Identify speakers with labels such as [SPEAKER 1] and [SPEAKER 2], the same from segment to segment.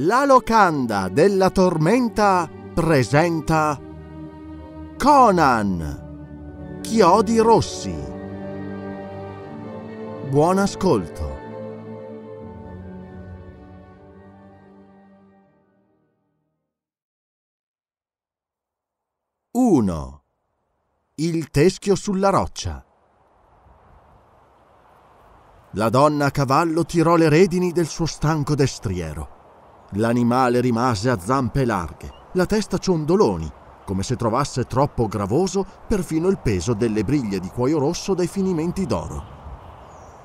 [SPEAKER 1] La locanda della tormenta presenta Conan, Chiodi Rossi. Buon ascolto. Uno. Il teschio sulla roccia. La donna a cavallo tirò le redini del suo stanco destriero L'animale rimase a zampe larghe, la testa ciondoloni, come se trovasse troppo gravoso perfino il peso delle briglie di cuoio rosso dai finimenti d'oro.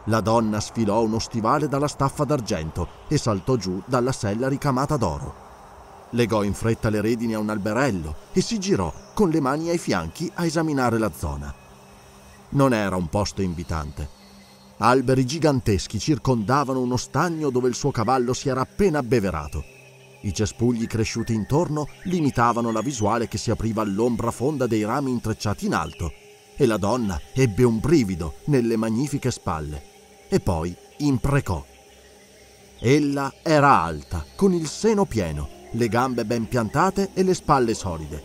[SPEAKER 1] La donna sfilò uno stivale dalla staffa d'argento e saltò giù dalla sella ricamata d'oro. Legò in fretta le redini a un alberello e si girò con le mani ai fianchi a esaminare la zona. Non era un posto invitante. Alberi giganteschi circondavano uno stagno dove il suo cavallo si era appena abbeverato. I cespugli cresciuti intorno limitavano la visuale che si apriva all'ombra fonda dei rami intrecciati in alto, e la donna ebbe un brivido nelle magnifiche spalle, e poi imprecò. Ella era alta, con il seno pieno, le gambe ben piantate e le spalle solide.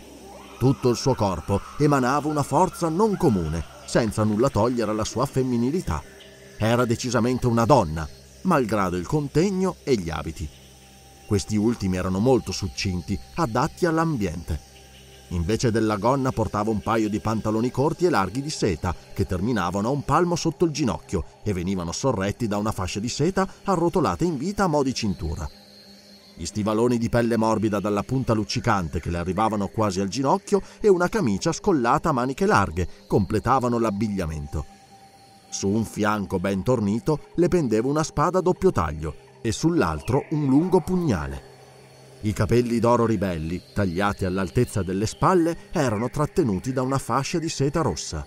[SPEAKER 1] Tutto il suo corpo emanava una forza non comune, senza nulla togliere alla sua femminilità era decisamente una donna, malgrado il contegno e gli abiti. Questi ultimi erano molto succinti, adatti all'ambiente. Invece della gonna portava un paio di pantaloni corti e larghi di seta, che terminavano a un palmo sotto il ginocchio e venivano sorretti da una fascia di seta arrotolata in vita a mo' di cintura. Gli stivaloni di pelle morbida dalla punta luccicante che le arrivavano quasi al ginocchio e una camicia scollata a maniche larghe completavano l'abbigliamento. Su un fianco ben tornito le pendeva una spada a doppio taglio e sull'altro un lungo pugnale. I capelli d'oro ribelli, tagliati all'altezza delle spalle, erano trattenuti da una fascia di seta rossa.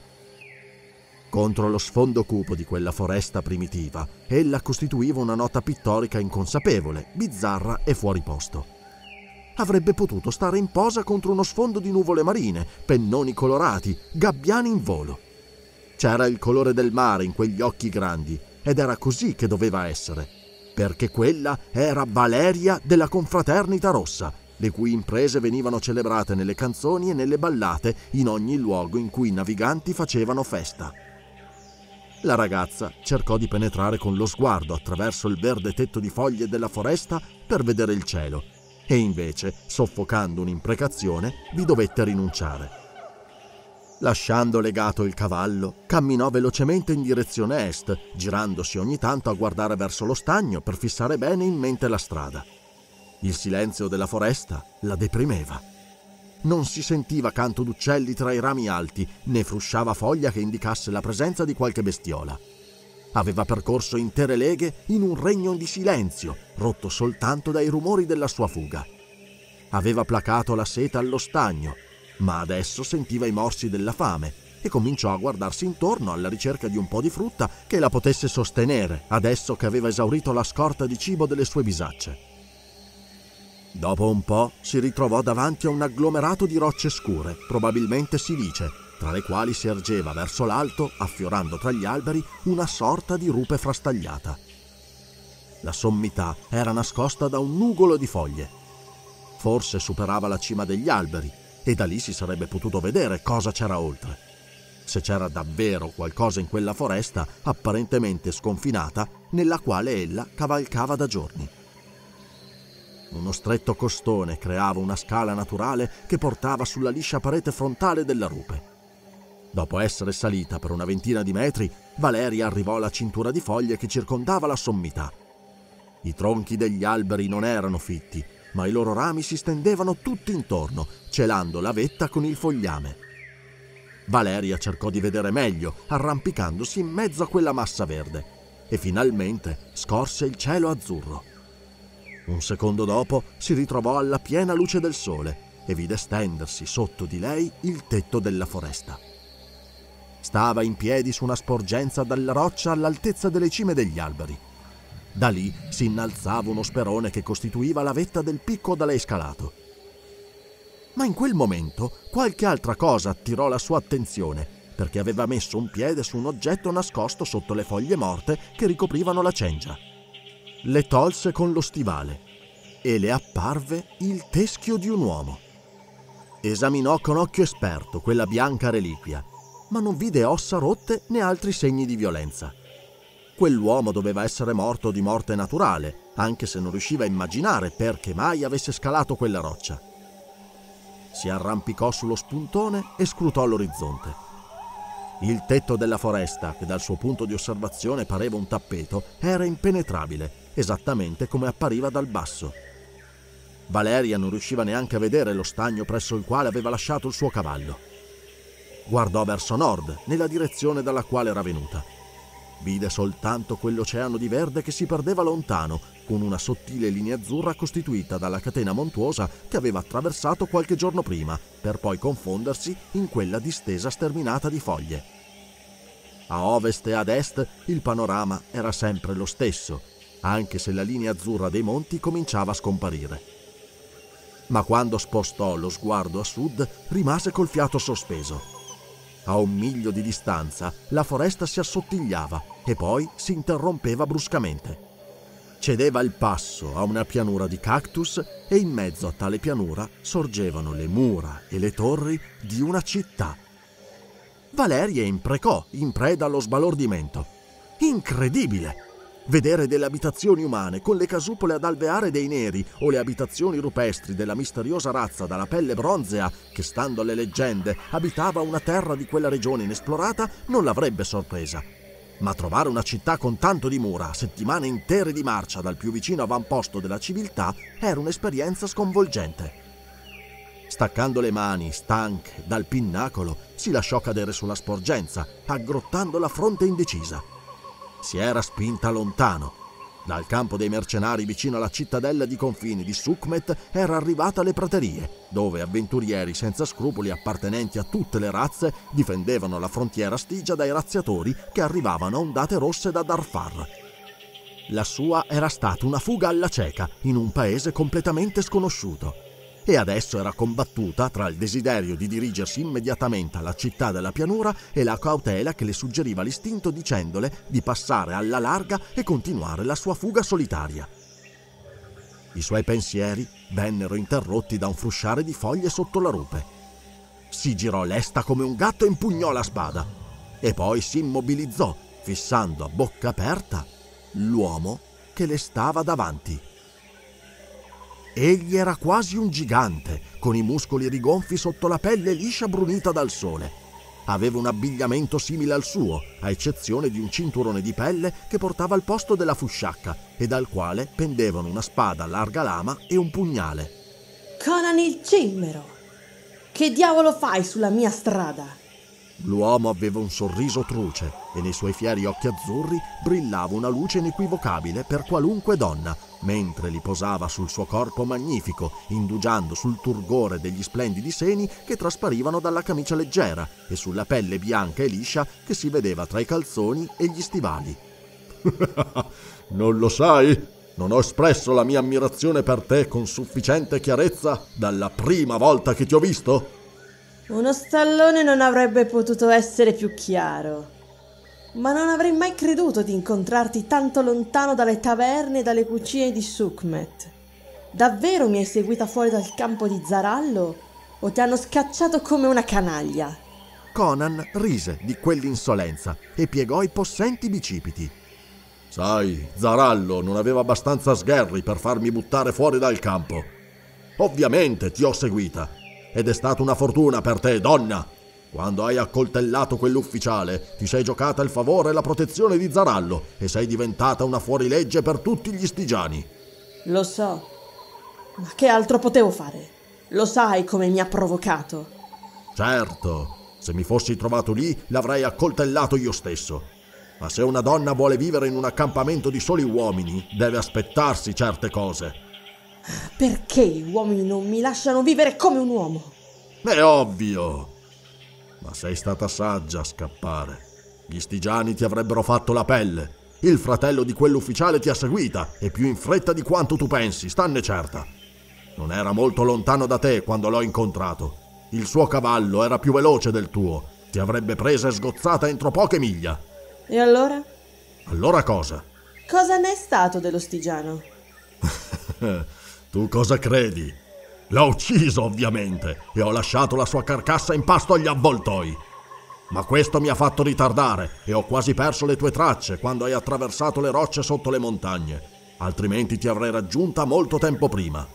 [SPEAKER 1] Contro lo sfondo cupo di quella foresta primitiva, ella costituiva una nota pittorica inconsapevole, bizzarra e fuori posto. Avrebbe potuto stare in posa contro uno sfondo di nuvole marine, pennoni colorati, gabbiani in volo. C'era il colore del mare in quegli occhi grandi ed era così che doveva essere, perché quella era Valeria della confraternita rossa, le cui imprese venivano celebrate nelle canzoni e nelle ballate in ogni luogo in cui i naviganti facevano festa. La ragazza cercò di penetrare con lo sguardo attraverso il verde tetto di foglie della foresta per vedere il cielo, e invece, soffocando un'imprecazione, vi dovette rinunciare Lasciando legato il cavallo, camminò velocemente in direzione est, girandosi ogni tanto a guardare verso lo stagno per fissare bene in mente la strada. Il silenzio della foresta la deprimeva. Non si sentiva canto d'uccelli tra i rami alti, né frusciava foglia che indicasse la presenza di qualche bestiola. Aveva percorso intere leghe in un regno di silenzio, rotto soltanto dai rumori della sua fuga. Aveva placato la seta allo stagno, ma adesso sentiva i morsi della fame e cominciò a guardarsi intorno alla ricerca di un po' di frutta che la potesse sostenere, adesso che aveva esaurito la scorta di cibo delle sue bisacce. Dopo un po' si ritrovò davanti a un agglomerato di rocce scure, probabilmente silice, tra le quali si ergeva verso l'alto, affiorando tra gli alberi, una sorta di rupe frastagliata. La sommità era nascosta da un nugolo di foglie. Forse superava la cima degli alberi, e da lì si sarebbe potuto vedere cosa c'era oltre. Se c'era davvero qualcosa in quella foresta apparentemente sconfinata nella quale ella cavalcava da giorni. Uno stretto costone creava una scala naturale che portava sulla liscia parete frontale della rupe. Dopo essere salita per una ventina di metri, Valeria arrivò alla cintura di foglie che circondava la sommità. I tronchi degli alberi non erano fitti, ma i loro rami si stendevano tutti intorno, celando la vetta con il fogliame. Valeria cercò di vedere meglio, arrampicandosi in mezzo a quella massa verde, e finalmente scorse il cielo azzurro. Un secondo dopo si ritrovò alla piena luce del sole e vide stendersi sotto di lei il tetto della foresta. Stava in piedi su una sporgenza dalla roccia all'altezza delle cime degli alberi. Da lì si innalzava uno sperone che costituiva la vetta del picco da lei scalato ma in quel momento qualche altra cosa attirò la sua attenzione, perché aveva messo un piede su un oggetto nascosto sotto le foglie morte che ricoprivano la cengia. Le tolse con lo stivale e le apparve il teschio di un uomo. Esaminò con occhio esperto quella bianca reliquia, ma non vide ossa rotte né altri segni di violenza. Quell'uomo doveva essere morto di morte naturale, anche se non riusciva a immaginare perché mai avesse scalato quella roccia si arrampicò sullo spuntone e scrutò l'orizzonte. Il tetto della foresta, che dal suo punto di osservazione pareva un tappeto, era impenetrabile, esattamente come appariva dal basso. Valeria non riusciva neanche a vedere lo stagno presso il quale aveva lasciato il suo cavallo. Guardò verso nord, nella direzione dalla quale era venuta. Vide soltanto quell'oceano di verde che si perdeva lontano, con una sottile linea azzurra costituita dalla catena montuosa che aveva attraversato qualche giorno prima, per poi confondersi in quella distesa sterminata di foglie. A ovest e ad est il panorama era sempre lo stesso, anche se la linea azzurra dei monti cominciava a scomparire. Ma quando spostò lo sguardo a sud rimase col fiato sospeso. A un miglio di distanza la foresta si assottigliava e poi si interrompeva bruscamente cedeva il passo a una pianura di cactus e in mezzo a tale pianura sorgevano le mura e le torri di una città. Valeria imprecò, in preda allo sbalordimento. Incredibile! Vedere delle abitazioni umane con le casupole ad alveare dei neri o le abitazioni rupestri della misteriosa razza dalla pelle bronzea che, stando alle leggende, abitava una terra di quella regione inesplorata, non l'avrebbe sorpresa ma trovare una città con tanto di mura, settimane intere di marcia dal più vicino avamposto della civiltà, era un'esperienza sconvolgente. Staccando le mani, stanche, dal pinnacolo, si lasciò cadere sulla sporgenza, aggrottando la fronte indecisa. Si era spinta lontano, dal campo dei mercenari vicino alla cittadella di confini di Sukhmet era arrivata alle praterie, dove avventurieri senza scrupoli appartenenti a tutte le razze difendevano la frontiera stigia dai razziatori che arrivavano a ondate rosse da Darfar. La sua era stata una fuga alla cieca in un paese completamente sconosciuto e adesso era combattuta tra il desiderio di dirigersi immediatamente alla città della pianura e la cautela che le suggeriva l'istinto dicendole di passare alla larga e continuare la sua fuga solitaria. I suoi pensieri vennero interrotti da un frusciare di foglie sotto la rupe. Si girò lesta come un gatto e impugnò la spada, e poi si immobilizzò, fissando a bocca aperta l'uomo che le stava davanti. Egli era quasi un gigante, con i muscoli rigonfi sotto la pelle liscia brunita dal sole. Aveva un abbigliamento simile al suo, a eccezione di un cinturone di pelle che portava al posto della fusciacca e dal quale pendevano una spada a larga lama e un pugnale.
[SPEAKER 2] Conan il Cimmero! Che diavolo fai sulla mia strada?
[SPEAKER 1] L'uomo aveva un sorriso truce e nei suoi fieri occhi azzurri brillava una luce inequivocabile per qualunque donna, mentre li posava sul suo corpo magnifico, indugiando sul turgore degli splendidi seni che trasparivano dalla camicia leggera e sulla pelle bianca e liscia che si vedeva tra i calzoni e gli stivali. non lo sai? Non ho espresso la mia ammirazione per te con sufficiente chiarezza dalla prima volta che ti ho visto?
[SPEAKER 2] Uno stallone non avrebbe potuto essere più chiaro. Ma non avrei mai creduto di incontrarti tanto lontano dalle taverne e dalle cucine di Sukmet. Davvero mi hai seguita fuori dal campo di Zarallo? O ti hanno scacciato come una canaglia?
[SPEAKER 1] Conan rise di quell'insolenza e piegò i possenti bicipiti. Sai, Zarallo non aveva abbastanza sgherri per farmi buttare fuori dal campo. Ovviamente ti ho seguita. Ed è stata una fortuna per te, donna, quando hai accoltellato quell'ufficiale, ti sei giocata il favore e la protezione di Zarallo e sei diventata una fuorilegge per tutti gli stigiani.
[SPEAKER 2] Lo so, ma che altro potevo fare? Lo sai come mi ha provocato.
[SPEAKER 1] Certo, se mi fossi trovato lì l'avrei accoltellato io stesso. Ma se una donna vuole vivere in un accampamento di soli uomini, deve aspettarsi certe cose. Perché gli
[SPEAKER 2] uomini non mi lasciano vivere come un uomo?
[SPEAKER 1] È ovvio. Ma sei stata saggia a scappare. Gli stigiani ti avrebbero fatto la pelle. Il fratello di quell'ufficiale ti ha seguita e più in fretta di quanto tu pensi, stanne certa. Non era molto lontano da te quando l'ho incontrato. Il suo cavallo era più veloce del tuo. Ti avrebbe presa e sgozzata entro poche miglia. E allora? Allora cosa?
[SPEAKER 2] Cosa ne è stato dello stigiano?
[SPEAKER 1] tu cosa credi? L'ho ucciso, ovviamente, e ho lasciato la sua carcassa in pasto agli avvoltoi. Ma questo mi ha fatto ritardare e ho quasi perso le tue tracce quando hai attraversato le rocce sotto le montagne, altrimenti ti avrei raggiunta molto tempo prima.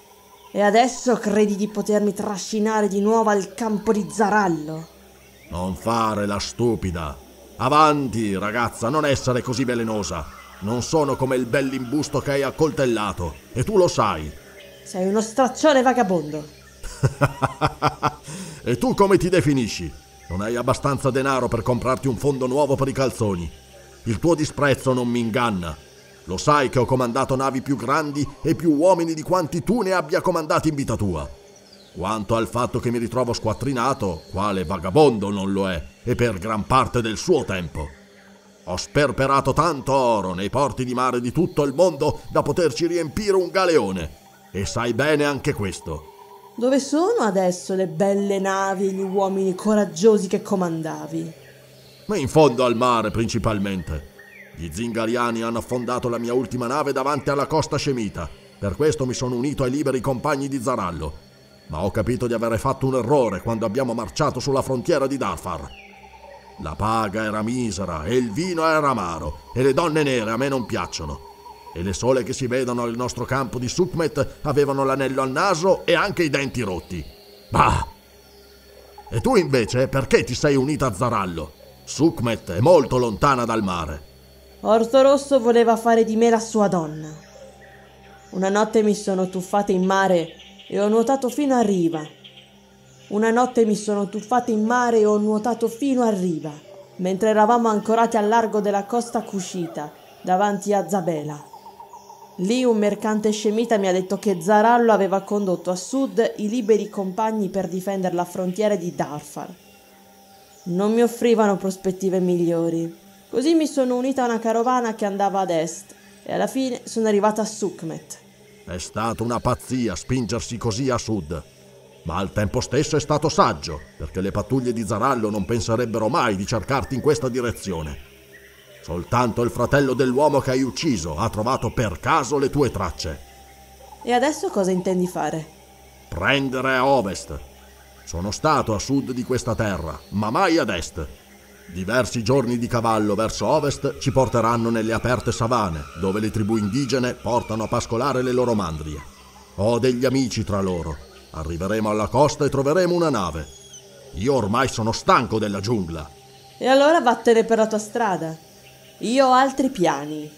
[SPEAKER 1] E
[SPEAKER 2] adesso credi di potermi trascinare di nuovo al campo di Zarallo?
[SPEAKER 1] Non fare la stupida. Avanti, ragazza, non essere così velenosa. Non sono come il bell'imbusto che hai accoltellato, e tu lo sai, sei uno straccione
[SPEAKER 2] vagabondo.
[SPEAKER 1] e tu come ti definisci? Non hai abbastanza denaro per comprarti un fondo nuovo per i calzoni. Il tuo disprezzo non mi inganna. Lo sai che ho comandato navi più grandi e più uomini di quanti tu ne abbia comandati in vita tua. Quanto al fatto che mi ritrovo squattrinato, quale vagabondo non lo è, e per gran parte del suo tempo. Ho sperperato tanto oro nei porti di mare di tutto il mondo da poterci riempire un galeone e sai bene anche questo.
[SPEAKER 2] Dove sono adesso le belle navi e gli uomini coraggiosi che comandavi?
[SPEAKER 1] Ma in fondo al mare principalmente. Gli zingariani hanno affondato la mia ultima nave davanti alla costa scemita. Per questo mi sono unito ai liberi compagni di Zarallo. Ma ho capito di avere fatto un errore quando abbiamo marciato sulla frontiera di Darfar. La paga era misera e il vino era amaro e le donne nere a me non piacciono e le sole che si vedono al nostro campo di Sukmet avevano l'anello al naso e anche i denti rotti. Bah! E tu invece perché ti sei unita a Zarallo? Sukmet è molto lontana dal mare. Orso Rosso voleva
[SPEAKER 2] fare di me la sua donna. Una notte mi sono tuffata in mare e ho nuotato fino a riva. Una notte mi sono tuffata in mare e ho nuotato fino a riva, mentre eravamo ancorati al largo della costa Cuscita, davanti a Zabela. Lì un mercante scemita mi ha detto che Zarallo aveva condotto a sud i liberi compagni per difendere la frontiera di Darfar. Non mi offrivano prospettive migliori. Così mi sono unita a una carovana che andava ad est e alla fine sono arrivata a Sukhmet.
[SPEAKER 1] È stata una pazzia spingersi così a sud, ma al tempo stesso è stato saggio, perché le pattuglie di Zarallo non penserebbero mai di cercarti in questa direzione. Soltanto il fratello dell'uomo che hai ucciso ha trovato per caso le tue tracce.
[SPEAKER 2] E adesso cosa intendi fare?
[SPEAKER 1] Prendere a ovest. Sono stato a sud di questa terra, ma mai ad est. Diversi giorni di cavallo verso ovest ci porteranno nelle aperte savane, dove le tribù indigene portano a pascolare le loro mandrie. Ho degli amici tra loro. Arriveremo alla costa e troveremo una nave. Io ormai sono stanco della giungla.
[SPEAKER 2] E allora vattene per la tua strada. Io ho altri piani.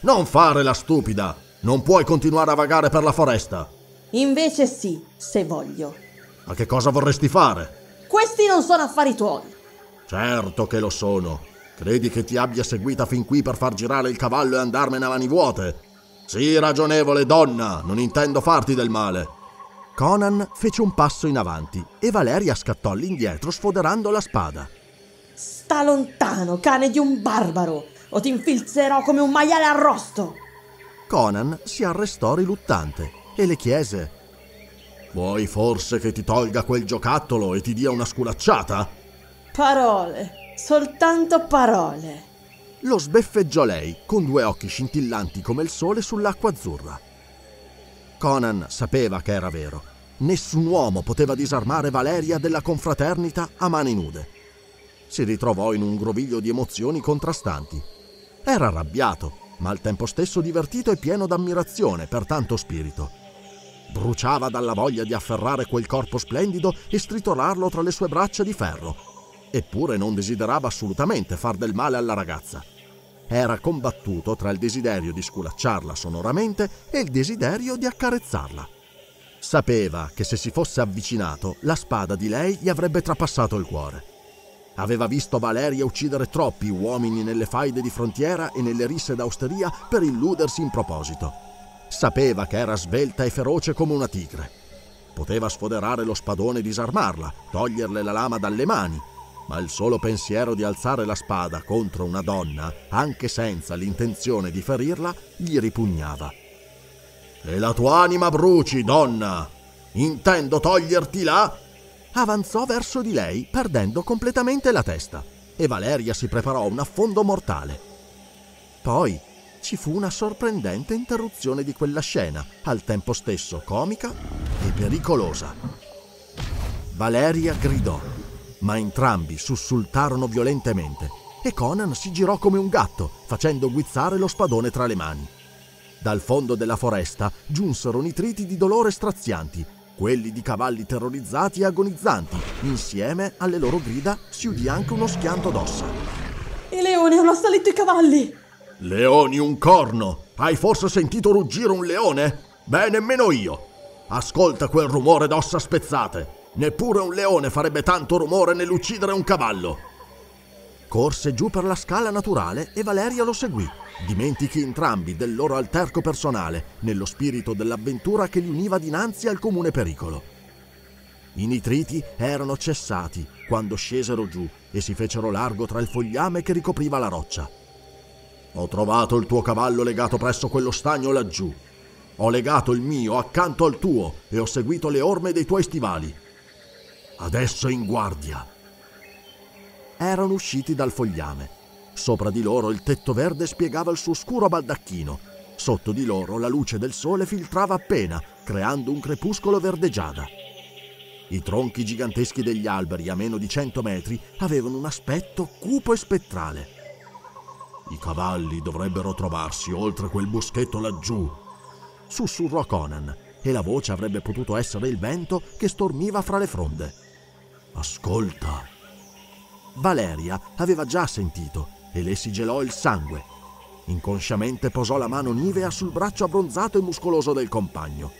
[SPEAKER 1] Non fare la stupida. Non puoi continuare a vagare per la foresta.
[SPEAKER 2] Invece sì, se voglio.
[SPEAKER 1] Ma che cosa vorresti fare?
[SPEAKER 2] Questi non sono affari tuoi.
[SPEAKER 1] Certo che lo sono. Credi che ti abbia seguita fin qui per far girare il cavallo e andarmene a mani vuote? Sii ragionevole, donna, non intendo farti del male. Conan fece un passo in avanti e Valeria scattò all'indietro sfoderando la spada.
[SPEAKER 2] Sta lontano, cane di un barbaro! o ti infilzerò come un maiale
[SPEAKER 1] arrosto. Conan si arrestò riluttante e le chiese: Vuoi forse che ti tolga quel giocattolo e ti dia una sculacciata?
[SPEAKER 2] Parole, soltanto parole.
[SPEAKER 1] Lo sbeffeggiò lei con due occhi scintillanti come il sole sull'acqua azzurra. Conan sapeva che era vero. Nessun uomo poteva disarmare Valeria della confraternita a mani nude. Si ritrovò in un groviglio di emozioni contrastanti era arrabbiato, ma al tempo stesso divertito e pieno d'ammirazione per tanto spirito. Bruciava dalla voglia di afferrare quel corpo splendido e stritolarlo tra le sue braccia di ferro. Eppure non desiderava assolutamente far del male alla ragazza. Era combattuto tra il desiderio di sculacciarla sonoramente e il desiderio di accarezzarla. Sapeva che se si fosse avvicinato, la spada di lei gli avrebbe trapassato il cuore. Aveva visto Valeria uccidere troppi uomini nelle faide di frontiera e nelle risse d'Austeria per illudersi in proposito. Sapeva che era svelta e feroce come una tigre. Poteva sfoderare lo spadone e disarmarla, toglierle la lama dalle mani, ma il solo pensiero di alzare la spada contro una donna, anche senza l'intenzione di ferirla, gli ripugnava. E la tua anima bruci, donna! Intendo toglierti là avanzò verso di lei perdendo completamente la testa e Valeria si preparò un affondo mortale. Poi ci fu una sorprendente interruzione di quella scena, al tempo stesso comica e pericolosa. Valeria gridò, ma entrambi sussultarono violentemente e Conan si girò come un gatto, facendo guizzare lo spadone tra le mani. Dal fondo della foresta giunsero nitriti di dolore strazianti quelli di cavalli terrorizzati e agonizzanti. Insieme alle loro grida si udì anche uno schianto d'ossa.
[SPEAKER 2] I leoni hanno assalito i cavalli!
[SPEAKER 1] Leoni un corno! Hai forse sentito ruggire un leone? Beh, nemmeno io! Ascolta quel rumore d'ossa spezzate! Neppure un leone farebbe tanto rumore nell'uccidere un cavallo! Corse giù per la scala naturale e Valeria lo seguì, dimentichi entrambi del loro alterco personale, nello spirito dell'avventura che li univa dinanzi al comune pericolo. I nitriti erano cessati quando scesero giù e si fecero largo tra il fogliame che ricopriva la roccia. Ho trovato il tuo cavallo legato presso quello stagno laggiù. Ho legato il mio accanto al tuo e ho seguito le orme dei tuoi stivali. Adesso in guardia erano usciti dal fogliame. Sopra di loro il tetto verde spiegava il suo scuro baldacchino. Sotto di loro la luce del sole filtrava appena, creando un crepuscolo verdegiada. I tronchi giganteschi degli alberi a meno di 100 metri avevano un aspetto cupo e spettrale. I cavalli dovrebbero trovarsi oltre quel boschetto laggiù, sussurrò Conan, e la voce avrebbe potuto essere il vento che stormiva fra le fronde. Ascolta, Valeria aveva già sentito e le si gelò il sangue. Inconsciamente posò la mano nivea sul braccio abbronzato e muscoloso del compagno.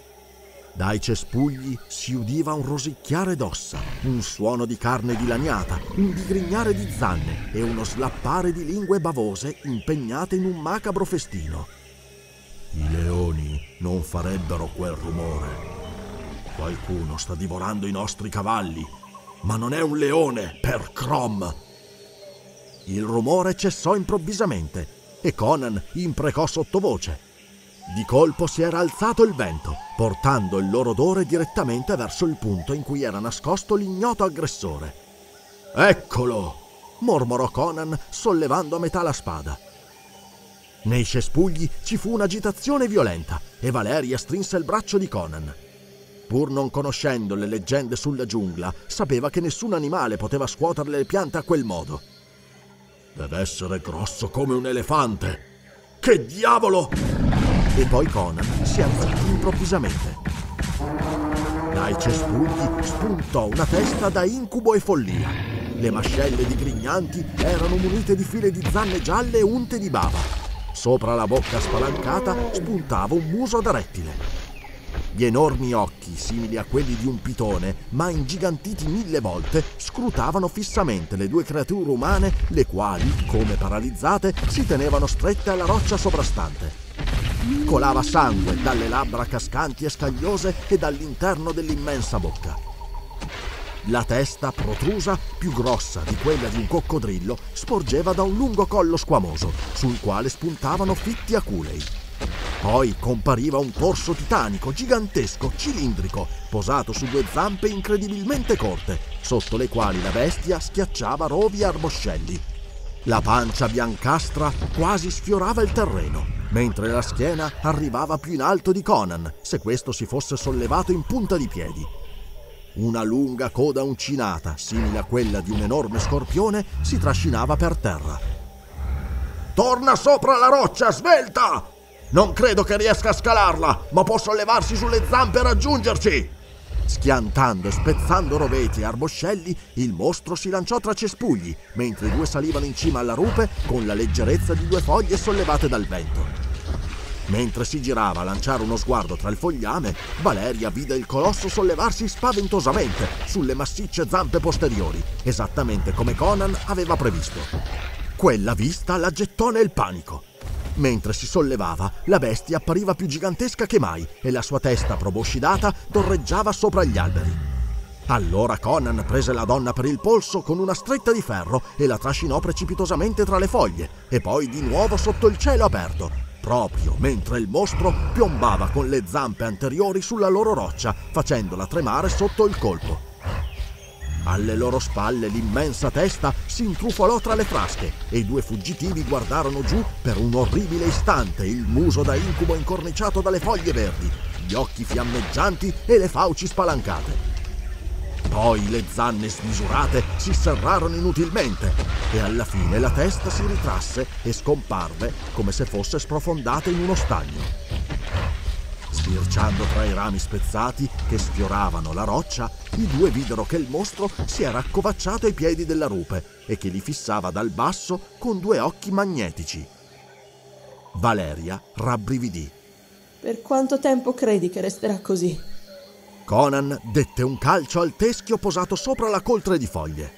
[SPEAKER 1] Dai cespugli si udiva un rosicchiare d'ossa, un suono di carne dilaniata, un digrignare di zanne e uno slappare di lingue bavose impegnate in un macabro festino. I leoni non farebbero quel rumore. Qualcuno sta divorando i nostri cavalli, ma non è un leone, per Crom! Il rumore cessò improvvisamente e Conan imprecò sottovoce. Di colpo si era alzato il vento, portando il loro odore direttamente verso il punto in cui era nascosto l'ignoto aggressore. Eccolo! mormorò Conan, sollevando a metà la spada. Nei cespugli ci fu un'agitazione violenta e Valeria strinse il braccio di Conan. Pur non conoscendo le leggende sulla giungla, sapeva che nessun animale poteva scuotere le piante a quel modo. Deve essere grosso come un elefante! Che diavolo! E poi Conan si avvertì improvvisamente. Dai cespugli spuntò una testa da incubo e follia. Le mascelle digrignanti erano munite di file di zanne gialle unte di bava. Sopra la bocca spalancata spuntava un muso da rettile. Gli enormi occhi, simili a quelli di un pitone, ma ingigantiti mille volte, scrutavano fissamente le due creature umane, le quali, come paralizzate, si tenevano strette alla roccia sovrastante. Colava sangue dalle labbra cascanti e scagliose e dall'interno dell'immensa bocca. La testa protrusa, più grossa di quella di un coccodrillo, sporgeva da un lungo collo squamoso, sul quale spuntavano fitti aculei. Poi compariva un corso titanico, gigantesco, cilindrico, posato su due zampe incredibilmente corte, sotto le quali la bestia schiacciava rovi e arboscelli. La pancia biancastra quasi sfiorava il terreno, mentre la schiena arrivava più in alto di Conan, se questo si fosse sollevato in punta di piedi. Una lunga coda uncinata, simile a quella di un enorme scorpione, si trascinava per terra. Torna sopra la roccia, svelta! Non credo che riesca a scalarla, ma può sollevarsi sulle zampe e raggiungerci! Schiantando e spezzando roveti e arboscelli, il mostro si lanciò tra cespugli, mentre i due salivano in cima alla rupe con la leggerezza di due foglie sollevate dal vento. Mentre si girava a lanciare uno sguardo tra il fogliame, Valeria vide il colosso sollevarsi spaventosamente sulle massicce zampe posteriori, esattamente come Conan aveva previsto. Quella vista la gettò nel panico. Mentre si sollevava, la bestia appariva più gigantesca che mai e la sua testa proboscidata torreggiava sopra gli alberi. Allora Conan prese la donna per il polso con una stretta di ferro e la trascinò precipitosamente tra le foglie e poi di nuovo sotto il cielo aperto, proprio mentre il mostro piombava con le zampe anteriori sulla loro roccia, facendola tremare sotto il colpo. Alle loro spalle l'immensa testa si intrufolò tra le frasche e i due fuggitivi guardarono giù per un orribile istante, il muso da incubo incorniciato dalle foglie verdi, gli occhi fiammeggianti e le fauci spalancate. Poi le zanne smisurate si serrarono inutilmente e alla fine la testa si ritrasse e scomparve come se fosse sprofondata in uno stagno. Sbirciando tra i rami spezzati che sfioravano la roccia, i due videro che il mostro si era accovacciato ai piedi della rupe e che li fissava dal basso con due occhi magnetici. Valeria rabbrividì.
[SPEAKER 2] Per quanto tempo credi che resterà così?
[SPEAKER 1] Conan dette un calcio al teschio posato sopra la coltre di foglie.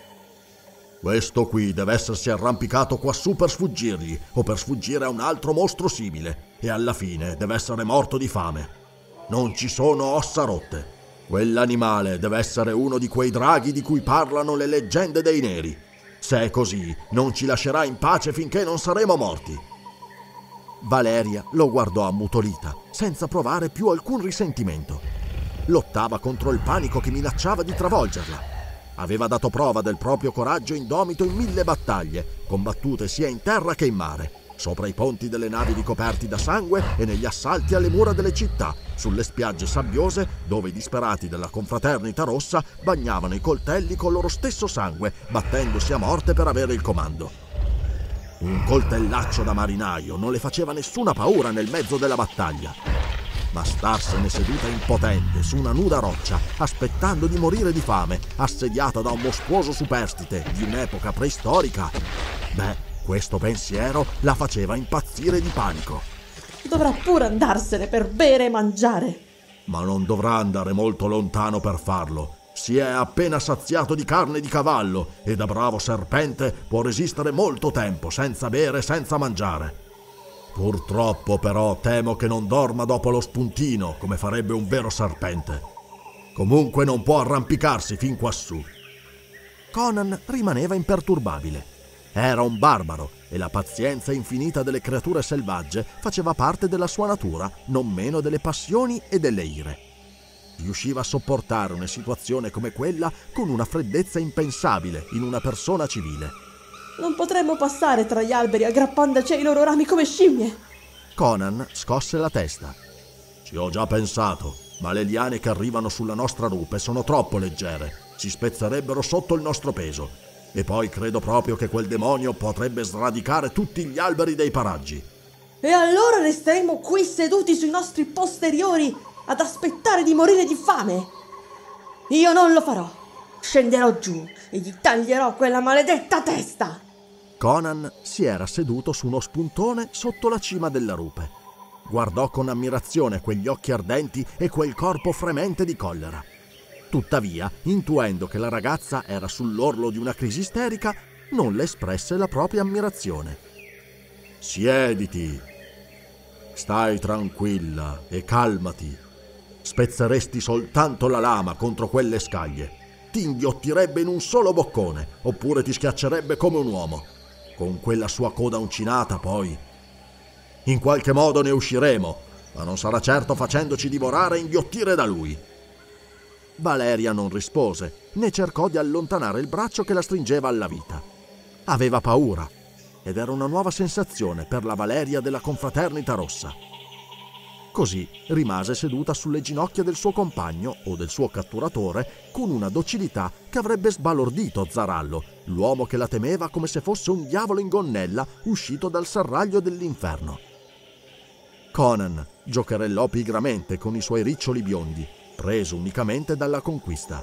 [SPEAKER 1] Questo qui deve essersi arrampicato quassù per sfuggirgli o per sfuggire a un altro mostro simile e alla fine deve essere morto di fame. Non ci sono ossa rotte. Quell'animale deve essere uno di quei draghi di cui parlano le leggende dei neri. Se è così, non ci lascerà in pace finché non saremo morti. Valeria lo guardò ammutolita, senza provare più alcun risentimento. Lottava contro il panico che minacciava di travolgerla aveva dato prova del proprio coraggio indomito in mille battaglie, combattute sia in terra che in mare, sopra i ponti delle navi ricoperti da sangue e negli assalti alle mura delle città, sulle spiagge sabbiose dove i disperati della confraternita rossa bagnavano i coltelli col loro stesso sangue, battendosi a morte per avere il comando. Un coltellaccio da marinaio non le faceva nessuna paura nel mezzo della battaglia ma starsene seduta impotente su una nuda roccia, aspettando di morire di fame, assediata da un mostruoso superstite di un'epoca preistorica. Beh, questo pensiero la faceva impazzire di panico.
[SPEAKER 2] Dovrà pure andarsene per bere e mangiare.
[SPEAKER 1] Ma non dovrà andare molto lontano per farlo. Si è appena saziato di carne di cavallo e da bravo serpente può resistere molto tempo senza bere e senza mangiare. Purtroppo però temo che non dorma dopo lo spuntino come farebbe un vero serpente. Comunque non può arrampicarsi fin quassù. Conan rimaneva imperturbabile. Era un barbaro e la pazienza infinita delle creature selvagge faceva parte della sua natura, non meno delle passioni e delle ire. Riusciva a sopportare una situazione come quella con una freddezza impensabile in una persona civile
[SPEAKER 2] non potremmo passare tra gli alberi aggrappandoci ai loro rami come scimmie.
[SPEAKER 1] Conan scosse la testa. Ci ho già pensato, ma le liane che arrivano sulla nostra rupe sono troppo leggere. Si spezzerebbero sotto il nostro peso. E poi credo proprio che quel demonio potrebbe sradicare tutti gli alberi dei paraggi.
[SPEAKER 2] E allora resteremo qui seduti sui nostri posteriori ad aspettare di morire di fame. Io non lo farò. Scenderò giù e gli taglierò quella maledetta
[SPEAKER 1] testa. Conan si era seduto su uno spuntone sotto la cima della rupe. Guardò con ammirazione quegli occhi ardenti e quel corpo fremente di collera. Tuttavia, intuendo che la ragazza era sull'orlo di una crisi isterica, non le espresse la propria ammirazione. Siediti, stai tranquilla e calmati. Spezzeresti soltanto la lama contro quelle scaglie. Ti inghiottirebbe in un solo boccone, oppure ti schiaccerebbe come un uomo con quella sua coda uncinata poi. In qualche modo ne usciremo, ma non sarà certo facendoci divorare e inghiottire da lui. Valeria non rispose, né cercò di allontanare il braccio che la stringeva alla vita. Aveva paura, ed era una nuova sensazione per la Valeria della confraternita rossa. Così rimase seduta sulle ginocchia del suo compagno o del suo catturatore con una docilità che avrebbe sbalordito Zarallo, l'uomo che la temeva come se fosse un diavolo in gonnella uscito dal serraglio dell'inferno. Conan giocherellò pigramente con i suoi riccioli biondi, preso unicamente dalla conquista.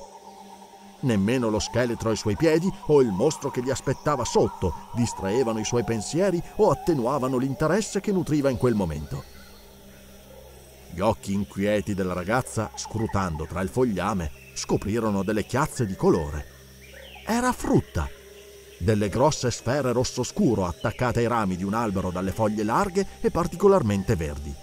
[SPEAKER 1] Nemmeno lo scheletro ai suoi piedi o il mostro che gli aspettava sotto distraevano i suoi pensieri o attenuavano l'interesse che nutriva in quel momento. Gli occhi inquieti della ragazza, scrutando tra il fogliame, scoprirono delle chiazze di colore. Era frutta. Delle grosse sfere rosso scuro attaccate ai rami di un albero dalle foglie larghe e particolarmente verdi.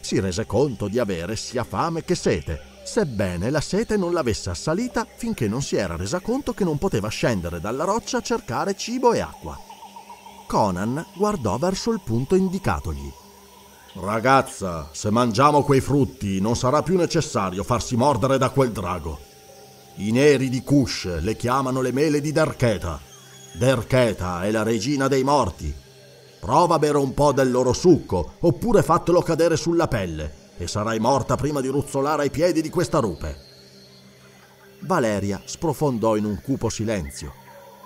[SPEAKER 1] Si rese conto di avere sia fame che sete, sebbene la sete non l'avesse assalita finché non si era resa conto che non poteva scendere dalla roccia a cercare cibo e acqua. Conan guardò verso il punto indicatogli Ragazza, se mangiamo quei frutti non sarà più necessario farsi mordere da quel drago. I neri di Kush le chiamano le mele di Dercheta. Dercheta è la regina dei morti. Prova a bere un po' del loro succo, oppure fatelo cadere sulla pelle, e sarai morta prima di ruzzolare ai piedi di questa rupe. Valeria sprofondò in un cupo silenzio.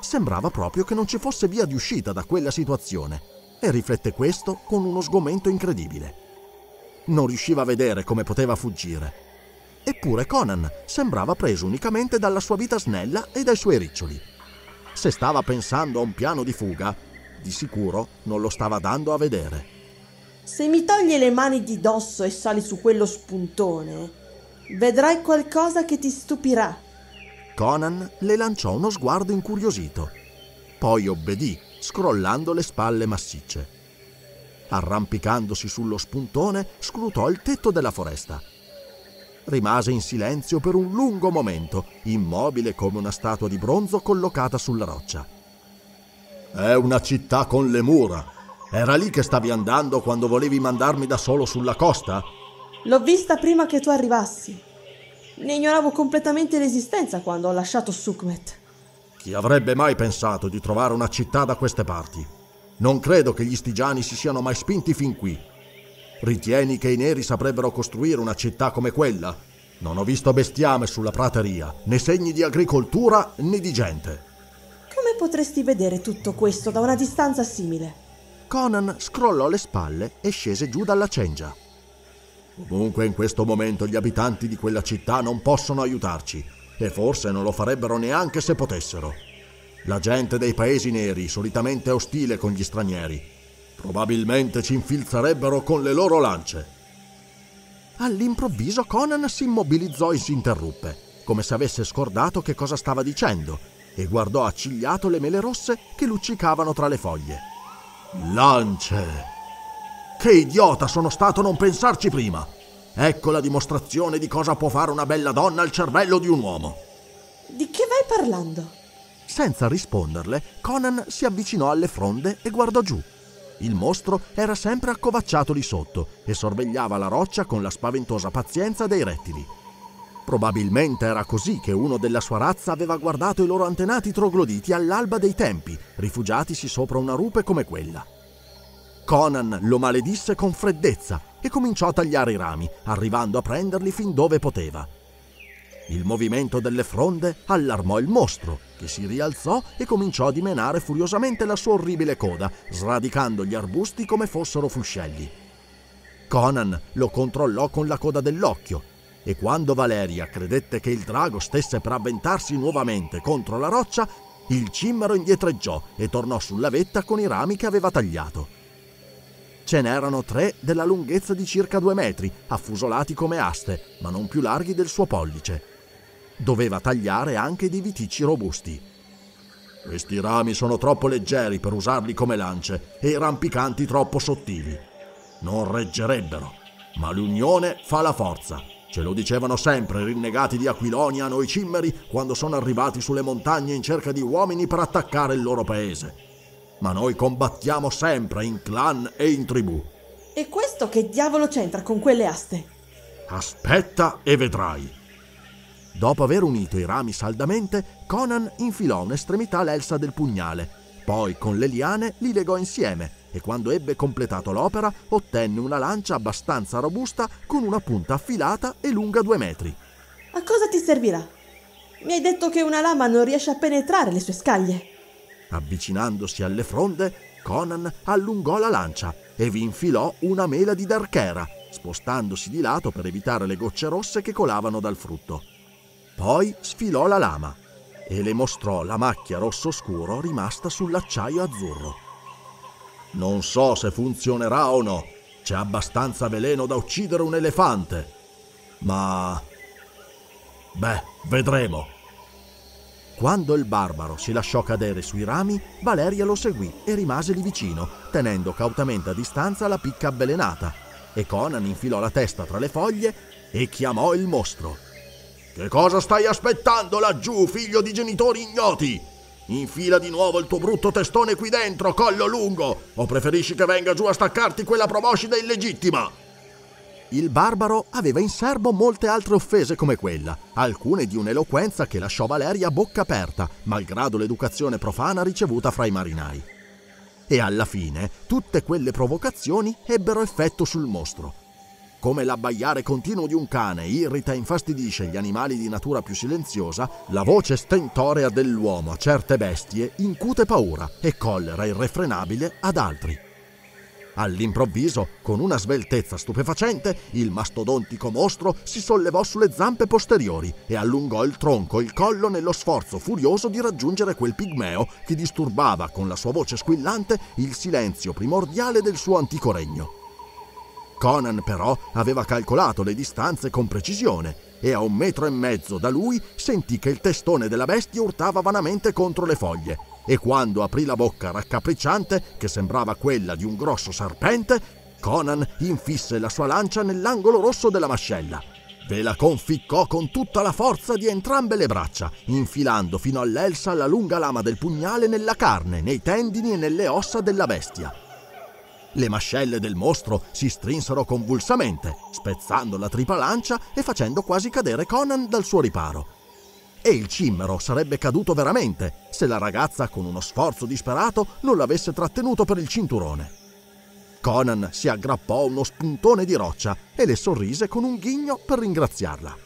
[SPEAKER 1] Sembrava proprio che non ci fosse via di uscita da quella situazione e riflette questo con uno sgomento incredibile. Non riusciva a vedere come poteva fuggire. Eppure Conan sembrava preso unicamente dalla sua vita snella e dai suoi riccioli. Se stava pensando a un piano di fuga, di sicuro non lo stava dando a vedere. Se mi
[SPEAKER 2] togli le mani di dosso e sali su quello spuntone, vedrai qualcosa che
[SPEAKER 1] ti stupirà. Conan le lanciò uno sguardo incuriosito. Poi obbedì scrollando le spalle massicce. Arrampicandosi sullo spuntone, scrutò il tetto della foresta. Rimase in silenzio per un lungo momento, immobile come una statua di bronzo collocata sulla roccia. È una città con le mura. Era lì che stavi andando quando volevi mandarmi da solo sulla costa?
[SPEAKER 2] L'ho vista prima che tu arrivassi. Ne ignoravo completamente l'esistenza quando ho lasciato Sukmet.
[SPEAKER 1] Chi avrebbe mai pensato di trovare una città da queste parti? Non credo che gli stigiani si siano mai spinti fin qui. Ritieni che i neri saprebbero costruire una città come quella? Non ho visto bestiame sulla prateria, né segni di agricoltura né di gente. Come potresti vedere tutto questo da
[SPEAKER 2] una distanza simile?
[SPEAKER 1] Conan scrollò le spalle e scese giù dalla cengia. Comunque in questo momento gli abitanti di quella città non possono aiutarci e forse non lo farebbero neanche se potessero. La gente dei paesi neri solitamente è ostile con gli stranieri. Probabilmente ci infilzerebbero con le loro lance. All'improvviso Conan si immobilizzò e ininterruppe, come se avesse scordato che cosa stava dicendo, e guardò accigliato le mele rosse che luccicavano tra le foglie. Lance! Che idiota sono stato a non pensarci prima! Ecco la dimostrazione di cosa può fare una bella donna al cervello di un uomo. Di che vai parlando? Senza risponderle, Conan si avvicinò alle fronde e guardò giù. Il mostro era sempre accovacciato lì sotto e sorvegliava la roccia con la spaventosa pazienza dei rettili. Probabilmente era così che uno della sua razza aveva guardato i loro antenati trogloditi all'alba dei tempi, rifugiatisi sopra una rupe come quella. Conan lo maledisse con freddezza e cominciò a tagliare i rami, arrivando a prenderli fin dove poteva. Il movimento delle fronde allarmò il mostro, che si rialzò e cominciò a dimenare furiosamente la sua orribile coda, sradicando gli arbusti come fossero fuscelli. Conan lo controllò con la coda dell'occhio e quando Valeria credette che il drago stesse per avventarsi nuovamente contro la roccia, il cimmero indietreggiò e tornò sulla vetta con i rami che aveva tagliato. Ce n'erano tre della lunghezza di circa due metri, affusolati come aste, ma non più larghi del suo pollice. Doveva tagliare anche dei viticci robusti. Questi rami sono troppo leggeri per usarli come lance e i rampicanti troppo sottili. Non reggerebbero, ma l'unione fa la forza. Ce lo dicevano sempre i rinnegati di Aquilonia a noi cimmeri quando sono arrivati sulle montagne in cerca di uomini per attaccare il loro paese ma noi combattiamo sempre in clan e in tribù. E questo che diavolo c'entra con quelle aste? Aspetta e vedrai. Dopo aver unito i rami saldamente, Conan infilò un'estremità l'elsa del pugnale, poi con le liane li legò insieme e quando ebbe completato l'opera ottenne una lancia abbastanza robusta con una punta affilata e lunga due metri. A cosa ti servirà? Mi hai detto che una lama non riesce a penetrare le sue scaglie. Avvicinandosi alle fronde, Conan allungò la lancia e vi infilò una mela di darchera, spostandosi di lato per evitare le gocce rosse che colavano dal frutto. Poi sfilò la lama e le mostrò la macchia rosso scuro rimasta sull'acciaio azzurro. Non so se funzionerà o no, c'è abbastanza veleno da uccidere un elefante, ma... Beh, vedremo. Quando il barbaro si lasciò cadere sui rami, Valeria lo seguì e rimase lì vicino, tenendo cautamente a distanza la picca avvelenata. E Conan infilò la testa tra le foglie e chiamò il mostro. Che cosa stai aspettando laggiù, figlio di genitori ignoti? Infila di nuovo il tuo brutto testone qui dentro, collo lungo, o preferisci che venga giù a staccarti quella proboscide illegittima? Il barbaro aveva in serbo molte altre offese come quella, alcune di un'eloquenza che lasciò Valeria a bocca aperta, malgrado l'educazione profana ricevuta fra i marinai. E alla fine tutte quelle provocazioni ebbero effetto sul mostro. Come l'abbaiare continuo di un cane irrita e infastidisce gli animali di natura più silenziosa, la voce stentorea dell'uomo a certe bestie incute paura e collera irrefrenabile ad altri. All'improvviso, con una sveltezza stupefacente, il mastodontico mostro si sollevò sulle zampe posteriori e allungò il tronco e il collo nello sforzo furioso di raggiungere quel pigmeo che disturbava con la sua voce squillante il silenzio primordiale del suo antico regno. Conan però aveva calcolato le distanze con precisione e a un metro e mezzo da lui sentì che il testone della bestia urtava vanamente contro le foglie e quando aprì la bocca raccapricciante, che sembrava quella di un grosso serpente, Conan infisse la sua lancia nell'angolo rosso della mascella. Ve la conficcò con tutta la forza di entrambe le braccia, infilando fino all'elsa la lunga lama del pugnale nella carne, nei tendini e nelle ossa della bestia. Le mascelle del mostro si strinsero convulsamente, spezzando la tripalancia e facendo quasi cadere Conan dal suo riparo e il cimmero sarebbe caduto veramente se la ragazza con uno sforzo disperato non l'avesse trattenuto per il cinturone. Conan si aggrappò a uno spuntone di roccia e le sorrise con un ghigno per ringraziarla.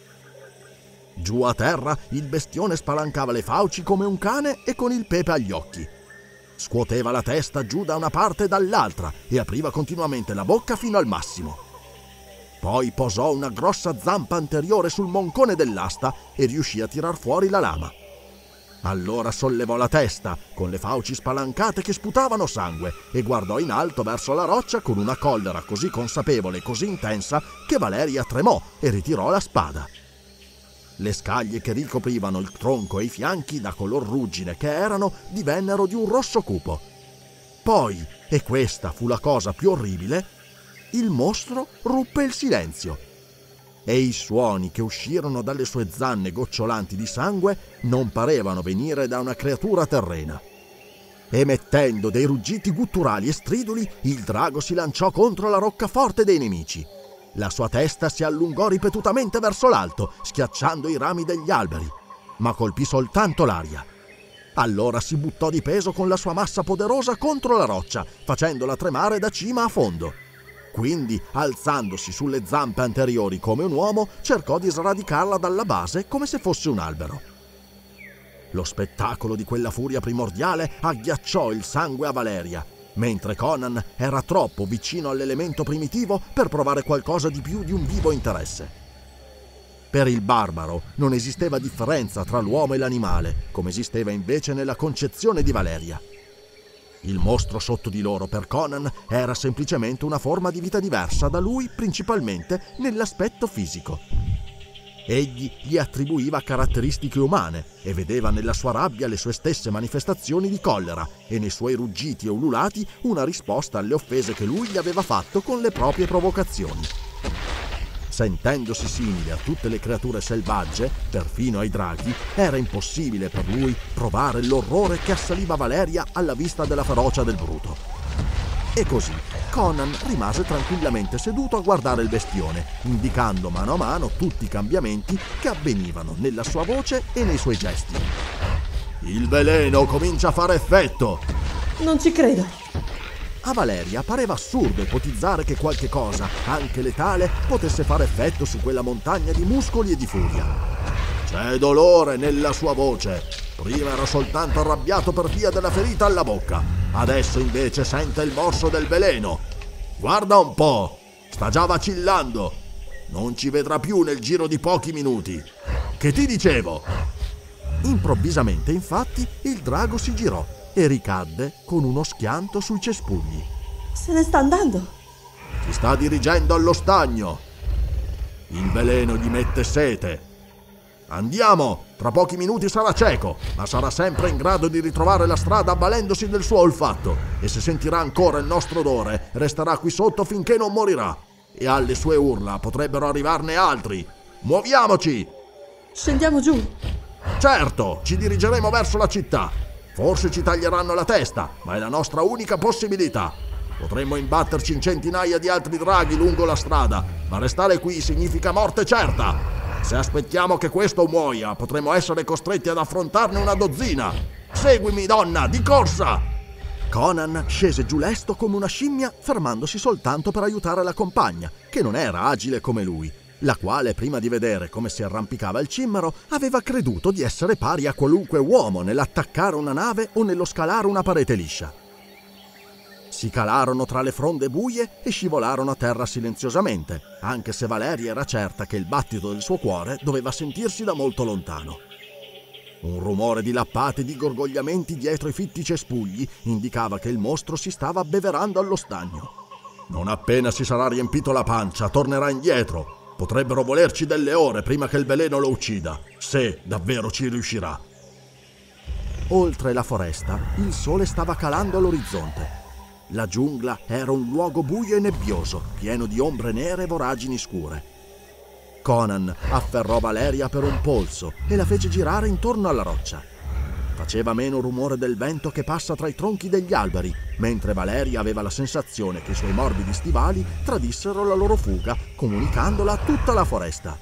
[SPEAKER 1] Giù a terra il bestione spalancava le fauci come un cane e con il pepe agli occhi. Scuoteva la testa giù da una parte e dall'altra e apriva continuamente la bocca fino al massimo. Poi posò una grossa zampa anteriore sul moncone dell'asta e riuscì a tirar fuori la lama. Allora sollevò la testa, con le fauci spalancate che sputavano sangue, e guardò in alto verso la roccia con una collera così consapevole e così intensa che Valeria tremò e ritirò la spada. Le scaglie che ricoprivano il tronco e i fianchi da color ruggine che erano divennero di un rosso cupo. Poi, e questa fu la cosa più orribile, il mostro ruppe il silenzio e i suoni che uscirono dalle sue zanne gocciolanti di sangue non parevano venire da una creatura terrena. Emettendo dei ruggiti gutturali e striduli, il drago si lanciò contro la roccaforte dei nemici. La sua testa si allungò ripetutamente verso l'alto, schiacciando i rami degli alberi, ma colpì soltanto l'aria. Allora si buttò di peso con la sua massa poderosa contro la roccia, facendola tremare da cima a fondo. Quindi, alzandosi sulle zampe anteriori come un uomo, cercò di sradicarla dalla base come se fosse un albero. Lo spettacolo di quella furia primordiale agghiacciò il sangue a Valeria, mentre Conan era troppo vicino all'elemento primitivo per provare qualcosa di più di un vivo interesse. Per il barbaro non esisteva differenza tra l'uomo e l'animale, come esisteva invece nella concezione di Valeria. Il mostro sotto di loro per Conan era semplicemente una forma di vita diversa da lui principalmente nell'aspetto fisico. Egli gli attribuiva caratteristiche umane e vedeva nella sua rabbia le sue stesse manifestazioni di collera e nei suoi ruggiti e ululati una risposta alle offese che lui gli aveva fatto con le proprie provocazioni. Sentendosi simile a tutte le creature selvagge, perfino ai draghi, era impossibile per lui provare l'orrore che assaliva Valeria alla vista della ferocia del bruto. E così Conan rimase tranquillamente seduto a guardare il bestione, indicando mano a mano tutti i cambiamenti che avvenivano nella sua voce e nei suoi gesti. Il veleno comincia a fare effetto! Non ci credo! A Valeria pareva assurdo ipotizzare che qualche cosa, anche letale, potesse fare effetto su quella montagna di muscoli e di furia. C'è dolore nella sua voce. Prima era soltanto arrabbiato per via della ferita alla bocca. Adesso invece sente il morso del veleno. Guarda un po', sta già vacillando. Non ci vedrà più nel giro di pochi minuti. Che ti dicevo? Improvvisamente, infatti, il drago si girò e ricadde con uno schianto sui cespugli.
[SPEAKER 2] Se ne sta andando.
[SPEAKER 1] Si sta dirigendo allo stagno. Il veleno gli mette sete. Andiamo! Tra pochi minuti sarà cieco, ma sarà sempre in grado di ritrovare la strada avvalendosi del suo olfatto. E se sentirà ancora il nostro odore, resterà qui sotto finché non morirà. E alle sue urla potrebbero arrivarne altri. Muoviamoci! Scendiamo giù! Certo, ci dirigeremo verso la città. Forse ci taglieranno la testa, ma è la nostra unica possibilità. Potremmo imbatterci in centinaia di altri draghi lungo la strada, ma restare qui significa morte certa. Se aspettiamo che questo muoia, potremo essere costretti ad affrontarne una dozzina. Seguimi, donna, di corsa! Conan scese giù lesto come una scimmia, fermandosi soltanto per aiutare la compagna, che non era agile come lui, la quale, prima di vedere come si arrampicava il cimmaro, aveva creduto di essere pari a qualunque uomo nell'attaccare una nave o nello scalare una parete liscia. Si calarono tra le fronde buie e scivolarono a terra silenziosamente, anche se Valeria era certa che il battito del suo cuore doveva sentirsi da molto lontano. Un rumore di lappate e di gorgogliamenti dietro i fitti cespugli indicava che il mostro si stava abbeverando allo stagno. Non appena si sarà riempito la pancia, tornerà indietro, Potrebbero volerci delle ore prima che il veleno lo uccida, se davvero ci riuscirà. Oltre la foresta, il sole stava calando all'orizzonte. La giungla era un luogo buio e nebbioso, pieno di ombre nere e voragini scure. Conan afferrò Valeria per un polso e la fece girare intorno alla roccia. Faceva meno rumore del vento che passa tra i tronchi degli alberi, mentre Valeria aveva la sensazione che i suoi morbidi stivali tradissero la loro fuga, comunicandola a tutta la foresta.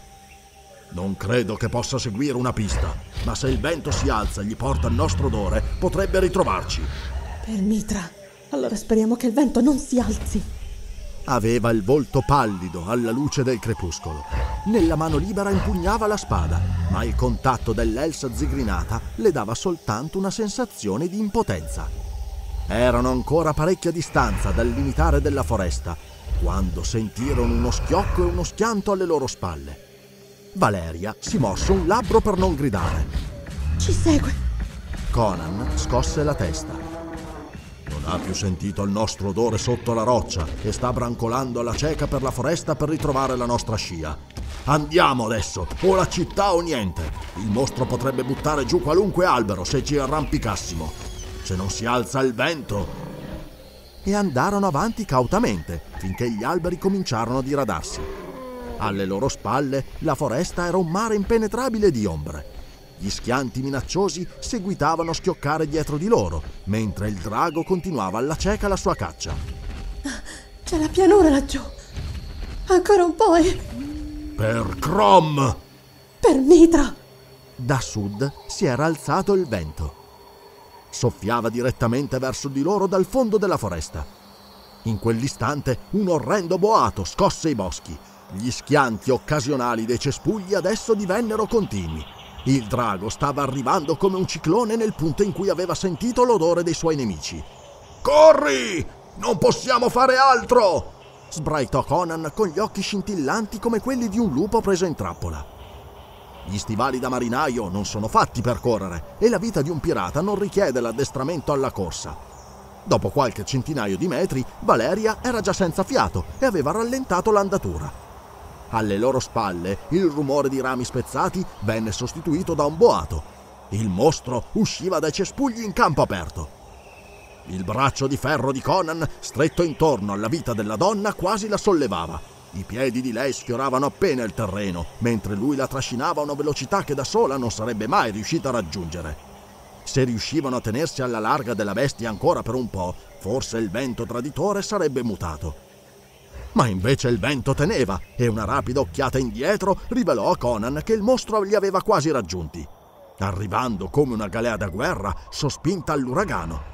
[SPEAKER 1] Non credo che possa seguire una pista, ma se il vento si alza e gli porta il nostro odore, potrebbe ritrovarci.
[SPEAKER 2] Per Mitra, allora speriamo che il vento non si alzi.
[SPEAKER 1] Aveva il volto pallido alla luce del crepuscolo. Nella mano libera impugnava la spada, ma il contatto dell'elsa zigrinata le dava soltanto una sensazione di impotenza. Erano ancora a parecchia distanza dal limitare della foresta, quando sentirono uno schiocco e uno schianto alle loro spalle. Valeria si morse un labbro per non gridare. Ci segue. Conan scosse la testa. Non ha più sentito il nostro odore sotto la roccia e sta brancolando alla cieca per la foresta per ritrovare la nostra scia. Andiamo adesso, o la città o niente. Il mostro potrebbe buttare giù qualunque albero se ci arrampicassimo. Se non si alza il vento... E andarono avanti cautamente finché gli alberi cominciarono a diradarsi. Alle loro spalle la foresta era un mare impenetrabile di ombre gli schianti minacciosi seguitavano a schioccare dietro di loro, mentre il drago continuava alla cieca la sua caccia.
[SPEAKER 2] C'è la pianura laggiù. Ancora un po' e...
[SPEAKER 1] Per Crom! Per Mitra! Da sud si era alzato il vento. Soffiava direttamente verso di loro dal fondo della foresta. In quell'istante un orrendo boato scosse i boschi. Gli schianti occasionali dei cespugli adesso divennero continui. Il drago stava arrivando come un ciclone nel punto in cui aveva sentito l'odore dei suoi nemici. Corri! Non possiamo fare altro! sbraitò Conan con gli occhi scintillanti come quelli di un lupo preso in trappola. Gli stivali da marinaio non sono fatti per correre e la vita di un pirata non richiede l'addestramento alla corsa. Dopo qualche centinaio di metri, Valeria era già senza fiato e aveva rallentato l'andatura. Alle loro spalle il rumore di rami spezzati venne sostituito da un boato. Il mostro usciva dai cespugli in campo aperto. Il braccio di ferro di Conan, stretto intorno alla vita della donna, quasi la sollevava. I piedi di lei sfioravano appena il terreno, mentre lui la trascinava a una velocità che da sola non sarebbe mai riuscita a raggiungere. Se riuscivano a tenersi alla larga della bestia ancora per un po', forse il vento traditore sarebbe mutato. Ma invece il vento teneva e una rapida occhiata indietro rivelò a Conan che il mostro li aveva quasi raggiunti, arrivando come una galea da guerra sospinta all'uragano.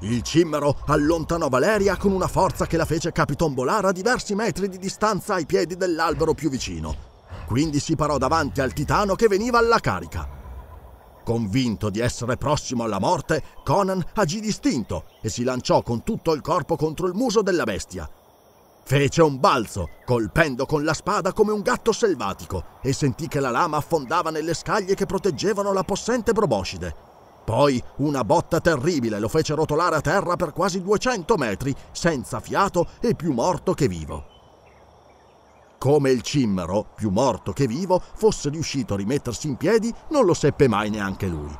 [SPEAKER 1] Il cimmero allontanò Valeria con una forza che la fece capitombolare a diversi metri di distanza ai piedi dell'albero più vicino. Quindi si parò davanti al titano che veniva alla carica. Convinto di essere prossimo alla morte, Conan agì distinto e si lanciò con tutto il corpo contro il muso della bestia, Fece un balzo, colpendo con la spada come un gatto selvatico, e sentì che la lama affondava nelle scaglie che proteggevano la possente proboscide. Poi una botta terribile lo fece rotolare a terra per quasi 200 metri, senza fiato e più morto che vivo. Come il cimmero, più morto che vivo, fosse riuscito a rimettersi in piedi, non lo seppe mai neanche lui.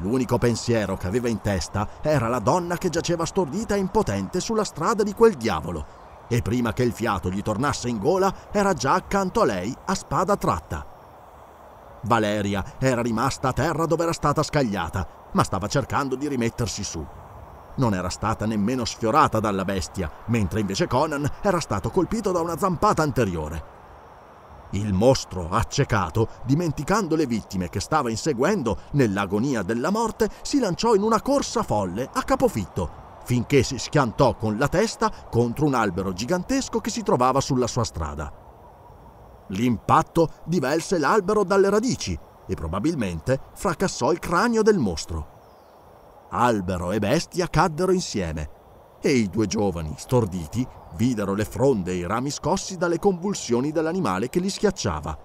[SPEAKER 1] L'unico pensiero che aveva in testa era la donna che giaceva stordita e impotente sulla strada di quel diavolo, e prima che il fiato gli tornasse in gola era già accanto a lei a spada tratta. Valeria era rimasta a terra dove era stata scagliata, ma stava cercando di rimettersi su. Non era stata nemmeno sfiorata dalla bestia, mentre invece Conan era stato colpito da una zampata anteriore. Il mostro, accecato, dimenticando le vittime che stava inseguendo nell'agonia della morte, si lanciò in una corsa folle a capofitto, finché si schiantò con la testa contro un albero gigantesco che si trovava sulla sua strada. L'impatto divelse l'albero dalle radici e probabilmente fracassò il cranio del mostro. Albero e bestia caddero insieme e i due giovani, storditi, videro le fronde e i rami scossi dalle convulsioni dell'animale che li schiacciava.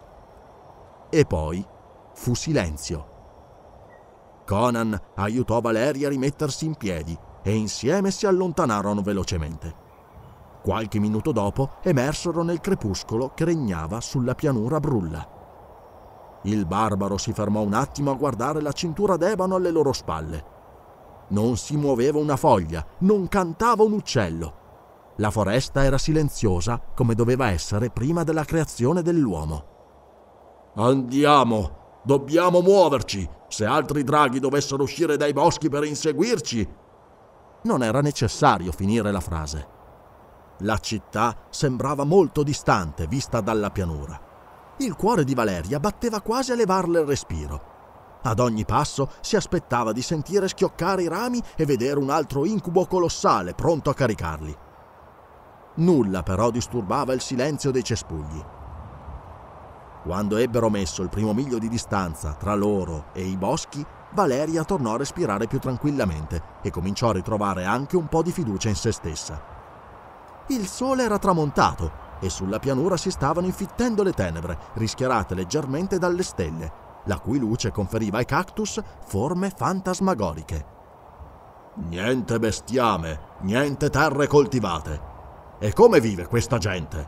[SPEAKER 1] E poi fu silenzio. Conan aiutò Valeria a rimettersi in piedi e insieme si allontanarono velocemente. Qualche minuto dopo emersero nel crepuscolo che regnava sulla pianura brulla. Il barbaro si fermò un attimo a guardare la cintura d'ebano alle loro spalle. Non si muoveva una foglia, non cantava un uccello. La foresta era silenziosa come doveva essere prima della creazione dell'uomo. Andiamo, dobbiamo muoverci. Se altri draghi dovessero uscire dai boschi per inseguirci, non era necessario finire la frase. La città sembrava molto distante vista dalla pianura. Il cuore di Valeria batteva quasi a levarle il respiro. Ad ogni passo si aspettava di sentire schioccare i rami e vedere un altro incubo colossale pronto a caricarli. Nulla però disturbava il silenzio dei cespugli. Quando ebbero messo il primo miglio di distanza tra loro e i boschi, Valeria tornò a respirare più tranquillamente e cominciò a ritrovare anche un po' di fiducia in se stessa. Il sole era tramontato e sulla pianura si stavano infittendo le tenebre, rischiarate leggermente dalle stelle, la cui luce conferiva ai cactus forme fantasmagoriche. Niente bestiame, niente terre coltivate. E come vive questa gente?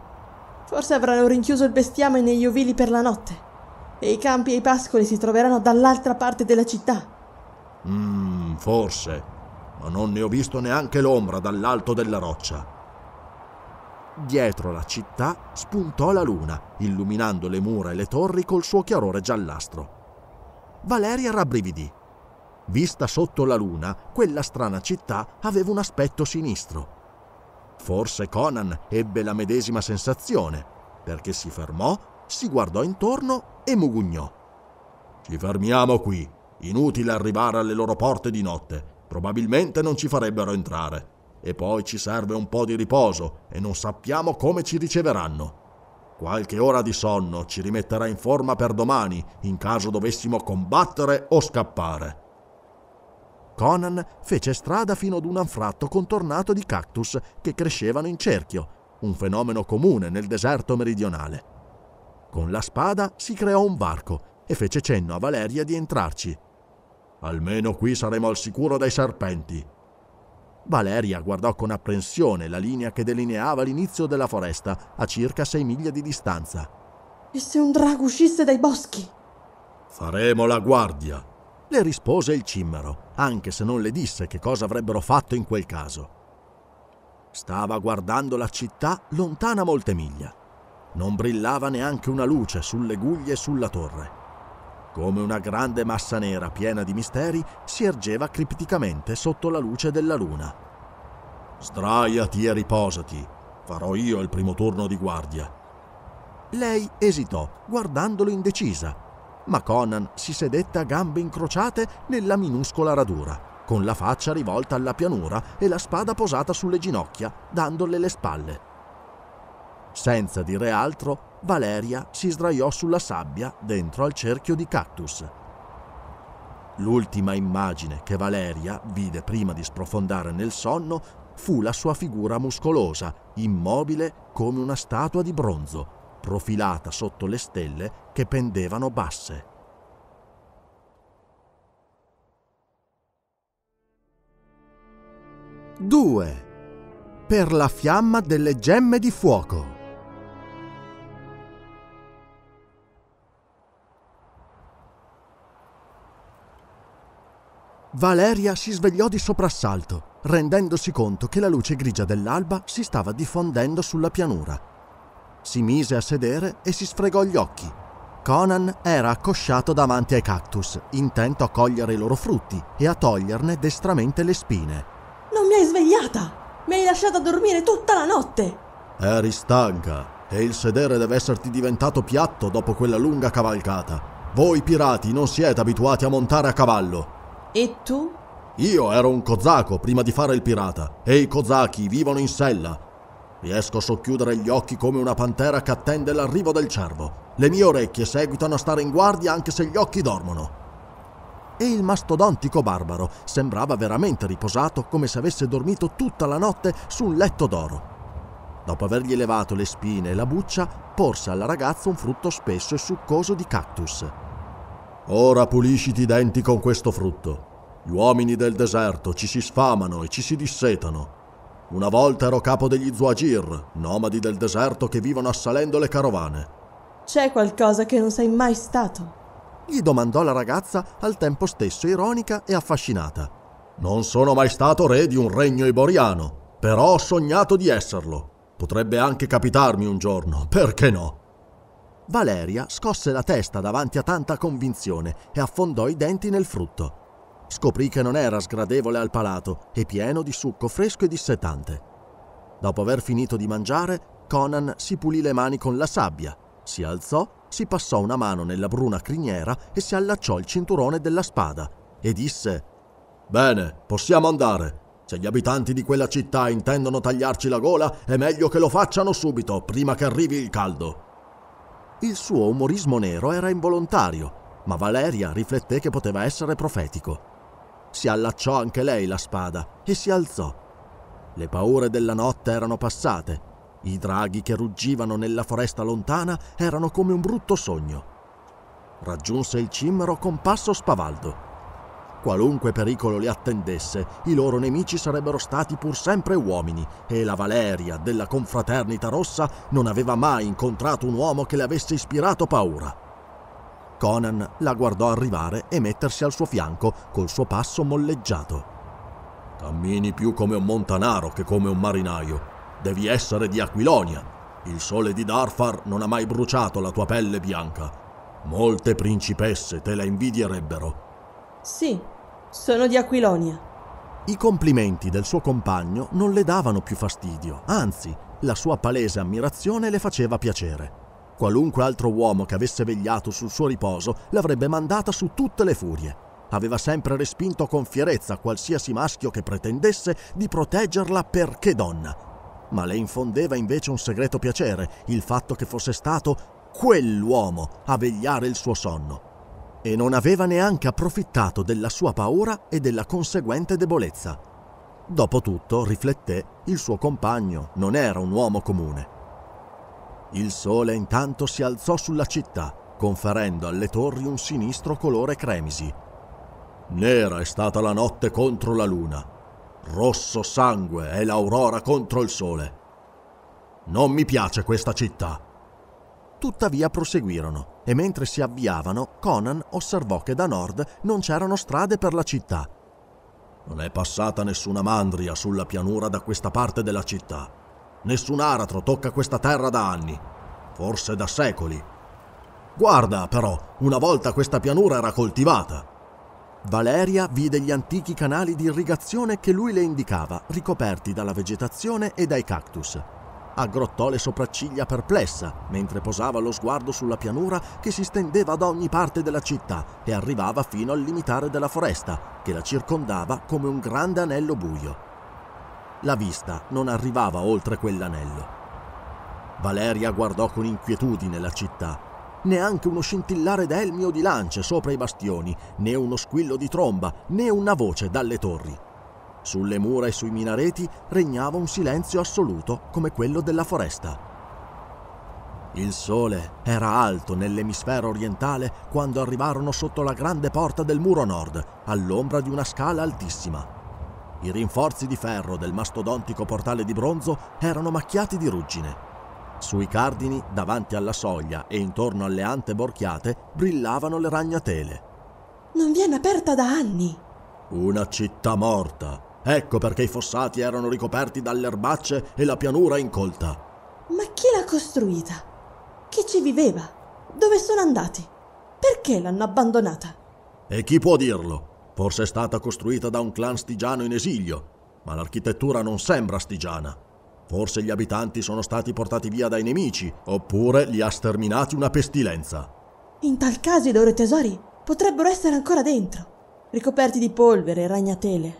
[SPEAKER 2] Forse avranno rinchiuso il bestiame negli ovili per la notte e i campi e i pascoli si troveranno dall'altra parte della città.
[SPEAKER 1] Mm, forse, ma non ne ho visto neanche l'ombra dall'alto della roccia. Dietro la città spuntò la luna, illuminando le mura e le torri col suo chiarore giallastro. Valeria rabbrividì. Vista sotto la luna, quella strana città aveva un aspetto sinistro. Forse Conan ebbe la medesima sensazione, perché si fermò si guardò intorno e mugugnò. Ci fermiamo qui. Inutile arrivare alle loro porte di notte. Probabilmente non ci farebbero entrare. E poi ci serve un po' di riposo e non sappiamo come ci riceveranno. Qualche ora di sonno ci rimetterà in forma per domani, in caso dovessimo combattere o scappare. Conan fece strada fino ad un anfratto contornato di cactus che crescevano in cerchio, un fenomeno comune nel deserto meridionale. Con la spada si creò un varco e fece cenno a Valeria di entrarci. Almeno qui saremo al sicuro dai serpenti. Valeria guardò con apprensione la linea che delineava l'inizio della foresta a circa sei miglia di distanza.
[SPEAKER 2] E se un drago uscisse dai boschi?
[SPEAKER 1] Faremo la guardia, le rispose il cimmero, anche se non le disse che cosa avrebbero fatto in quel caso. Stava guardando la città lontana molte miglia. Non brillava neanche una luce sulle guglie e sulla torre. Come una grande massa nera piena di misteri, si ergeva cripticamente sotto la luce della luna. Sdraiati e riposati, farò io il primo turno di guardia. Lei esitò, guardandolo indecisa, ma Conan si sedette a gambe incrociate nella minuscola radura, con la faccia rivolta alla pianura e la spada posata sulle ginocchia, dandole le spalle. Senza dire altro, Valeria si sdraiò sulla sabbia dentro al cerchio di cactus. L'ultima immagine che Valeria vide prima di sprofondare nel sonno fu la sua figura muscolosa, immobile come una statua di bronzo, profilata sotto le stelle che pendevano basse. Due. Per la fiamma delle gemme di fuoco. Valeria si svegliò di soprassalto, rendendosi conto che la luce grigia dell'alba si stava diffondendo sulla pianura. Si mise a sedere e si sfregò gli occhi. Conan era accosciato davanti ai cactus, intento a cogliere i loro frutti e a toglierne destramente le spine.
[SPEAKER 2] Non mi hai svegliata! Mi hai lasciata dormire tutta la notte!
[SPEAKER 1] Eri stanca e il sedere deve esserti diventato piatto dopo quella lunga cavalcata. Voi pirati non siete abituati a montare a cavallo, e tu? Io ero un cozzako prima di fare il pirata e i cozzaki vivono in sella. Riesco a socchiudere gli occhi come una pantera che attende l'arrivo del cervo. Le mie orecchie seguitano a stare in guardia anche se gli occhi dormono. E il mastodontico barbaro sembrava veramente riposato come se avesse dormito tutta la notte su un letto d'oro. Dopo avergli levato le spine e la buccia, porse alla ragazza un frutto spesso e succoso di cactus. Ora pulisciti i denti con questo frutto, gli uomini del deserto ci si sfamano e ci si dissetano. Una volta ero capo degli Zuagir, nomadi del deserto che vivono assalendo le carovane. C'è qualcosa che non sei
[SPEAKER 2] mai stato?
[SPEAKER 1] Gli domandò la ragazza al tempo stesso ironica e affascinata. Non sono mai stato re di un regno iboriano, però ho sognato di esserlo. Potrebbe anche capitarmi un giorno, perché no? Valeria scosse la testa davanti a tanta convinzione e affondò i denti nel frutto. Scoprì che non era sgradevole al palato e pieno di succo fresco e dissetante. Dopo aver finito di mangiare, Conan si pulì le mani con la sabbia, si alzò, si passò una mano nella bruna criniera e si allacciò il cinturone della spada e disse Bene, possiamo andare. Se gli abitanti di quella città intendono tagliarci la gola, è meglio che lo facciano subito, prima che arrivi il caldo. Il suo umorismo nero era involontario, ma Valeria rifletté che poteva essere profetico si allacciò anche lei la spada e si alzò. Le paure della notte erano passate. I draghi che ruggivano nella foresta lontana erano come un brutto sogno. Raggiunse il cimmero con passo spavaldo. Qualunque pericolo li attendesse, i loro nemici sarebbero stati pur sempre uomini e la Valeria della confraternita rossa non aveva mai incontrato un uomo che le avesse ispirato paura. Conan la guardò arrivare e mettersi al suo fianco col suo passo molleggiato. Cammini più come un montanaro che come un marinaio. Devi essere di Aquilonia. Il sole di Darfar non ha mai bruciato la tua pelle bianca. Molte principesse te la invidierebbero. Sì, sono di Aquilonia. I complimenti del suo compagno non le davano più fastidio, anzi, la sua palese ammirazione le faceva piacere. Qualunque altro uomo che avesse vegliato sul suo riposo l'avrebbe mandata su tutte le furie. Aveva sempre respinto con fierezza qualsiasi maschio che pretendesse di proteggerla perché donna. Ma le infondeva invece un segreto piacere il fatto che fosse stato quell'uomo a vegliare il suo sonno. E non aveva neanche approfittato della sua paura e della conseguente debolezza. Dopotutto, rifletté, il suo compagno non era un uomo comune il sole intanto si alzò sulla città, conferendo alle torri un sinistro colore cremisi. Nera è stata la notte contro la luna, rosso sangue è l'aurora contro il sole. Non mi piace questa città. Tuttavia proseguirono e mentre si avviavano, Conan osservò che da nord non c'erano strade per la città. Non è passata nessuna mandria sulla pianura da questa parte della città. Nessun aratro tocca questa terra da anni, forse da secoli. Guarda, però, una volta questa pianura era coltivata. Valeria vide gli antichi canali di irrigazione che lui le indicava, ricoperti dalla vegetazione e dai cactus. Aggrottò le sopracciglia perplessa mentre posava lo sguardo sulla pianura che si stendeva da ogni parte della città e arrivava fino al limitare della foresta, che la circondava come un grande anello buio. La vista non arrivava oltre quell'anello. Valeria guardò con inquietudine la città. Neanche uno scintillare d'elmi o di lance sopra i bastioni, né uno squillo di tromba, né una voce dalle torri. Sulle mura e sui minareti regnava un silenzio assoluto come quello della foresta. Il sole era alto nell'emisfero orientale quando arrivarono sotto la grande porta del muro nord, all'ombra di una scala altissima. I rinforzi di ferro del mastodontico portale di bronzo erano macchiati di ruggine. Sui cardini, davanti alla soglia e intorno alle ante borchiate, brillavano le ragnatele.
[SPEAKER 2] Non viene aperta da anni.
[SPEAKER 1] Una città morta. Ecco perché i fossati erano ricoperti dalle erbacce e la pianura incolta.
[SPEAKER 2] Ma chi l'ha costruita? Chi ci viveva? Dove sono andati? Perché l'hanno abbandonata?
[SPEAKER 1] E chi può dirlo? Forse è stata costruita da un clan stigiano in esilio, ma l'architettura non sembra stigiana. Forse gli abitanti sono stati portati via dai nemici, oppure li ha sterminati una pestilenza.
[SPEAKER 2] In tal caso i loro tesori potrebbero essere ancora dentro, ricoperti di polvere e ragnatele.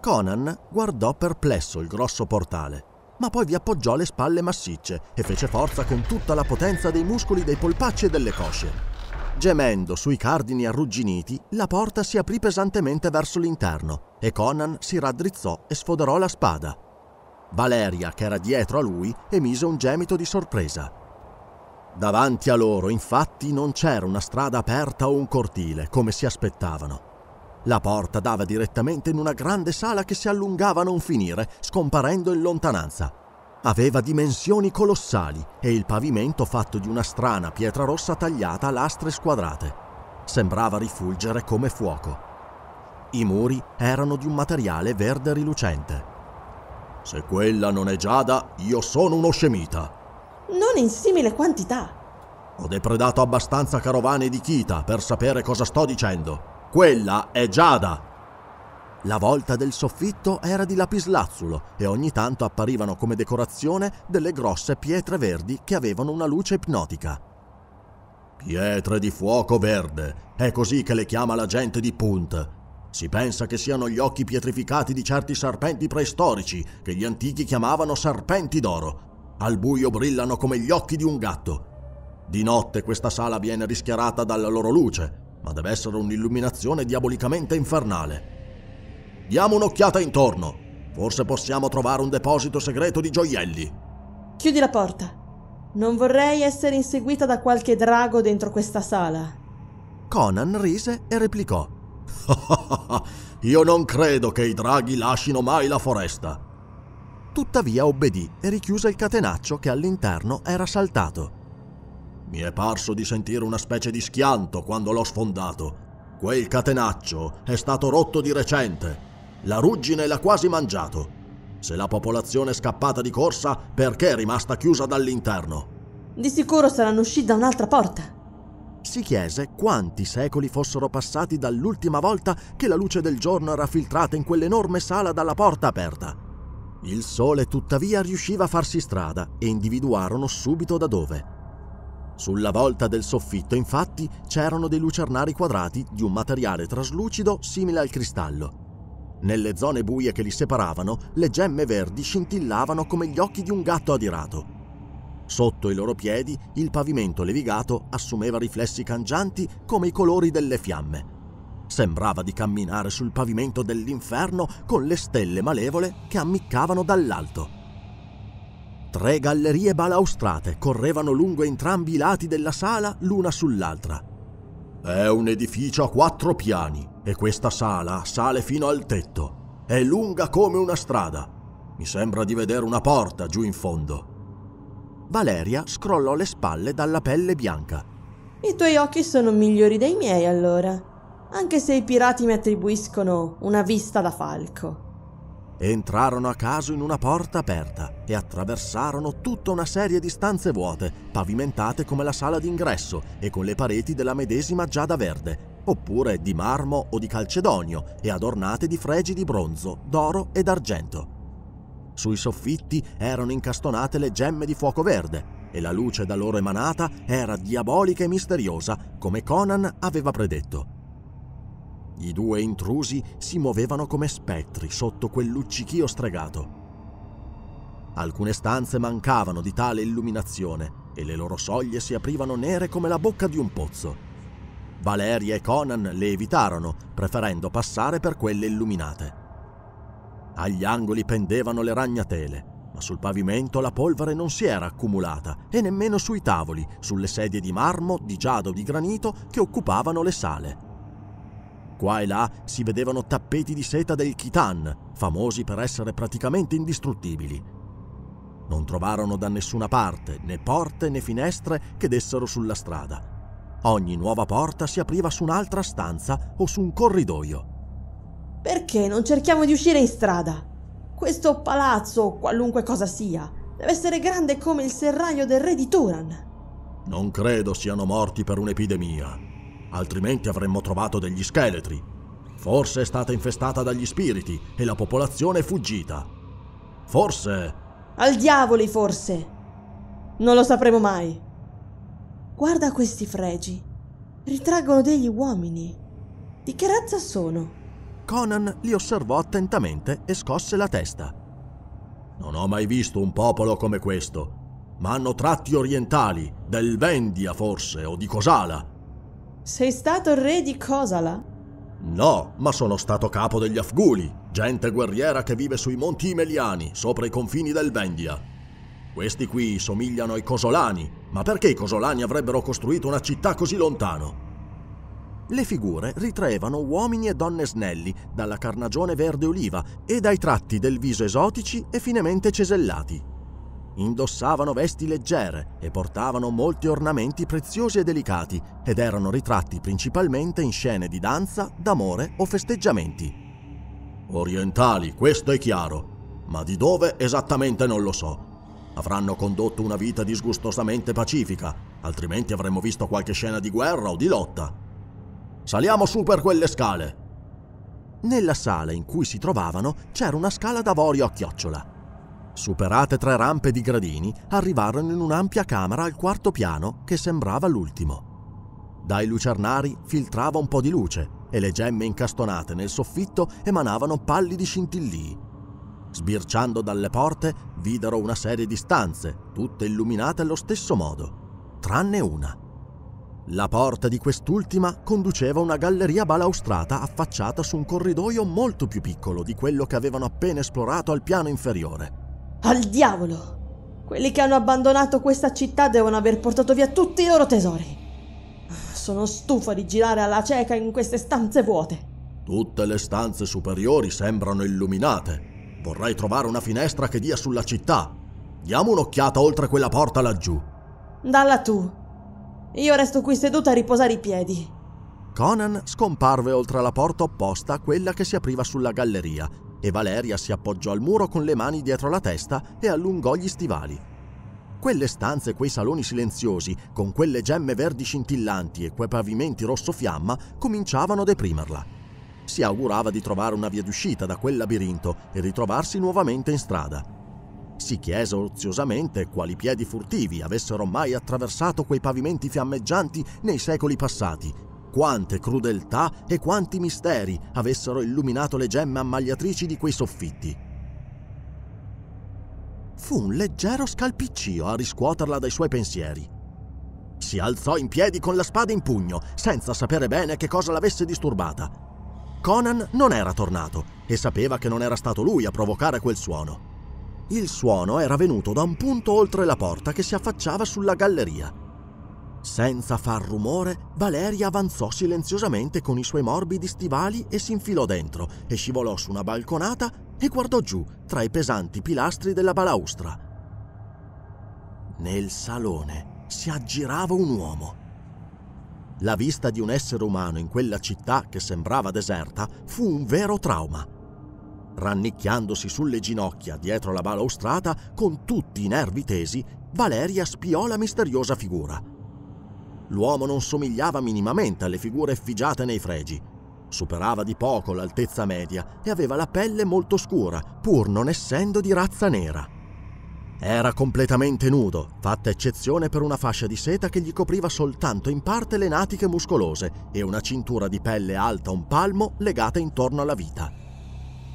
[SPEAKER 1] Conan guardò perplesso il grosso portale, ma poi vi appoggiò le spalle massicce e fece forza con tutta la potenza dei muscoli dei polpacci e delle cosce. Gemendo sui cardini arrugginiti, la porta si aprì pesantemente verso l'interno e Conan si raddrizzò e sfoderò la spada. Valeria, che era dietro a lui, emise un gemito di sorpresa. Davanti a loro, infatti, non c'era una strada aperta o un cortile, come si aspettavano. La porta dava direttamente in una grande sala che si allungava a non finire, scomparendo in lontananza. Aveva dimensioni colossali e il pavimento fatto di una strana pietra rossa tagliata a lastre squadrate. Sembrava rifulgere come fuoco. I muri erano di un materiale verde rilucente. Se quella non è giada, io sono uno scemita. Non in
[SPEAKER 2] simile quantità.
[SPEAKER 1] Ho depredato abbastanza carovane di Kita per sapere cosa sto dicendo. Quella è giada, la volta del soffitto era di lapislazzulo e ogni tanto apparivano come decorazione delle grosse pietre verdi che avevano una luce ipnotica. Pietre di fuoco verde, è così che le chiama la gente di Punt. Si pensa che siano gli occhi pietrificati di certi serpenti preistorici che gli antichi chiamavano serpenti d'oro. Al buio brillano come gli occhi di un gatto. Di notte questa sala viene rischiarata dalla loro luce, ma deve essere un'illuminazione diabolicamente infernale. Diamo un'occhiata intorno. Forse possiamo trovare un deposito segreto di gioielli. Chiudi la porta. Non
[SPEAKER 2] vorrei essere inseguita da qualche drago dentro questa sala.
[SPEAKER 1] Conan rise e replicò. Io non credo che i draghi lasciano mai la foresta. Tuttavia obbedì e richiuse il catenaccio che all'interno era saltato. Mi è parso di sentire una specie di schianto quando l'ho sfondato. Quel catenaccio è stato rotto di recente la ruggine l'ha quasi mangiato. Se la popolazione è scappata di corsa, perché è rimasta chiusa dall'interno? Di sicuro saranno usciti da un'altra porta. Si chiese quanti secoli fossero passati dall'ultima volta che la luce del giorno era filtrata in quell'enorme sala dalla porta aperta. Il sole tuttavia riusciva a farsi strada e individuarono subito da dove. Sulla volta del soffitto infatti c'erano dei lucernari quadrati di un materiale traslucido simile al cristallo. Nelle zone buie che li separavano, le gemme verdi scintillavano come gli occhi di un gatto adirato. Sotto i loro piedi il pavimento levigato assumeva riflessi cangianti come i colori delle fiamme. Sembrava di camminare sul pavimento dell'inferno con le stelle malevole che ammiccavano dall'alto. Tre gallerie balaustrate correvano lungo entrambi i lati della sala l'una sull'altra. È un edificio a quattro piani, e questa sala sale fino al tetto. È lunga come una strada. Mi sembra di vedere una porta giù in fondo. Valeria scrollò le spalle dalla pelle bianca.
[SPEAKER 2] I tuoi occhi sono migliori dei miei allora, anche se i pirati mi attribuiscono una vista da falco.
[SPEAKER 1] Entrarono a caso in una porta aperta e attraversarono tutta una serie di stanze vuote, pavimentate come la sala d'ingresso e con le pareti della medesima giada verde, oppure di marmo o di calcedonio e adornate di fregi di bronzo, d'oro ed argento. Sui soffitti erano incastonate le gemme di fuoco verde e la luce da loro emanata era diabolica e misteriosa, come Conan aveva predetto. I due intrusi si muovevano come spettri sotto quel luccichio stregato. Alcune stanze mancavano di tale illuminazione e le loro soglie si aprivano nere come la bocca di un pozzo. Valeria e Conan le evitarono, preferendo passare per quelle illuminate. Agli angoli pendevano le ragnatele, ma sul pavimento la polvere non si era accumulata e nemmeno sui tavoli, sulle sedie di marmo, di giada o di granito che occupavano le sale. Qua e là si vedevano tappeti di seta del Khitan, famosi per essere praticamente indistruttibili. Non trovarono da nessuna parte né porte né finestre che dessero sulla strada Ogni nuova porta si apriva su un'altra stanza o su un corridoio.
[SPEAKER 2] Perché non cerchiamo di uscire in strada? Questo palazzo, qualunque cosa sia, deve essere grande come il serraglio del re di
[SPEAKER 1] Turan. Non credo siano morti per un'epidemia, altrimenti avremmo trovato degli scheletri. Forse è stata infestata dagli spiriti e la popolazione è fuggita. Forse... Al diavoli, forse. Non lo sapremo
[SPEAKER 2] mai. Guarda questi fregi. Ritraggono degli uomini.
[SPEAKER 1] Di che razza sono? Conan li osservò attentamente e scosse la testa. Non ho mai visto un popolo come questo, ma hanno tratti orientali, del Vendia forse, o di Cosala.
[SPEAKER 2] Sei stato re di Cosala?
[SPEAKER 1] No, ma sono stato capo degli Afghuli, gente guerriera che vive sui monti imeliani, sopra i confini del Vendia. Questi qui somigliano ai cosolani, ma perché i cosolani avrebbero costruito una città così lontano? Le figure ritraevano uomini e donne snelli dalla carnagione verde oliva e dai tratti del viso esotici e finemente cesellati. Indossavano vesti leggere e portavano molti ornamenti preziosi e delicati ed erano ritratti principalmente in scene di danza, d'amore o festeggiamenti. Orientali, questo è chiaro, ma di dove esattamente non lo so avranno condotto una vita disgustosamente pacifica, altrimenti avremmo visto qualche scena di guerra o di lotta. Saliamo su per quelle scale. Nella sala in cui si trovavano c'era una scala d'avorio a chiocciola. Superate tre rampe di gradini, arrivarono in un'ampia camera al quarto piano che sembrava l'ultimo. Dai lucernari filtrava un po' di luce e le gemme incastonate nel soffitto emanavano pallidi scintillii Sbirciando dalle porte, videro una serie di stanze, tutte illuminate allo stesso modo, tranne una. La porta di quest'ultima conduceva una galleria balaustrata affacciata su un corridoio molto più piccolo di quello che avevano appena esplorato al piano inferiore.
[SPEAKER 2] Al diavolo! Quelli che hanno abbandonato questa città devono aver portato via tutti i loro tesori. Sono stufa di girare alla cieca in queste stanze vuote.
[SPEAKER 1] Tutte le stanze superiori sembrano illuminate, Vorrei trovare una finestra che dia sulla città. Diamo un'occhiata oltre quella porta laggiù.
[SPEAKER 2] Dalla tu. Io resto qui seduta a riposare i piedi.
[SPEAKER 1] Conan scomparve oltre la porta opposta a quella che si apriva sulla galleria e Valeria si appoggiò al muro con le mani dietro la testa e allungò gli stivali. Quelle stanze e quei saloni silenziosi, con quelle gemme verdi scintillanti e quei pavimenti rosso fiamma, cominciavano a deprimerla. Si augurava di trovare una via d'uscita da quel labirinto e ritrovarsi nuovamente in strada. Si chiese oziosamente quali piedi furtivi avessero mai attraversato quei pavimenti fiammeggianti nei secoli passati, quante crudeltà e quanti misteri avessero illuminato le gemme ammagliatrici di quei soffitti. Fu un leggero scalpiccio a riscuoterla dai suoi pensieri. Si alzò in piedi con la spada in pugno, senza sapere bene che cosa l'avesse disturbata. Conan non era tornato e sapeva che non era stato lui a provocare quel suono. Il suono era venuto da un punto oltre la porta che si affacciava sulla galleria. Senza far rumore, Valeria avanzò silenziosamente con i suoi morbidi stivali e si infilò dentro e scivolò su una balconata e guardò giù tra i pesanti pilastri della balaustra. Nel salone si aggirava un uomo la vista di un essere umano in quella città che sembrava deserta fu un vero trauma. Rannicchiandosi sulle ginocchia dietro la balaustrata, con tutti i nervi tesi, Valeria spiò la misteriosa figura. L'uomo non somigliava minimamente alle figure effigiate nei fregi. Superava di poco l'altezza media e aveva la pelle molto scura, pur non essendo di razza nera. Era completamente nudo, fatta eccezione per una fascia di seta che gli copriva soltanto in parte le natiche muscolose e una cintura di pelle alta un palmo legata intorno alla vita.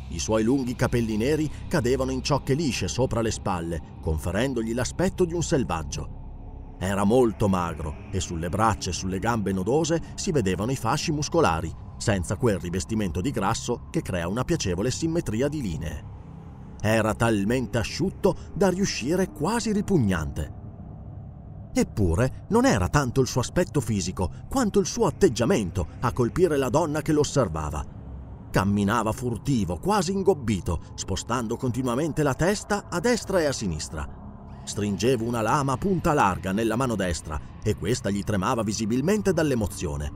[SPEAKER 1] I suoi lunghi capelli neri cadevano in ciocche lisce sopra le spalle, conferendogli l'aspetto di un selvaggio. Era molto magro e sulle braccia e sulle gambe nodose si vedevano i fasci muscolari, senza quel rivestimento di grasso che crea una piacevole simmetria di linee era talmente asciutto da riuscire quasi ripugnante. Eppure non era tanto il suo aspetto fisico quanto il suo atteggiamento a colpire la donna che lo osservava. Camminava furtivo, quasi ingobbito, spostando continuamente la testa a destra e a sinistra. Stringeva una lama a punta larga nella mano destra e questa gli tremava visibilmente dall'emozione.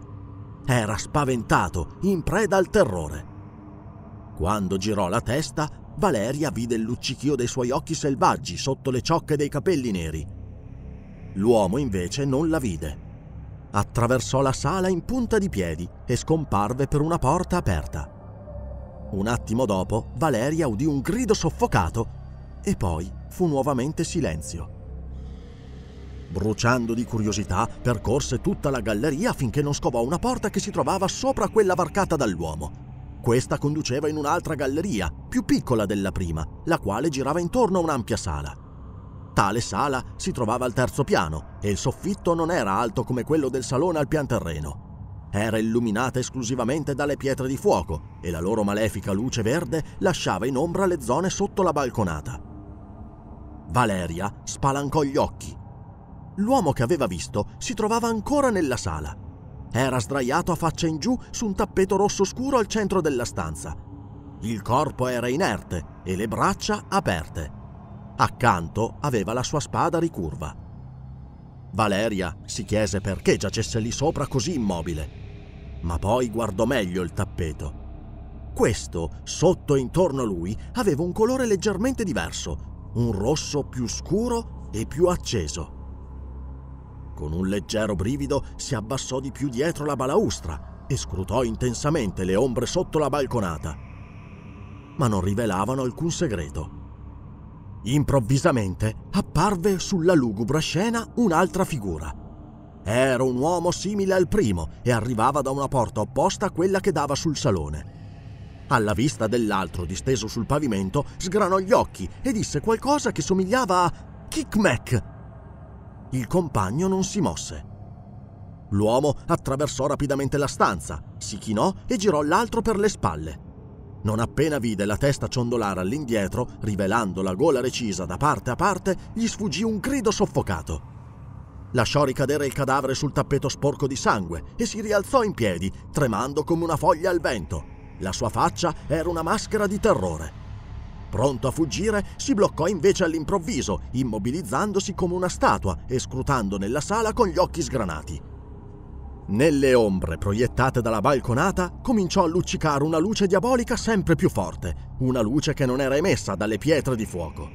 [SPEAKER 1] Era spaventato, in preda al terrore. Quando girò la testa, Valeria vide il luccichio dei suoi occhi selvaggi sotto le ciocche dei capelli neri. L'uomo invece non la vide. Attraversò la sala in punta di piedi e scomparve per una porta aperta. Un attimo dopo Valeria udì un grido soffocato e poi fu nuovamente silenzio. Bruciando di curiosità, percorse tutta la galleria finché non scovò una porta che si trovava sopra quella varcata dall'uomo. Questa conduceva in un'altra galleria, più piccola della prima, la quale girava intorno a un'ampia sala. Tale sala si trovava al terzo piano e il soffitto non era alto come quello del salone al pian terreno. Era illuminata esclusivamente dalle pietre di fuoco e la loro malefica luce verde lasciava in ombra le zone sotto la balconata. Valeria spalancò gli occhi. L'uomo che aveva visto si trovava ancora nella sala era sdraiato a faccia in giù su un tappeto rosso scuro al centro della stanza. Il corpo era inerte e le braccia aperte. Accanto aveva la sua spada ricurva. Valeria si chiese perché giacesse lì sopra così immobile, ma poi guardò meglio il tappeto. Questo, sotto e intorno a lui, aveva un colore leggermente diverso, un rosso più scuro e più acceso. Con un leggero brivido si abbassò di più dietro la balaustra e scrutò intensamente le ombre sotto la balconata. Ma non rivelavano alcun segreto. Improvvisamente apparve sulla lugubra scena un'altra figura. Era un uomo simile al primo e arrivava da una porta opposta a quella che dava sul salone. Alla vista dell'altro disteso sul pavimento, sgranò gli occhi e disse qualcosa che somigliava a Kikmek, il compagno non si mosse. L'uomo attraversò rapidamente la stanza, si chinò e girò l'altro per le spalle. Non appena vide la testa ciondolare all'indietro, rivelando la gola recisa da parte a parte, gli sfuggì un grido soffocato. Lasciò ricadere il cadavere sul tappeto sporco di sangue e si rialzò in piedi, tremando come una foglia al vento. La sua faccia era una maschera di terrore. Pronto a fuggire, si bloccò invece all'improvviso, immobilizzandosi come una statua e scrutando nella sala con gli occhi sgranati. Nelle ombre proiettate dalla balconata cominciò a luccicare una luce diabolica sempre più forte, una luce che non era emessa dalle pietre di fuoco.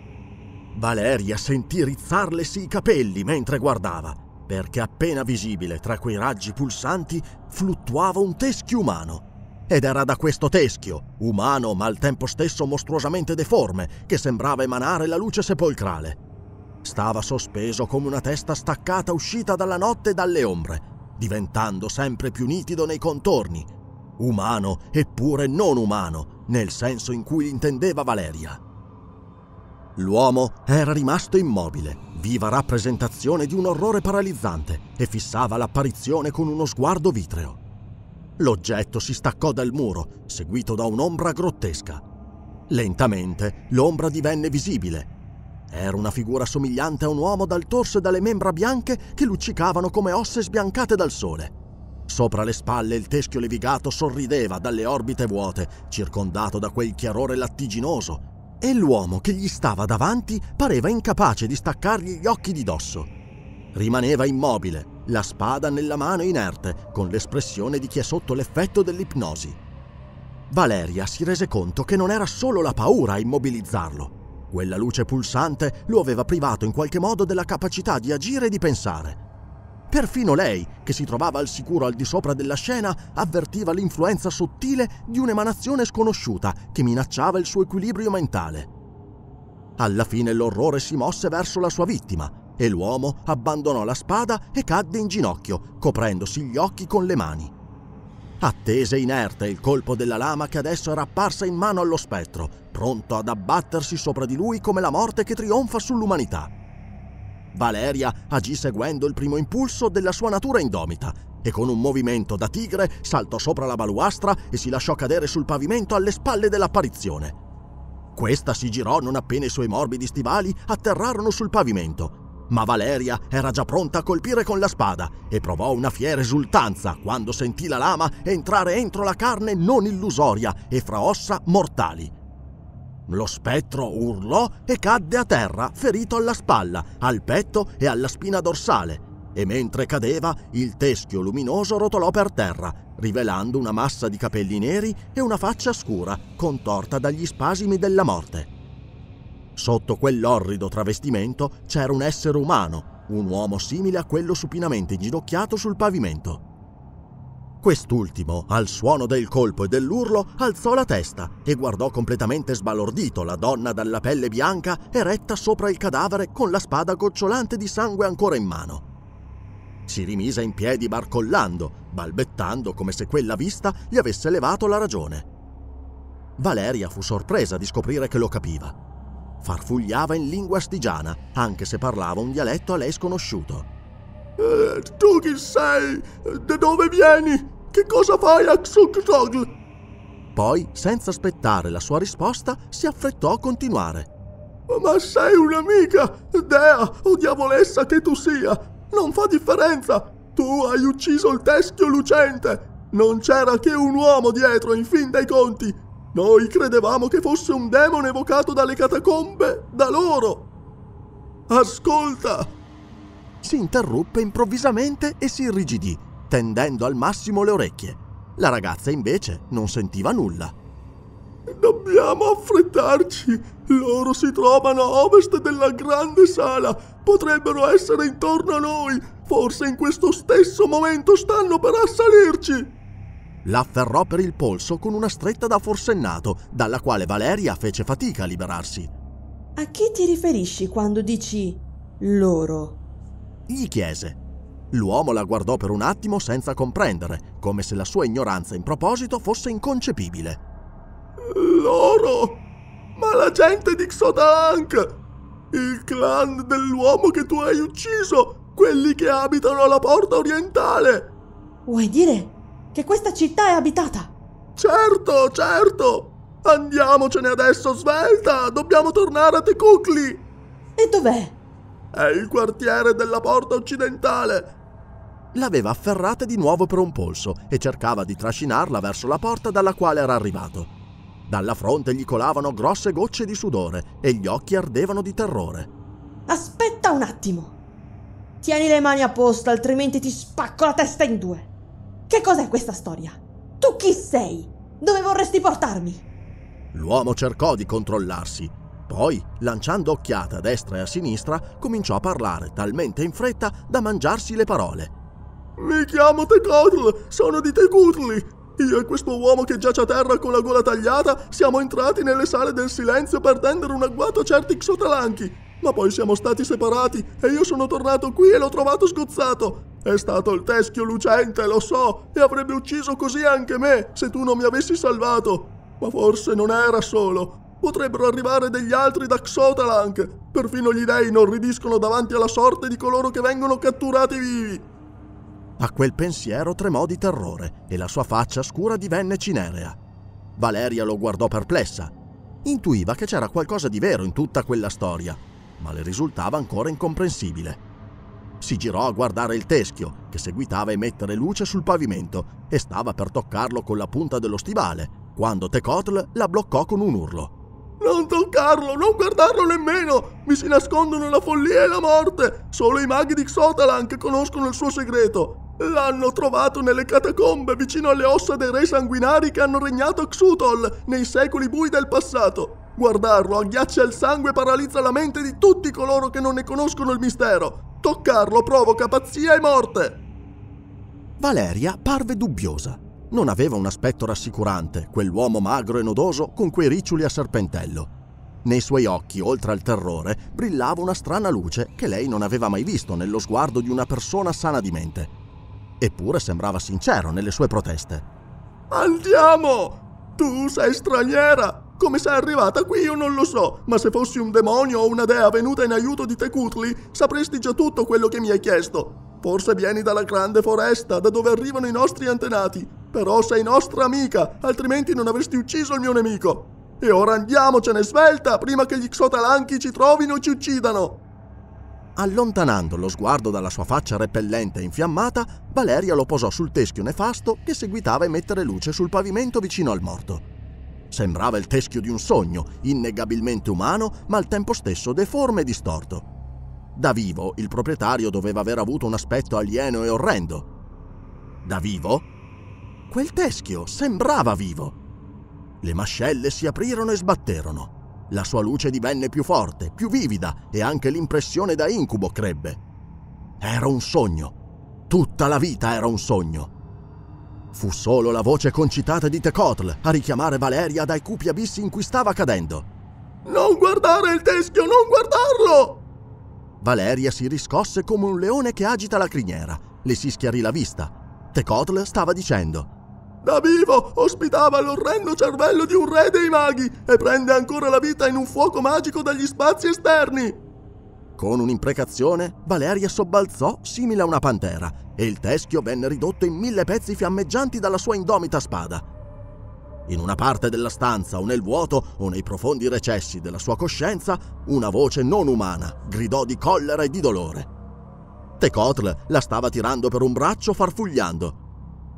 [SPEAKER 1] Valeria sentì rizzarlesi i capelli mentre guardava, perché appena visibile tra quei raggi pulsanti fluttuava un teschio umano ed era da questo teschio, umano ma al tempo stesso mostruosamente deforme, che sembrava emanare la luce sepolcrale. Stava sospeso come una testa staccata uscita dalla notte e dalle ombre, diventando sempre più nitido nei contorni, umano eppure non umano, nel senso in cui intendeva Valeria. L'uomo era rimasto immobile, viva rappresentazione di un orrore paralizzante, e fissava l'apparizione con uno sguardo vitreo. L'oggetto si staccò dal muro, seguito da un'ombra grottesca. Lentamente l'ombra divenne visibile. Era una figura somigliante a un uomo dal torso e dalle membra bianche che luccicavano come osse sbiancate dal sole. Sopra le spalle il teschio levigato sorrideva dalle orbite vuote, circondato da quel chiarore lattiginoso, e l'uomo che gli stava davanti pareva incapace di staccargli gli occhi di dosso. Rimaneva immobile, la spada nella mano inerte, con l'espressione di chi è sotto l'effetto dell'ipnosi. Valeria si rese conto che non era solo la paura a immobilizzarlo. Quella luce pulsante lo aveva privato in qualche modo della capacità di agire e di pensare. Perfino lei, che si trovava al sicuro al di sopra della scena, avvertiva l'influenza sottile di un'emanazione sconosciuta che minacciava il suo equilibrio mentale. Alla fine l'orrore si mosse verso la sua vittima, e l'uomo abbandonò la spada e cadde in ginocchio, coprendosi gli occhi con le mani. Attese inerte il colpo della lama che adesso era apparsa in mano allo spettro, pronto ad abbattersi sopra di lui come la morte che trionfa sull'umanità. Valeria agì seguendo il primo impulso della sua natura indomita e con un movimento da tigre saltò sopra la baluastra e si lasciò cadere sul pavimento alle spalle dell'apparizione. Questa si girò non appena i suoi morbidi stivali atterrarono sul pavimento ma Valeria era già pronta a colpire con la spada e provò una fiera esultanza quando sentì la lama entrare entro la carne non illusoria e fra ossa mortali. Lo spettro urlò e cadde a terra, ferito alla spalla, al petto e alla spina dorsale, e mentre cadeva il teschio luminoso rotolò per terra, rivelando una massa di capelli neri e una faccia scura, contorta dagli spasimi della morte. Sotto quell'orrido travestimento c'era un essere umano, un uomo simile a quello supinamente inginocchiato sul pavimento. Quest'ultimo, al suono del colpo e dell'urlo, alzò la testa e guardò completamente sbalordito la donna dalla pelle bianca eretta sopra il cadavere con la spada gocciolante di sangue ancora in mano. Si rimise in piedi barcollando, balbettando come se quella vista gli avesse levato la ragione. Valeria fu sorpresa di scoprire che lo capiva farfugliava in lingua astigiana, anche se parlava un dialetto a lei sconosciuto.
[SPEAKER 3] Eh, tu chi sei? Da dove vieni? Che cosa fai a Xukzogl?
[SPEAKER 1] Poi, senza aspettare la sua risposta, si affrettò a continuare.
[SPEAKER 3] Ma sei un'amica, dea o diavolessa che tu sia, non fa differenza. Tu hai ucciso il teschio lucente. Non c'era che un uomo dietro, in fin dei conti, noi credevamo che fosse un demone evocato dalle catacombe, da loro. Ascolta! Si interruppe
[SPEAKER 1] improvvisamente e si irrigidì, tendendo al massimo le orecchie. La ragazza invece non sentiva nulla.
[SPEAKER 3] Dobbiamo affrettarci. Loro si trovano a ovest della grande sala. Potrebbero essere intorno a noi. Forse in questo stesso momento stanno per assalirci
[SPEAKER 1] l'afferrò per il polso con una stretta da forsennato, dalla quale Valeria fece fatica a liberarsi. A chi ti riferisci quando dici loro? Gli chiese. L'uomo la guardò per un attimo senza comprendere, come se la sua ignoranza in proposito fosse inconcepibile.
[SPEAKER 3] Loro? Ma la gente di Xodank! Il clan dell'uomo che tu hai ucciso! Quelli che abitano alla porta orientale! Vuoi dire che questa città è abitata. Certo, certo. Andiamocene adesso, svelta. Dobbiamo tornare a Tecucli. E dov'è? È il quartiere della porta
[SPEAKER 1] occidentale. L'aveva afferrata di nuovo per un polso e cercava di trascinarla verso la porta dalla quale era arrivato. Dalla fronte gli colavano grosse gocce di sudore e gli occhi ardevano di terrore. Aspetta un attimo. Tieni le mani
[SPEAKER 2] a posto, altrimenti ti spacco la testa in due. Che cos'è questa storia? Tu chi sei? Dove vorresti portarmi?
[SPEAKER 1] L'uomo cercò di controllarsi, poi, lanciando occhiate a destra e a sinistra, cominciò a parlare talmente in fretta da
[SPEAKER 3] mangiarsi le parole. Mi chiamo Tecotl, sono di Tegutli. Io e questo uomo che giace a terra con la gola tagliata siamo entrati nelle sale del silenzio per tendere un agguato a certi xotalanchi. Ma poi siamo stati separati e io sono tornato qui e l'ho trovato sgozzato. È stato il teschio lucente, lo so, e avrebbe ucciso così anche me se tu non mi avessi salvato. Ma forse non era solo. Potrebbero arrivare degli altri da Xotalank. Perfino gli dei non ridiscono davanti alla sorte di coloro che vengono catturati vivi.
[SPEAKER 1] A quel pensiero tremò di terrore e la sua faccia scura divenne cinerea. Valeria lo guardò perplessa. Intuiva che c'era qualcosa di vero in tutta quella storia ma le risultava ancora incomprensibile. Si girò a guardare il teschio, che seguitava a emettere luce sul pavimento, e stava per toccarlo con la punta
[SPEAKER 3] dello stivale, quando
[SPEAKER 1] Tecotl la bloccò con un urlo.
[SPEAKER 3] Non toccarlo, non guardarlo nemmeno! Mi si nascondono la follia e la morte! Solo i maghi di Xotalan che conoscono il suo segreto! L'hanno trovato nelle catacombe vicino alle ossa dei re sanguinari che hanno regnato Xutol nei secoli bui del passato! Guardarlo agghiaccia il sangue e paralizza la mente di tutti coloro che non ne conoscono il mistero. Toccarlo provoca pazzia e morte.
[SPEAKER 1] Valeria parve dubbiosa. Non aveva un aspetto rassicurante, quell'uomo magro e nodoso con quei riccioli a serpentello. Nei suoi occhi, oltre al terrore, brillava una strana luce che lei non aveva mai visto nello sguardo di una persona sana di mente. Eppure sembrava sincero nelle sue proteste.
[SPEAKER 3] Andiamo! Tu sei straniera! Come sei arrivata qui io non lo so, ma se fossi un demonio o una dea venuta in aiuto di Tecutli, sapresti già tutto quello che mi hai chiesto. Forse vieni dalla grande foresta, da dove arrivano i nostri antenati. Però sei nostra amica, altrimenti non avresti ucciso il mio nemico. E ora andiamocene svelta, prima che gli Xotalanchi ci trovino e ci uccidano.
[SPEAKER 1] Allontanando lo sguardo dalla sua faccia repellente e infiammata, Valeria lo posò sul teschio nefasto che seguitava a emettere luce sul pavimento vicino al morto. Sembrava il teschio di un sogno, innegabilmente umano, ma al tempo stesso deforme e distorto. Da vivo il proprietario doveva aver avuto un aspetto alieno e orrendo. Da vivo? Quel teschio sembrava vivo. Le mascelle si aprirono e sbatterono. La sua luce divenne più forte, più vivida e anche l'impressione da incubo crebbe. Era un sogno. Tutta la vita era un sogno. Fu solo la voce concitata di Tecotl a richiamare Valeria dai cupi abissi in cui stava cadendo.
[SPEAKER 3] Non guardare il teschio, non guardarlo!
[SPEAKER 1] Valeria si riscosse come un leone che agita la
[SPEAKER 3] criniera. Le si schiarì la vista. Tecotl stava dicendo: Da vivo ospitava l'orrendo cervello di un re dei maghi e prende ancora la vita in un fuoco magico dagli spazi esterni.
[SPEAKER 1] Con un'imprecazione, Valeria sobbalzò simile a una pantera e il teschio venne ridotto in mille pezzi fiammeggianti dalla sua indomita spada. In una parte della stanza o nel vuoto o nei profondi recessi della sua coscienza, una voce non umana gridò di collera e di dolore. Tecotl la stava tirando per un braccio farfugliando.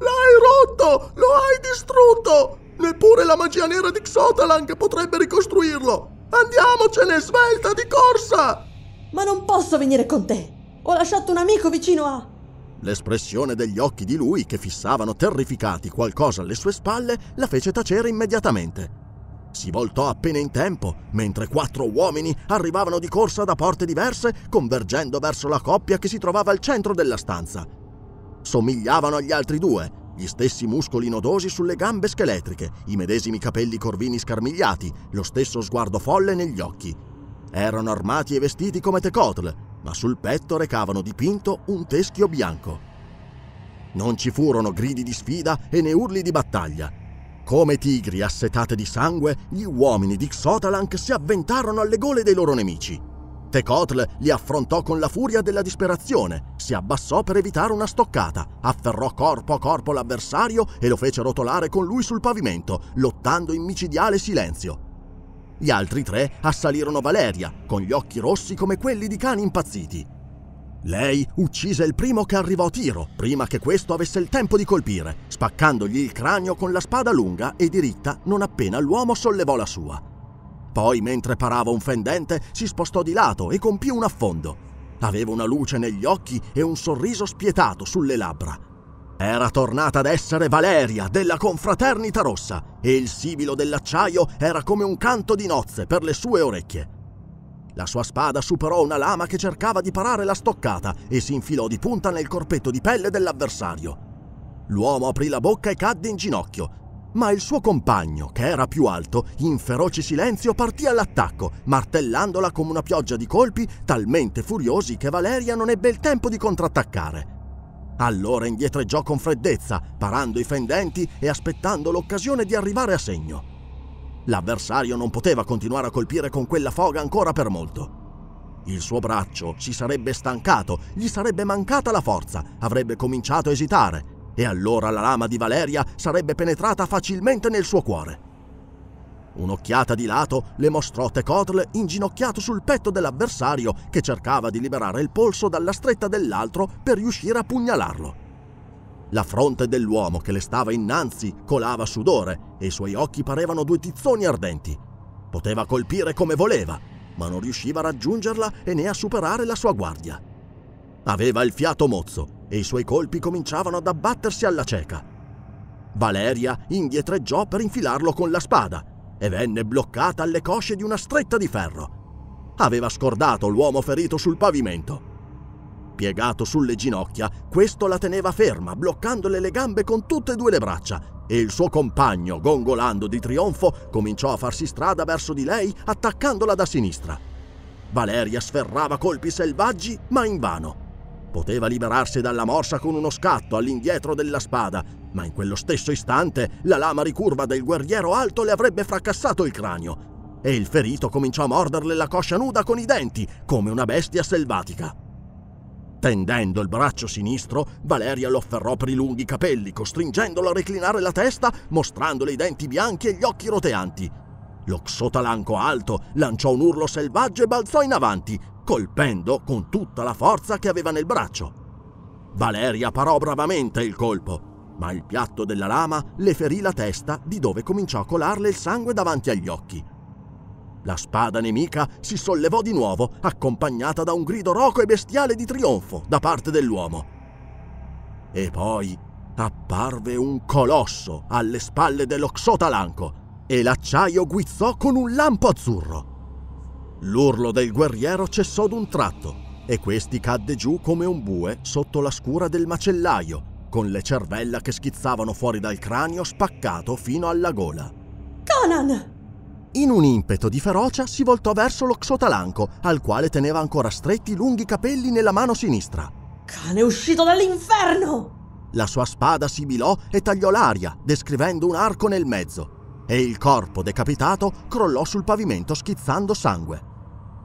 [SPEAKER 3] L'hai rotto! Lo hai distrutto! Neppure la magia nera di Xotalank potrebbe ricostruirlo! Andiamocene, svelta di corsa! Ma non posso venire con te! Ho lasciato un amico vicino
[SPEAKER 1] a... L'espressione degli occhi di lui, che fissavano terrificati qualcosa alle sue spalle, la fece tacere immediatamente. Si voltò appena in tempo, mentre quattro uomini arrivavano di corsa da porte diverse, convergendo verso la coppia che si trovava al centro della stanza. Somigliavano agli altri due, gli stessi muscoli nodosi sulle gambe scheletriche, i medesimi capelli corvini scarmigliati, lo stesso sguardo folle negli occhi. Erano armati e vestiti come Tecotl, ma sul petto recavano dipinto un teschio bianco. Non ci furono gridi di sfida e né urli di battaglia. Come tigri assetate di sangue, gli uomini di Xotalank si avventarono alle gole dei loro nemici. Tecotl li affrontò con la furia della disperazione, si abbassò per evitare una stoccata, afferrò corpo a corpo l'avversario e lo fece rotolare con lui sul pavimento, lottando in micidiale silenzio. Gli altri tre assalirono Valeria, con gli occhi rossi come quelli di cani impazziti. Lei uccise il primo che arrivò a tiro, prima che questo avesse il tempo di colpire, spaccandogli il cranio con la spada lunga e diritta non appena l'uomo sollevò la sua. Poi, mentre parava un fendente, si spostò di lato e compì un affondo. Aveva una luce negli occhi e un sorriso spietato sulle labbra. Era tornata ad essere Valeria della confraternita rossa e il sibilo dell'acciaio era come un canto di nozze per le sue orecchie. La sua spada superò una lama che cercava di parare la stoccata e si infilò di punta nel corpetto di pelle dell'avversario. L'uomo aprì la bocca e cadde in ginocchio, ma il suo compagno, che era più alto, in feroce silenzio partì all'attacco, martellandola come una pioggia di colpi talmente furiosi che Valeria non ebbe il tempo di contrattaccare. Allora indietreggiò con freddezza, parando i fendenti e aspettando l'occasione di arrivare a segno. L'avversario non poteva continuare a colpire con quella foga ancora per molto. Il suo braccio si sarebbe stancato, gli sarebbe mancata la forza, avrebbe cominciato a esitare, e allora la lama di Valeria sarebbe penetrata facilmente nel suo cuore. Un'occhiata di lato le mostrò Tecotl inginocchiato sul petto dell'avversario che cercava di liberare il polso dalla stretta dell'altro per riuscire a pugnalarlo. La fronte dell'uomo che le stava innanzi colava sudore e i suoi occhi parevano due tizzoni ardenti. Poteva colpire come voleva, ma non riusciva a raggiungerla e né a superare la sua guardia. Aveva il fiato mozzo e i suoi colpi cominciavano ad abbattersi alla cieca. Valeria indietreggiò per infilarlo con la spada, e venne bloccata alle cosce di una stretta di ferro. Aveva scordato l'uomo ferito sul pavimento. Piegato sulle ginocchia, questo la teneva ferma, bloccandole le gambe con tutte e due le braccia, e il suo compagno, gongolando di trionfo, cominciò a farsi strada verso di lei, attaccandola da sinistra. Valeria sferrava colpi selvaggi, ma invano. Poteva liberarsi dalla morsa con uno scatto all'indietro della spada, ma in quello stesso istante la lama ricurva del guerriero alto le avrebbe fracassato il cranio e il ferito cominciò a morderle la coscia nuda con i denti, come una bestia selvatica. Tendendo il braccio sinistro, Valeria lo afferrò per i lunghi capelli, costringendolo a reclinare la testa, mostrandole i denti bianchi e gli occhi roteanti. Lo xotalanco alto lanciò un urlo selvaggio e balzò in avanti, colpendo con tutta la forza che aveva nel braccio. Valeria parò bravamente il colpo, ma il piatto della lama le ferì la testa di dove cominciò a colarle il sangue davanti agli occhi. La spada nemica si sollevò di nuovo, accompagnata da un grido roco e bestiale di trionfo da parte dell'uomo. E poi apparve un colosso alle spalle dell'Oxotalanco e l'acciaio guizzò con un lampo azzurro. L'urlo del guerriero cessò d'un tratto e questi cadde giù come un bue sotto la scura del macellaio con le cervella che schizzavano fuori dal cranio spaccato fino alla gola. Conan! In un impeto di ferocia si voltò verso lo Xotalanco, al quale teneva ancora stretti i lunghi capelli nella mano sinistra. Cane uscito
[SPEAKER 2] dall'inferno!
[SPEAKER 1] La sua spada sibilò e tagliò l'aria, descrivendo un arco nel mezzo, e il corpo decapitato crollò sul pavimento schizzando sangue.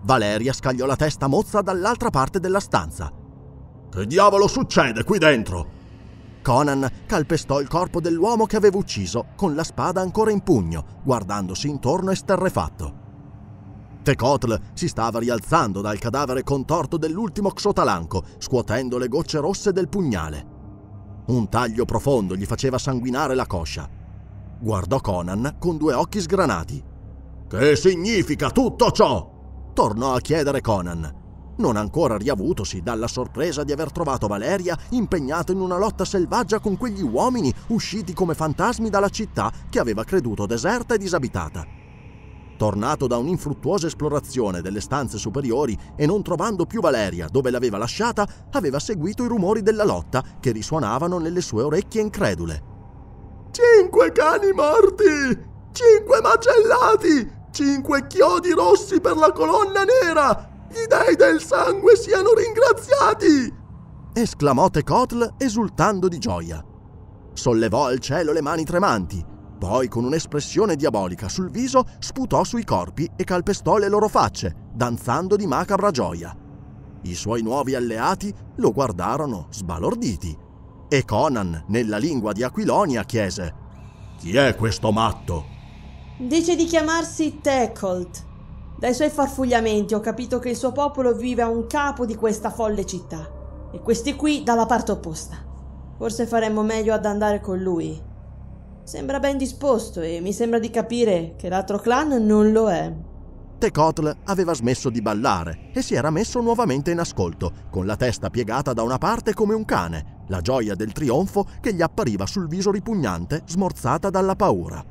[SPEAKER 1] Valeria scagliò la testa mozza dall'altra parte della stanza. Che diavolo succede qui dentro? Conan calpestò il corpo dell'uomo che aveva ucciso con la spada ancora in pugno, guardandosi intorno esterrefatto. Tecotl si stava rialzando dal cadavere contorto dell'ultimo Xotalanco, scuotendo le gocce rosse del pugnale. Un taglio profondo gli faceva sanguinare la coscia. Guardò Conan con due occhi sgranati. Che significa tutto ciò? tornò a chiedere Conan non ancora riavutosi dalla sorpresa di aver trovato Valeria impegnata in una lotta selvaggia con quegli uomini usciti come fantasmi dalla città che aveva creduto deserta e disabitata. Tornato da un'infruttuosa esplorazione delle stanze superiori e non trovando più Valeria dove l'aveva lasciata, aveva seguito i rumori della lotta che risuonavano nelle sue orecchie incredule.
[SPEAKER 3] Cinque cani morti! Cinque macellati! Cinque chiodi rossi per la colonna nera! Gli dei del sangue siano ringraziati!
[SPEAKER 1] esclamò Tecotl esultando di gioia. Sollevò al cielo le mani tremanti, poi con un'espressione diabolica sul viso sputò sui corpi e calpestò le loro facce, danzando di macabra gioia. I suoi nuovi alleati lo guardarono sbalorditi e Conan, nella lingua di Aquilonia, chiese: Chi è questo matto?
[SPEAKER 2] Dice di chiamarsi Tecolt, dai suoi farfugliamenti ho capito che il suo popolo vive a un capo di questa folle città e questi qui dalla parte opposta. Forse faremmo meglio ad andare con lui. Sembra ben disposto e mi sembra di capire che l'altro clan non lo è.
[SPEAKER 1] Tekotl aveva smesso di ballare e si era messo nuovamente in ascolto, con la testa piegata da una parte come un cane, la gioia del trionfo che gli appariva sul viso ripugnante, smorzata dalla paura.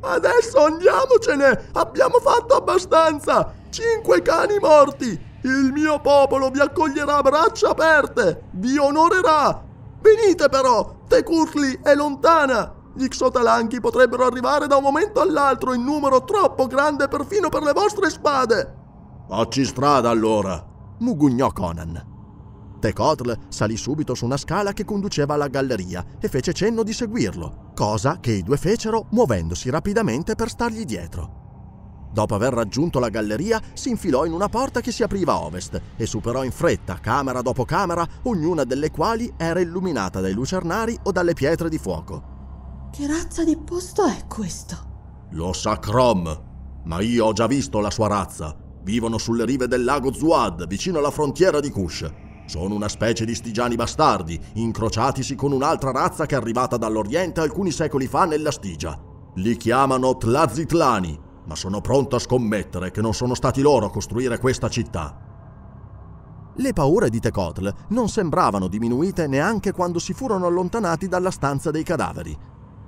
[SPEAKER 3] Adesso andiamocene! Abbiamo fatto abbastanza! Cinque cani morti! Il mio popolo vi accoglierà a braccia aperte! Vi onorerà! Venite però! Tecurli è lontana! Gli Xotalanchi potrebbero arrivare da un momento all'altro in numero troppo grande perfino per le vostre spade!
[SPEAKER 1] Facci strada allora! mugugnò Conan. Tecotle salì subito su una scala che conduceva alla galleria e fece cenno di seguirlo, cosa che i due fecero muovendosi rapidamente per stargli dietro. Dopo aver raggiunto la galleria, si infilò in una porta che si apriva a ovest e superò in fretta, camera dopo camera, ognuna delle quali era illuminata dai lucernari o dalle pietre di fuoco.
[SPEAKER 2] Che razza di posto è questo?
[SPEAKER 1] Lo sa Crom, ma io ho già visto la sua razza. Vivono sulle rive del lago Zuad, vicino alla frontiera di Kush. Sono una specie di stigiani bastardi, incrociatisi con un'altra razza che è arrivata dall'Oriente alcuni secoli fa nella Stigia. Li chiamano Tlazitlani, ma sono pronto a scommettere che non sono stati loro a costruire questa città. Le paure di Tecotl non sembravano diminuite neanche quando si furono allontanati dalla stanza dei cadaveri.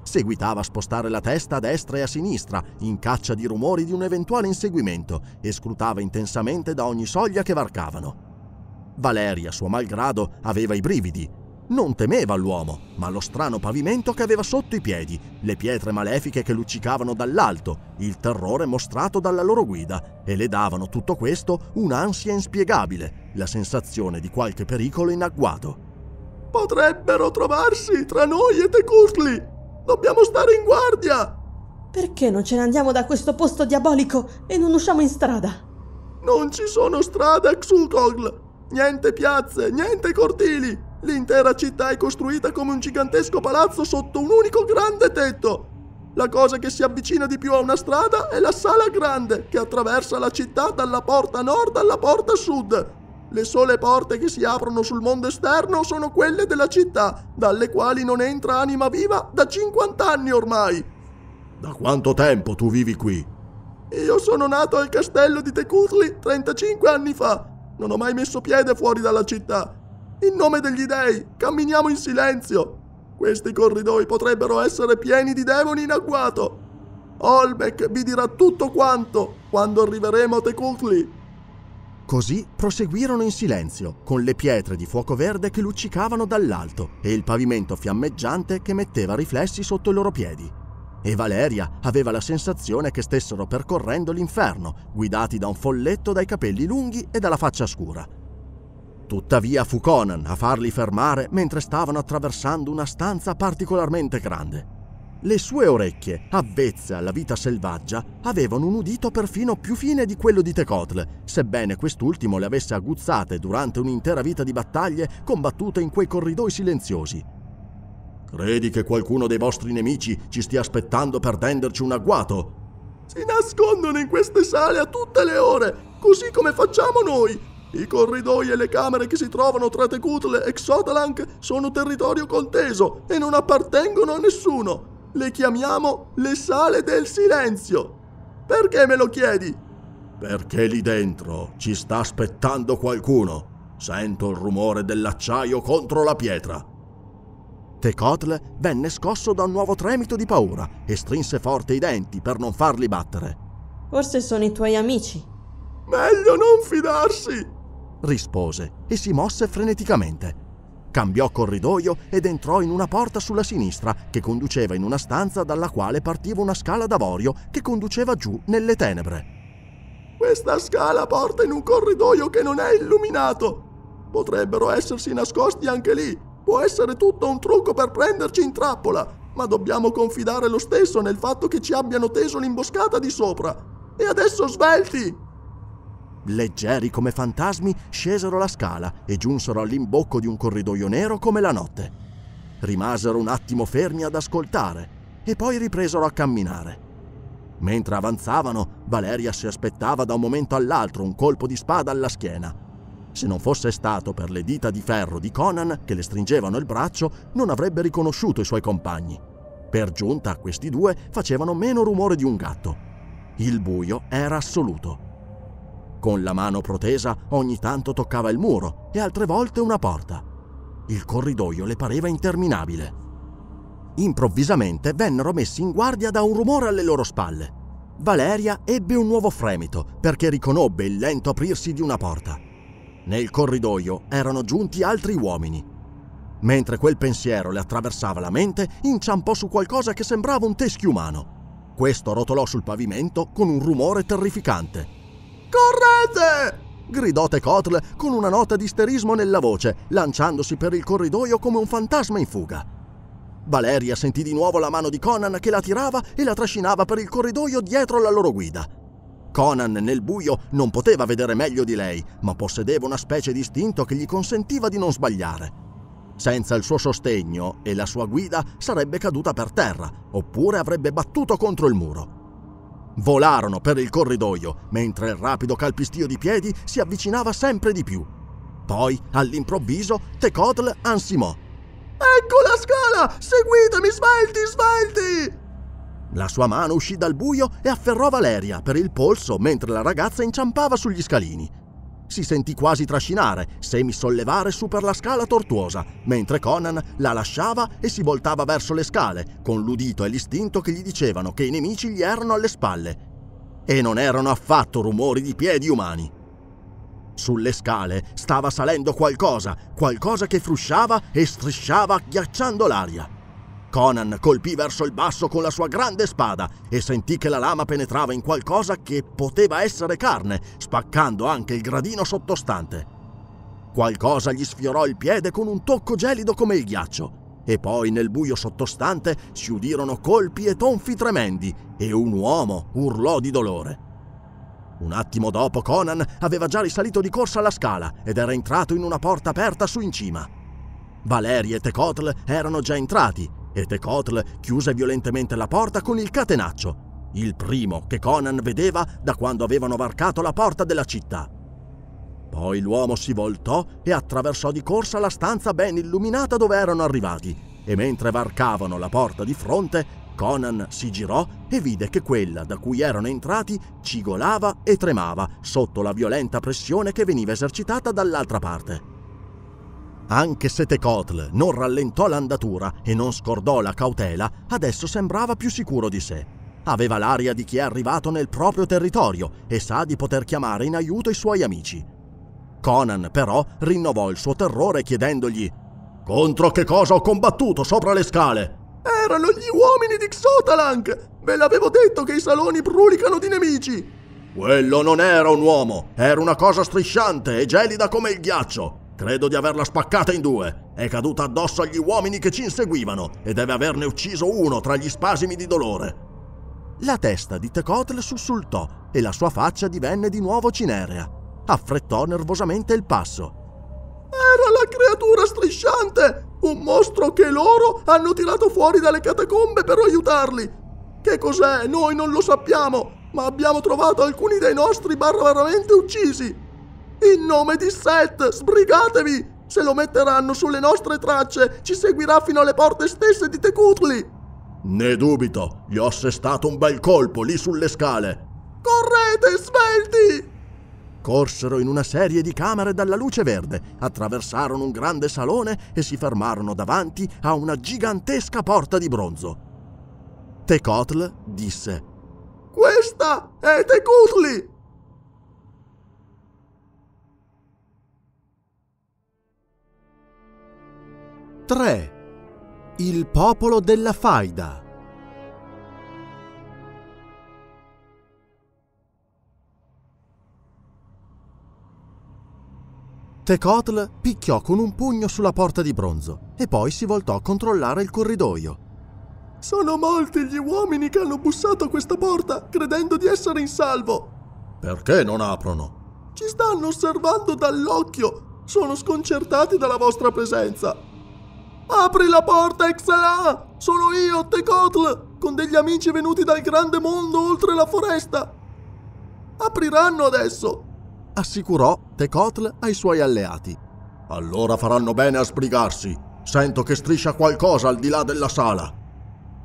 [SPEAKER 1] Seguitava a spostare la testa a destra e a sinistra, in caccia di rumori di un eventuale inseguimento, e scrutava intensamente da ogni soglia che varcavano. Valeria, suo malgrado, aveva i brividi. Non temeva l'uomo, ma lo strano pavimento che aveva sotto i piedi, le pietre malefiche che luccicavano dall'alto, il terrore mostrato dalla loro guida, e le davano tutto questo un'ansia inspiegabile, la sensazione di qualche pericolo in agguato.
[SPEAKER 3] Potrebbero trovarsi tra noi e Tecusli! Dobbiamo stare in guardia!
[SPEAKER 2] Perché non ce ne andiamo da questo posto diabolico e non usciamo in strada?
[SPEAKER 3] Non ci sono strade a Xulkogl! Niente piazze, niente cortili! L'intera città è costruita come un gigantesco palazzo sotto un unico grande tetto. La cosa che si avvicina di più a una strada è la sala grande che attraversa la città dalla porta nord alla porta sud. Le sole porte che si aprono sul mondo esterno sono quelle della città, dalle quali non entra anima viva da 50 anni ormai.
[SPEAKER 1] Da quanto tempo tu vivi qui?
[SPEAKER 3] Io sono nato al castello di Tecutli 35 anni fa non ho mai messo piede fuori dalla città. In nome degli dei, camminiamo in silenzio. Questi corridoi potrebbero essere pieni di demoni in agguato. Olmec vi dirà tutto quanto quando arriveremo a Tecutli.
[SPEAKER 1] Così proseguirono in silenzio, con le pietre di fuoco verde che luccicavano dall'alto e il pavimento fiammeggiante che metteva riflessi sotto i loro piedi e Valeria aveva la sensazione che stessero percorrendo l'inferno, guidati da un folletto dai capelli lunghi e dalla faccia scura. Tuttavia fu Conan a farli fermare mentre stavano attraversando una stanza particolarmente grande. Le sue orecchie, avvezze alla vita selvaggia, avevano un udito perfino più fine di quello di Tecotl, sebbene quest'ultimo le avesse aguzzate durante un'intera vita di battaglie combattute in quei corridoi silenziosi. Credi che qualcuno dei vostri nemici ci stia aspettando per tenderci un agguato?
[SPEAKER 3] Si nascondono in queste sale a tutte le ore, così come facciamo noi. I corridoi e le camere che si trovano tra Tecutle e Xotalank sono territorio conteso e non appartengono a nessuno. Le chiamiamo le sale del silenzio. Perché me lo chiedi? Perché lì
[SPEAKER 1] dentro ci sta aspettando qualcuno. Sento il rumore dell'acciaio contro la pietra. Tecotl venne scosso da un nuovo tremito di paura e strinse forte i denti per non farli battere.
[SPEAKER 2] Forse sono i tuoi amici. Meglio
[SPEAKER 1] non fidarsi! rispose e si mosse freneticamente. Cambiò corridoio ed entrò in una porta sulla sinistra che conduceva in una stanza dalla quale partiva una scala d'avorio che conduceva giù nelle tenebre.
[SPEAKER 3] Questa scala porta in un corridoio che non è illuminato. Potrebbero essersi nascosti anche lì, Può essere tutto un trucco per prenderci in trappola, ma dobbiamo confidare lo stesso nel fatto che ci abbiano teso l'imboscata di sopra. E adesso svelti!
[SPEAKER 1] Leggeri come fantasmi scesero la scala e giunsero all'imbocco di un corridoio nero come la notte. Rimasero un attimo fermi ad ascoltare e poi ripresero a camminare. Mentre avanzavano, Valeria si aspettava da un momento all'altro un colpo di spada alla schiena, se non fosse stato per le dita di ferro di Conan che le stringevano il braccio, non avrebbe riconosciuto i suoi compagni. Per giunta, questi due facevano meno rumore di un gatto. Il buio era assoluto. Con la mano protesa ogni tanto toccava il muro e altre volte una porta. Il corridoio le pareva interminabile. Improvvisamente vennero messi in guardia da un rumore alle loro spalle. Valeria ebbe un nuovo fremito perché riconobbe il lento aprirsi di una porta. Nel corridoio erano giunti altri uomini. Mentre quel pensiero le attraversava la mente, inciampò su qualcosa che sembrava un teschio umano. Questo rotolò sul pavimento con un rumore terrificante. Correte! gridò Tecotle con una nota di isterismo nella voce, lanciandosi per il corridoio come un fantasma in fuga. Valeria sentì di nuovo la mano di Conan che la tirava e la trascinava per il corridoio dietro la loro guida. Conan nel buio non poteva vedere meglio di lei, ma possedeva una specie di istinto che gli consentiva di non sbagliare. Senza il suo sostegno e la sua guida sarebbe caduta per terra, oppure avrebbe battuto contro il muro. Volarono per il corridoio, mentre il rapido calpistio di piedi si avvicinava sempre di più. Poi, all'improvviso, Tecotl ansimò. Ecco
[SPEAKER 3] la scala! Seguitemi, svelti, svelti!
[SPEAKER 1] La sua mano uscì dal buio e afferrò Valeria per il polso mentre la ragazza inciampava sugli scalini. Si sentì quasi trascinare, semisollevare su per la scala tortuosa, mentre Conan la lasciava e si voltava verso le scale, con l'udito e l'istinto che gli dicevano che i nemici gli erano alle spalle. E non erano affatto rumori di piedi umani. Sulle scale stava salendo qualcosa, qualcosa che frusciava e strisciava ghiacciando l'aria. Conan colpì verso il basso con la sua grande spada e sentì che la lama penetrava in qualcosa che poteva essere carne, spaccando anche il gradino sottostante. Qualcosa gli sfiorò il piede con un tocco gelido come il ghiaccio, e poi nel buio sottostante si udirono colpi e tonfi tremendi e un uomo urlò di dolore. Un attimo dopo Conan aveva già risalito di corsa la scala ed era entrato in una porta aperta su in cima. Valerie e Tecotl erano già entrati e Tecotl chiuse violentemente la porta con il catenaccio, il primo che Conan vedeva da quando avevano varcato la porta della città. Poi l'uomo si voltò e attraversò di corsa la stanza ben illuminata dove erano arrivati, e mentre varcavano la porta di fronte, Conan si girò e vide che quella da cui erano entrati cigolava e tremava sotto la violenta pressione che veniva esercitata dall'altra parte. Anche se Tecotl non rallentò l'andatura e non scordò la cautela, adesso sembrava più sicuro di sé. Aveva l'aria di chi è arrivato nel proprio territorio e sa di poter chiamare in aiuto i suoi amici. Conan, però, rinnovò il suo terrore chiedendogli «Contro che cosa ho combattuto sopra le scale?»
[SPEAKER 3] «Erano gli uomini di Xotalank! Ve l'avevo detto che i saloni brulicano di nemici!»
[SPEAKER 1] «Quello non era un uomo, era una cosa strisciante e gelida come il ghiaccio!» Credo di averla spaccata in due. È caduta addosso agli uomini che ci inseguivano e deve averne ucciso uno tra gli spasimi di dolore. La testa di Tecotl sussultò e la sua faccia divenne di nuovo cinerea. Affrettò nervosamente il passo.
[SPEAKER 3] Era la creatura strisciante! Un mostro che loro hanno tirato fuori dalle catacombe per aiutarli! Che cos'è? Noi non lo sappiamo, ma abbiamo trovato alcuni dei nostri barbaramente uccisi! In nome di Seth, sbrigatevi! Se lo metteranno sulle nostre tracce, ci seguirà fino alle porte stesse di Tecutli!
[SPEAKER 1] Ne dubito, gli ho assestato un bel colpo lì sulle scale!
[SPEAKER 3] Correte, svelti!
[SPEAKER 1] Corsero in una serie di camere dalla luce verde, attraversarono un grande salone e si fermarono davanti a una gigantesca porta di bronzo. Tecotl disse:
[SPEAKER 3] Questa è Tecutli!
[SPEAKER 1] 3. Il popolo della Faida. Tecotl picchiò con un pugno sulla porta di bronzo
[SPEAKER 3] e poi si voltò a controllare il corridoio.
[SPEAKER 1] Sono molti
[SPEAKER 3] gli uomini che hanno bussato a questa porta credendo di essere in salvo.
[SPEAKER 1] Perché non aprono?
[SPEAKER 3] Ci stanno osservando dall'occhio. Sono sconcertati dalla vostra presenza. Apri la porta, Exalà! Sono io, Tecotl, con degli amici venuti dal grande mondo oltre la foresta. Apriranno adesso,
[SPEAKER 1] assicurò Tecotl ai suoi alleati. Allora faranno bene a sbrigarsi. Sento che striscia qualcosa al di là della sala.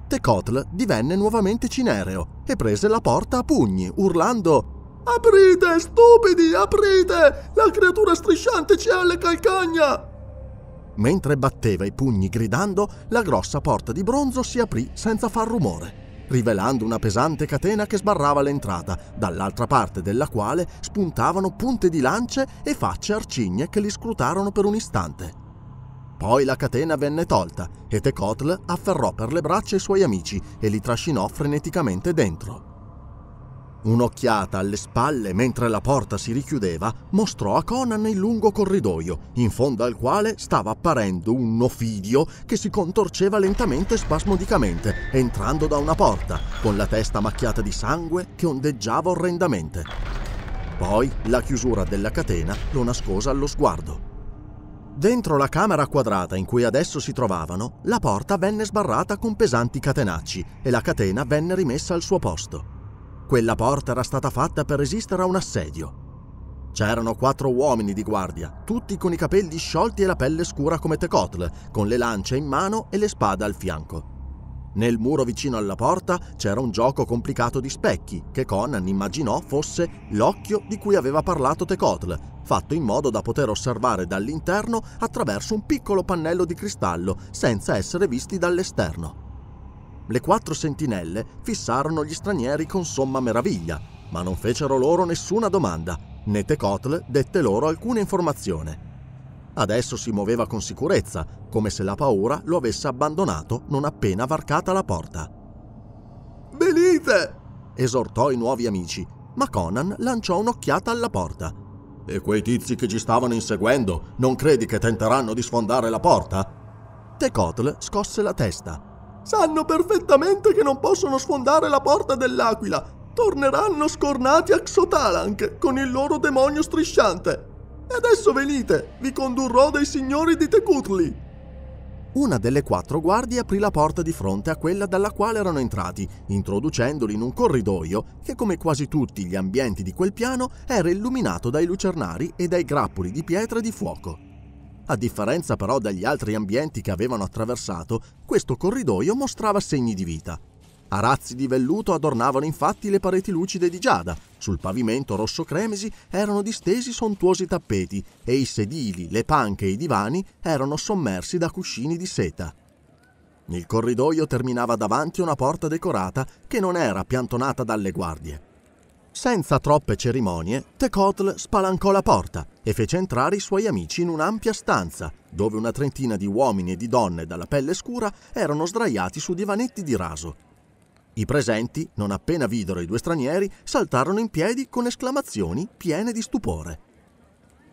[SPEAKER 1] Tecotl divenne nuovamente
[SPEAKER 3] cinereo e prese la porta a pugni, urlando Aprite, stupidi, aprite! La creatura strisciante ci ha le calcagna! Mentre batteva
[SPEAKER 1] i pugni gridando, la grossa porta di bronzo si aprì senza far rumore rivelando una pesante catena che sbarrava l'entrata, dall'altra parte della quale spuntavano punte di lance e facce arcigne che li scrutarono per un istante. Poi la catena venne tolta e Tecotl afferrò per le braccia i suoi amici e li trascinò freneticamente dentro. Un'occhiata alle spalle mentre la porta si richiudeva mostrò a Conan il lungo corridoio, in fondo al quale stava apparendo un ofidio che si contorceva lentamente e spasmodicamente, entrando da una porta, con la testa macchiata di sangue che ondeggiava orrendamente. Poi la chiusura della catena lo nascose allo sguardo. Dentro la camera quadrata in cui adesso si trovavano, la porta venne sbarrata con pesanti catenacci e la catena venne rimessa al suo posto. Quella porta era stata fatta per resistere a un assedio. C'erano quattro uomini di guardia, tutti con i capelli sciolti e la pelle scura come Tecotl, con le lance in mano e le spade al fianco. Nel muro vicino alla porta c'era un gioco complicato di specchi che Conan immaginò fosse l'occhio di cui aveva parlato Tecotl, fatto in modo da poter osservare dall'interno attraverso un piccolo pannello di cristallo senza essere visti dall'esterno. Le quattro sentinelle fissarono gli stranieri con somma meraviglia, ma non fecero loro nessuna domanda, né Tecotle dette loro alcuna informazione. Adesso si muoveva con sicurezza, come se la paura lo avesse abbandonato non appena varcata la porta. Venite! esortò i nuovi amici, ma Conan lanciò un'occhiata alla porta. E quei tizi che ci stavano inseguendo, non credi che tenteranno di sfondare la porta? Tecotle scosse la testa.
[SPEAKER 3] Sanno perfettamente che non possono sfondare la porta dell'Aquila. Torneranno scornati a Xotalank con il loro demonio strisciante. E adesso venite, vi condurrò dai signori di Tecutli. Una delle quattro guardie aprì la porta di fronte a quella dalla quale erano entrati,
[SPEAKER 1] introducendoli in un corridoio che, come quasi tutti gli ambienti di quel piano, era illuminato dai lucernari e dai grappoli di pietra di fuoco. A differenza però dagli altri ambienti che avevano attraversato, questo corridoio mostrava segni di vita. Arazzi di velluto adornavano infatti le pareti lucide di giada, sul pavimento rosso cremesi erano distesi sontuosi tappeti e i sedili, le panche e i divani erano sommersi da cuscini di seta. Il corridoio terminava davanti a una porta decorata che non era piantonata dalle guardie. Senza troppe cerimonie, Tecotl spalancò la porta e fece entrare i suoi amici in un'ampia stanza, dove una trentina di uomini e di donne dalla pelle scura erano sdraiati su divanetti di raso. I presenti, non appena videro i due stranieri, saltarono in piedi con esclamazioni piene di stupore.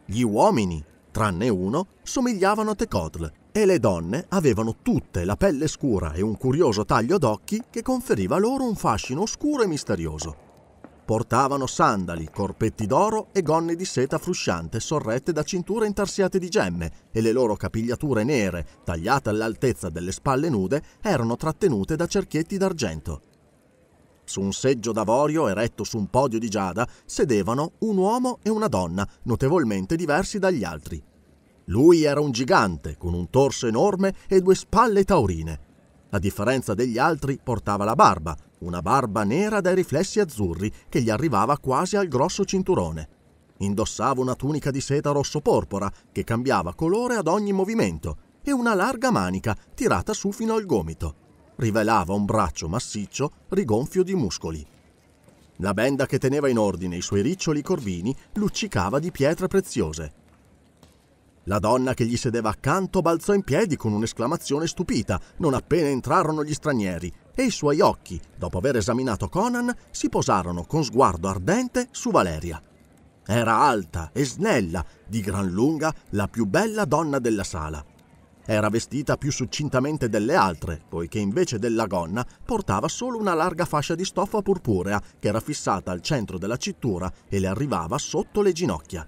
[SPEAKER 1] Gli uomini, tranne uno, somigliavano a Tecotl e le donne avevano tutte la pelle scura e un curioso taglio d'occhi che conferiva loro un fascino oscuro e misterioso. Portavano sandali, corpetti d'oro e gonne di seta frusciante sorrette da cinture intarsiate di gemme e le loro capigliature nere, tagliate all'altezza delle spalle nude, erano trattenute da cerchietti d'argento. Su un seggio d'avorio eretto su un podio di giada sedevano un uomo e una donna, notevolmente diversi dagli altri. Lui era un gigante, con un torso enorme e due spalle taurine. A differenza degli altri portava la barba, una barba nera dai riflessi azzurri che gli arrivava quasi al grosso cinturone. Indossava una tunica di seta rosso-porpora che cambiava colore ad ogni movimento e una larga manica tirata su fino al gomito. Rivelava un braccio massiccio rigonfio di muscoli. La benda che teneva in ordine i suoi riccioli corvini luccicava di pietre preziose. La donna che gli sedeva accanto balzò in piedi con un'esclamazione stupita non appena entrarono gli stranieri e i suoi occhi, dopo aver esaminato Conan, si posarono con sguardo ardente su Valeria. Era alta e snella, di gran lunga la più bella donna della sala. Era vestita più succintamente delle altre, poiché invece della gonna portava solo una larga fascia di stoffa purpurea che era fissata al centro della cintura e le arrivava sotto le ginocchia.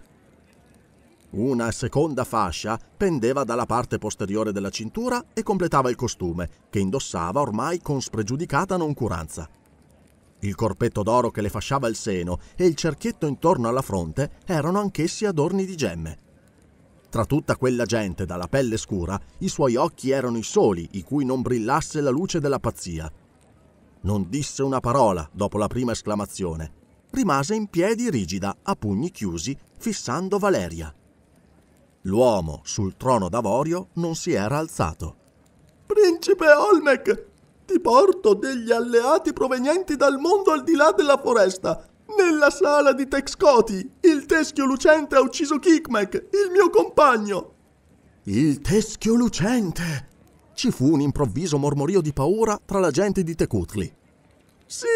[SPEAKER 1] Una seconda fascia pendeva dalla parte posteriore della cintura e completava il costume, che indossava ormai con spregiudicata noncuranza. Il corpetto d'oro che le fasciava il seno e il cerchietto intorno alla fronte erano anch'essi adorni di gemme. Tra tutta quella gente dalla pelle scura, i suoi occhi erano i soli i cui non brillasse la luce della pazzia. Non disse una parola dopo la prima esclamazione. Rimase in piedi rigida, a pugni chiusi, fissando Valeria. L'uomo sul trono d'avorio non si era
[SPEAKER 3] alzato. Principe Olmec, ti porto degli alleati provenienti dal mondo al di là della foresta. Nella sala di Texcoti, il teschio lucente ha ucciso Kikmek, il mio compagno. Il teschio lucente!
[SPEAKER 1] Ci fu un improvviso mormorio di paura tra la gente di Tecutli.
[SPEAKER 3] Sì,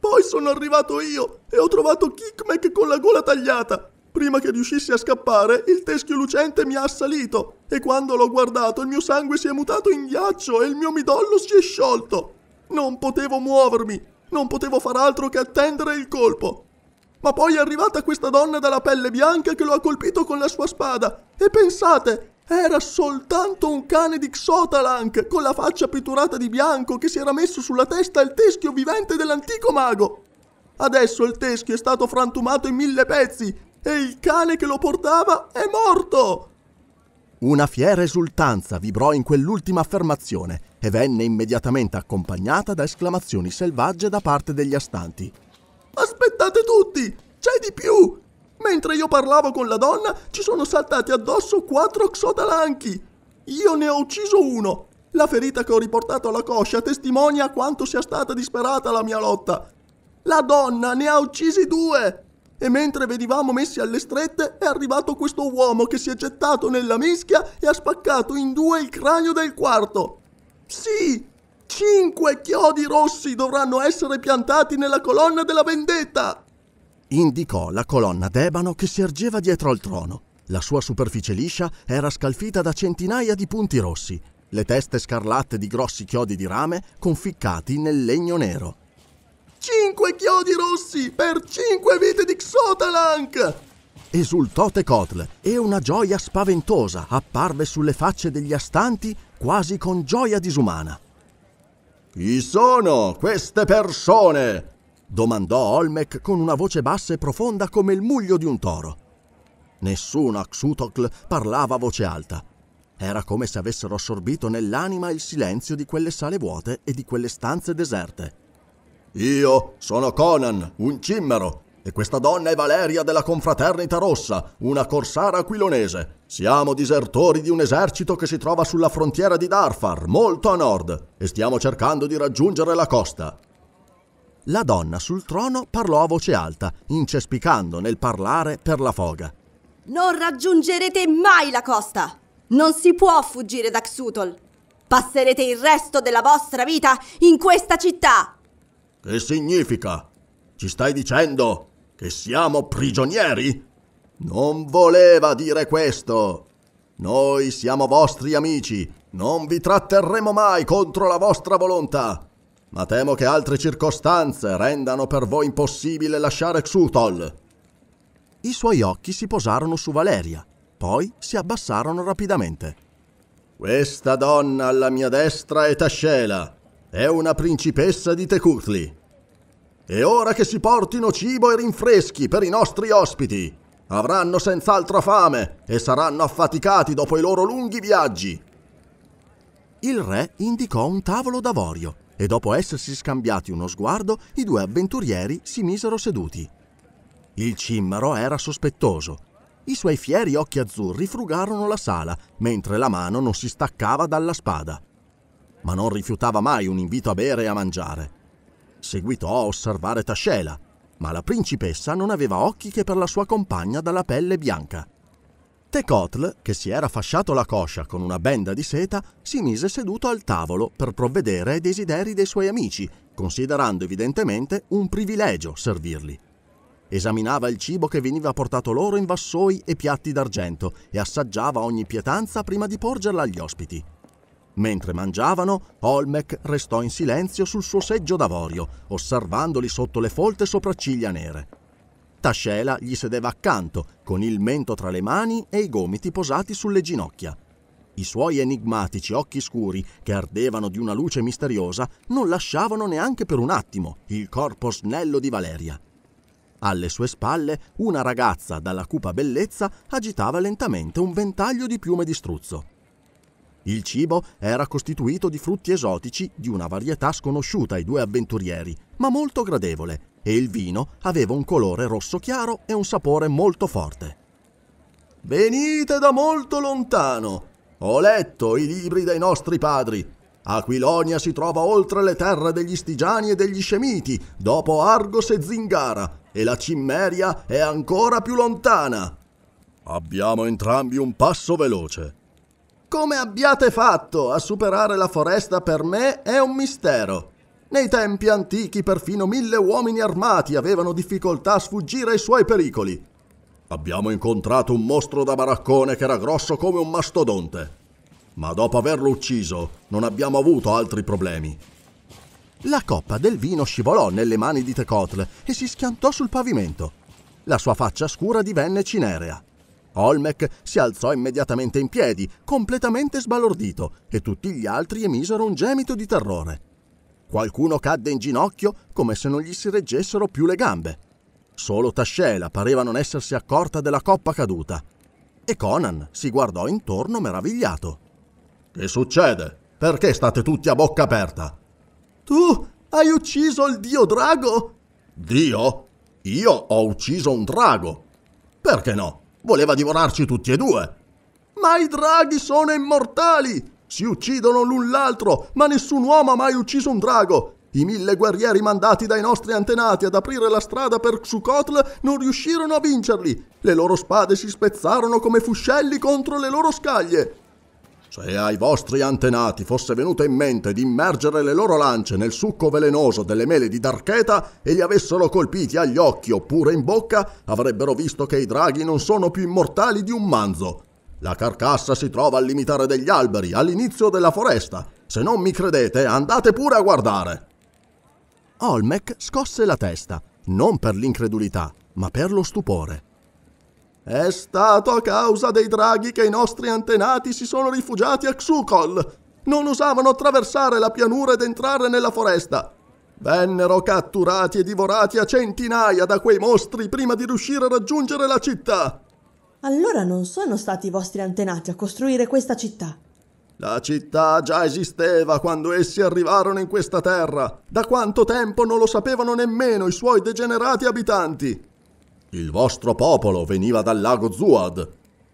[SPEAKER 3] poi sono arrivato io e ho trovato Kikmek con la gola tagliata. Prima che riuscissi a scappare, il teschio lucente mi ha assalito e quando l'ho guardato il mio sangue si è mutato in ghiaccio e il mio midollo si è sciolto. Non potevo muovermi, non potevo far altro che attendere il colpo. Ma poi è arrivata questa donna dalla pelle bianca che lo ha colpito con la sua spada e pensate, era soltanto un cane di Xotalank con la faccia pitturata di bianco che si era messo sulla testa il teschio vivente dell'antico mago. Adesso il teschio è stato frantumato in mille pezzi e il cane che lo portava è morto!
[SPEAKER 1] Una fiera esultanza vibrò in quell'ultima affermazione e venne immediatamente accompagnata da esclamazioni selvagge da parte degli astanti.
[SPEAKER 3] Aspettate tutti! C'è di più! Mentre io parlavo con la donna, ci sono saltati addosso quattro Xotalanchi. Io ne ho ucciso uno. La ferita che ho riportato alla coscia testimonia quanto sia stata disperata la mia lotta. La donna ne ha uccisi due. E mentre venivamo messi alle strette è arrivato questo uomo che si è gettato nella mischia e ha spaccato in due il cranio del quarto. Sì, cinque chiodi rossi dovranno essere piantati nella colonna della vendetta.
[SPEAKER 1] Indicò la colonna d'ebano che si ergeva dietro al trono. La sua superficie liscia era scalfita da centinaia di punti rossi, le teste scarlatte di grossi chiodi di rame conficcati nel legno nero.
[SPEAKER 3] Cinque chiodi rossi per cinque vite di Xotalank!
[SPEAKER 1] Esultò Tecotl e una gioia spaventosa apparve sulle facce degli astanti quasi con gioia disumana. Chi sono queste persone? domandò Olmec con una voce bassa e profonda come il muglio di un toro. Nessuno a Xutocl parlava a voce alta. Era come se avessero assorbito nell'anima il silenzio di quelle sale vuote e di quelle stanze deserte. Io sono Conan, un cimmero, e questa donna è Valeria della Confraternita Rossa, una corsara aquilonese. Siamo disertori di un esercito che si trova sulla frontiera di Darfar, molto a nord, e stiamo cercando di raggiungere la costa. La donna sul trono parlò a voce alta, incespicando nel parlare per la foga.
[SPEAKER 4] Non raggiungerete mai la costa! Non si può fuggire da Xutol! Passerete il resto della vostra vita in questa città!
[SPEAKER 1] Che significa? Ci stai dicendo che siamo prigionieri? Non voleva dire questo. Noi siamo vostri amici, non vi tratterremo mai contro la vostra volontà. Ma temo che altre circostanze rendano per voi impossibile lasciare Xutol. I suoi occhi si posarono su Valeria, poi si abbassarono rapidamente. Questa donna alla mia destra è Tascela, è una principessa di Tecutli. È ora che si portino cibo e rinfreschi per i nostri ospiti. Avranno senz'altro fame e saranno affaticati dopo i loro lunghi viaggi. Il re indicò un tavolo d'avorio e dopo essersi scambiati uno sguardo, i due avventurieri si misero seduti. Il cimmaro era sospettoso. I suoi fieri occhi azzurri frugarono la sala, mentre la mano non si staccava dalla spada. Ma non rifiutava mai un invito a bere e a mangiare seguitò a osservare Tascela, ma la principessa non aveva occhi che per la sua compagna dalla pelle bianca. Tecotl, che si era fasciato la coscia con una benda di seta, si mise seduto al tavolo per provvedere ai desideri dei suoi amici, considerando evidentemente un privilegio servirli. Esaminava il cibo che veniva portato loro in vassoi e piatti d'argento e assaggiava ogni pietanza prima di porgerla agli ospiti. Mentre mangiavano, Olmec restò in silenzio sul suo seggio d'avorio, osservandoli sotto le folte sopracciglia nere. Tascela gli sedeva accanto, con il mento tra le mani e i gomiti posati sulle ginocchia. I suoi enigmatici occhi scuri, che ardevano di una luce misteriosa, non lasciavano neanche per un attimo il corpo snello di Valeria. Alle sue spalle una ragazza dalla cupa bellezza agitava lentamente un ventaglio di piume di struzzo. Il cibo era costituito di frutti esotici di una varietà sconosciuta ai due avventurieri, ma molto gradevole, e il vino aveva un colore rosso chiaro e un sapore molto forte. Venite da molto lontano! Ho letto i libri dei nostri padri. Aquilonia si trova oltre le terre degli Stigiani e degli Scemiti, dopo Argos e Zingara, e la Cimmeria è ancora più lontana. Abbiamo entrambi un passo veloce. Come abbiate fatto a superare la foresta per me è un mistero. Nei tempi antichi perfino mille uomini armati avevano difficoltà a sfuggire ai suoi pericoli. Abbiamo incontrato un mostro da baraccone che era grosso come un mastodonte. Ma dopo averlo ucciso non abbiamo avuto altri problemi. La coppa del vino scivolò nelle mani di Tecotl e si schiantò sul pavimento. La sua faccia scura divenne cinerea. Olmec si alzò immediatamente in piedi, completamente sbalordito, e tutti gli altri emisero un gemito di terrore. Qualcuno cadde in ginocchio come se non gli si reggessero più le gambe. Solo Tascela pareva non essersi accorta della coppa caduta. E Conan si guardò intorno meravigliato. Che succede? Perché state tutti a bocca aperta? Tu hai ucciso il dio drago? Dio? Io ho ucciso un drago. Perché no? Voleva divorarci tutti e due.
[SPEAKER 3] Ma i draghi sono immortali! Si uccidono l'un l'altro, ma nessun uomo ha mai ucciso un drago. I mille guerrieri mandati dai nostri antenati ad aprire la strada per Xukotl non riuscirono a vincerli. Le loro spade si spezzarono come fuscelli contro le loro scaglie. Se ai vostri
[SPEAKER 1] antenati fosse venuto in mente di immergere le loro lance nel succo velenoso delle mele di Darcheta e li avessero colpiti agli occhi oppure in bocca, avrebbero visto che i draghi non sono più immortali di un manzo. La carcassa si trova al limitare degli alberi, all'inizio della foresta. Se non mi credete, andate pure a guardare. Olmec
[SPEAKER 3] scosse la testa, non per l'incredulità, ma per lo stupore. È stato a causa dei draghi che i nostri antenati si sono rifugiati a Xukol. Non usavano attraversare la pianura ed entrare nella foresta. Vennero catturati e divorati a centinaia da quei mostri prima di riuscire a raggiungere la città.
[SPEAKER 2] Allora non sono stati i vostri antenati a costruire questa città.
[SPEAKER 3] La città già esisteva quando essi arrivarono in questa terra. Da quanto tempo non lo sapevano nemmeno i suoi degenerati abitanti. Il vostro popolo veniva dal lago Zuad.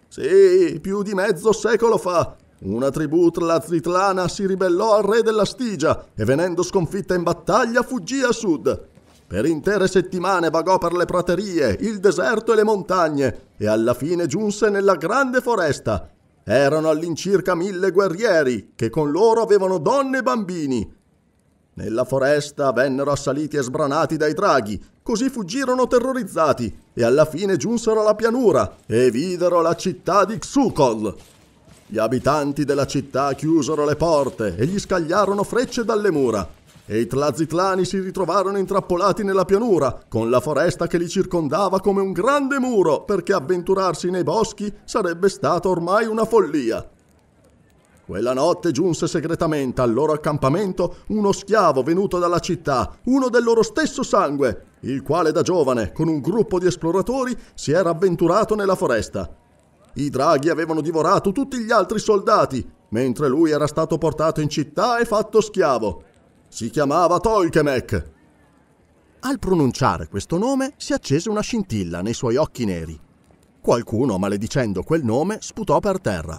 [SPEAKER 3] Sì, più di mezzo secolo fa. Una tribù tlazitlana si ribellò al re della Stigia e venendo sconfitta in battaglia fuggì a sud. Per intere settimane vagò per le praterie, il deserto e le montagne e alla fine giunse nella grande foresta. Erano all'incirca mille guerrieri che con loro avevano donne e bambini nella foresta vennero assaliti e sbranati dai draghi, così fuggirono terrorizzati e alla fine giunsero alla pianura e videro la città di Xukol. Gli abitanti della città chiusero le porte e gli scagliarono frecce dalle mura e i tlazitlani si ritrovarono intrappolati nella pianura, con la foresta che li circondava come un grande muro, perché avventurarsi nei boschi sarebbe stata ormai una follia. Quella notte giunse segretamente al loro accampamento uno schiavo venuto dalla città, uno del loro stesso sangue, il quale da giovane, con un gruppo di esploratori, si era avventurato nella foresta. I draghi avevano divorato tutti gli altri soldati, mentre lui era stato portato in città e fatto schiavo. Si chiamava Tolkemek.
[SPEAKER 1] Al pronunciare questo nome si accese una scintilla nei suoi occhi neri. Qualcuno, maledicendo quel nome, sputò per terra.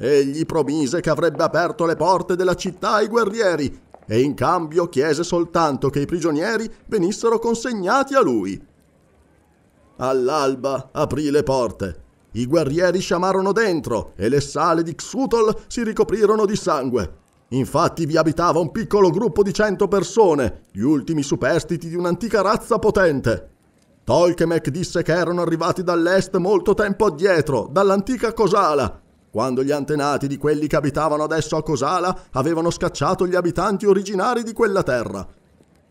[SPEAKER 1] Egli promise che avrebbe aperto
[SPEAKER 3] le porte della città ai guerrieri e in cambio chiese soltanto che i prigionieri venissero consegnati a lui. All'alba aprì le porte. I guerrieri sciamarono dentro e le sale di Xutol si ricoprirono di sangue. Infatti vi abitava un piccolo gruppo di cento persone, gli ultimi superstiti di un'antica razza potente. Tolkemek disse che erano arrivati dall'est molto tempo addietro, dall'antica Cosala, quando gli antenati di quelli che abitavano adesso a
[SPEAKER 1] Cosala avevano scacciato gli abitanti originari di quella terra.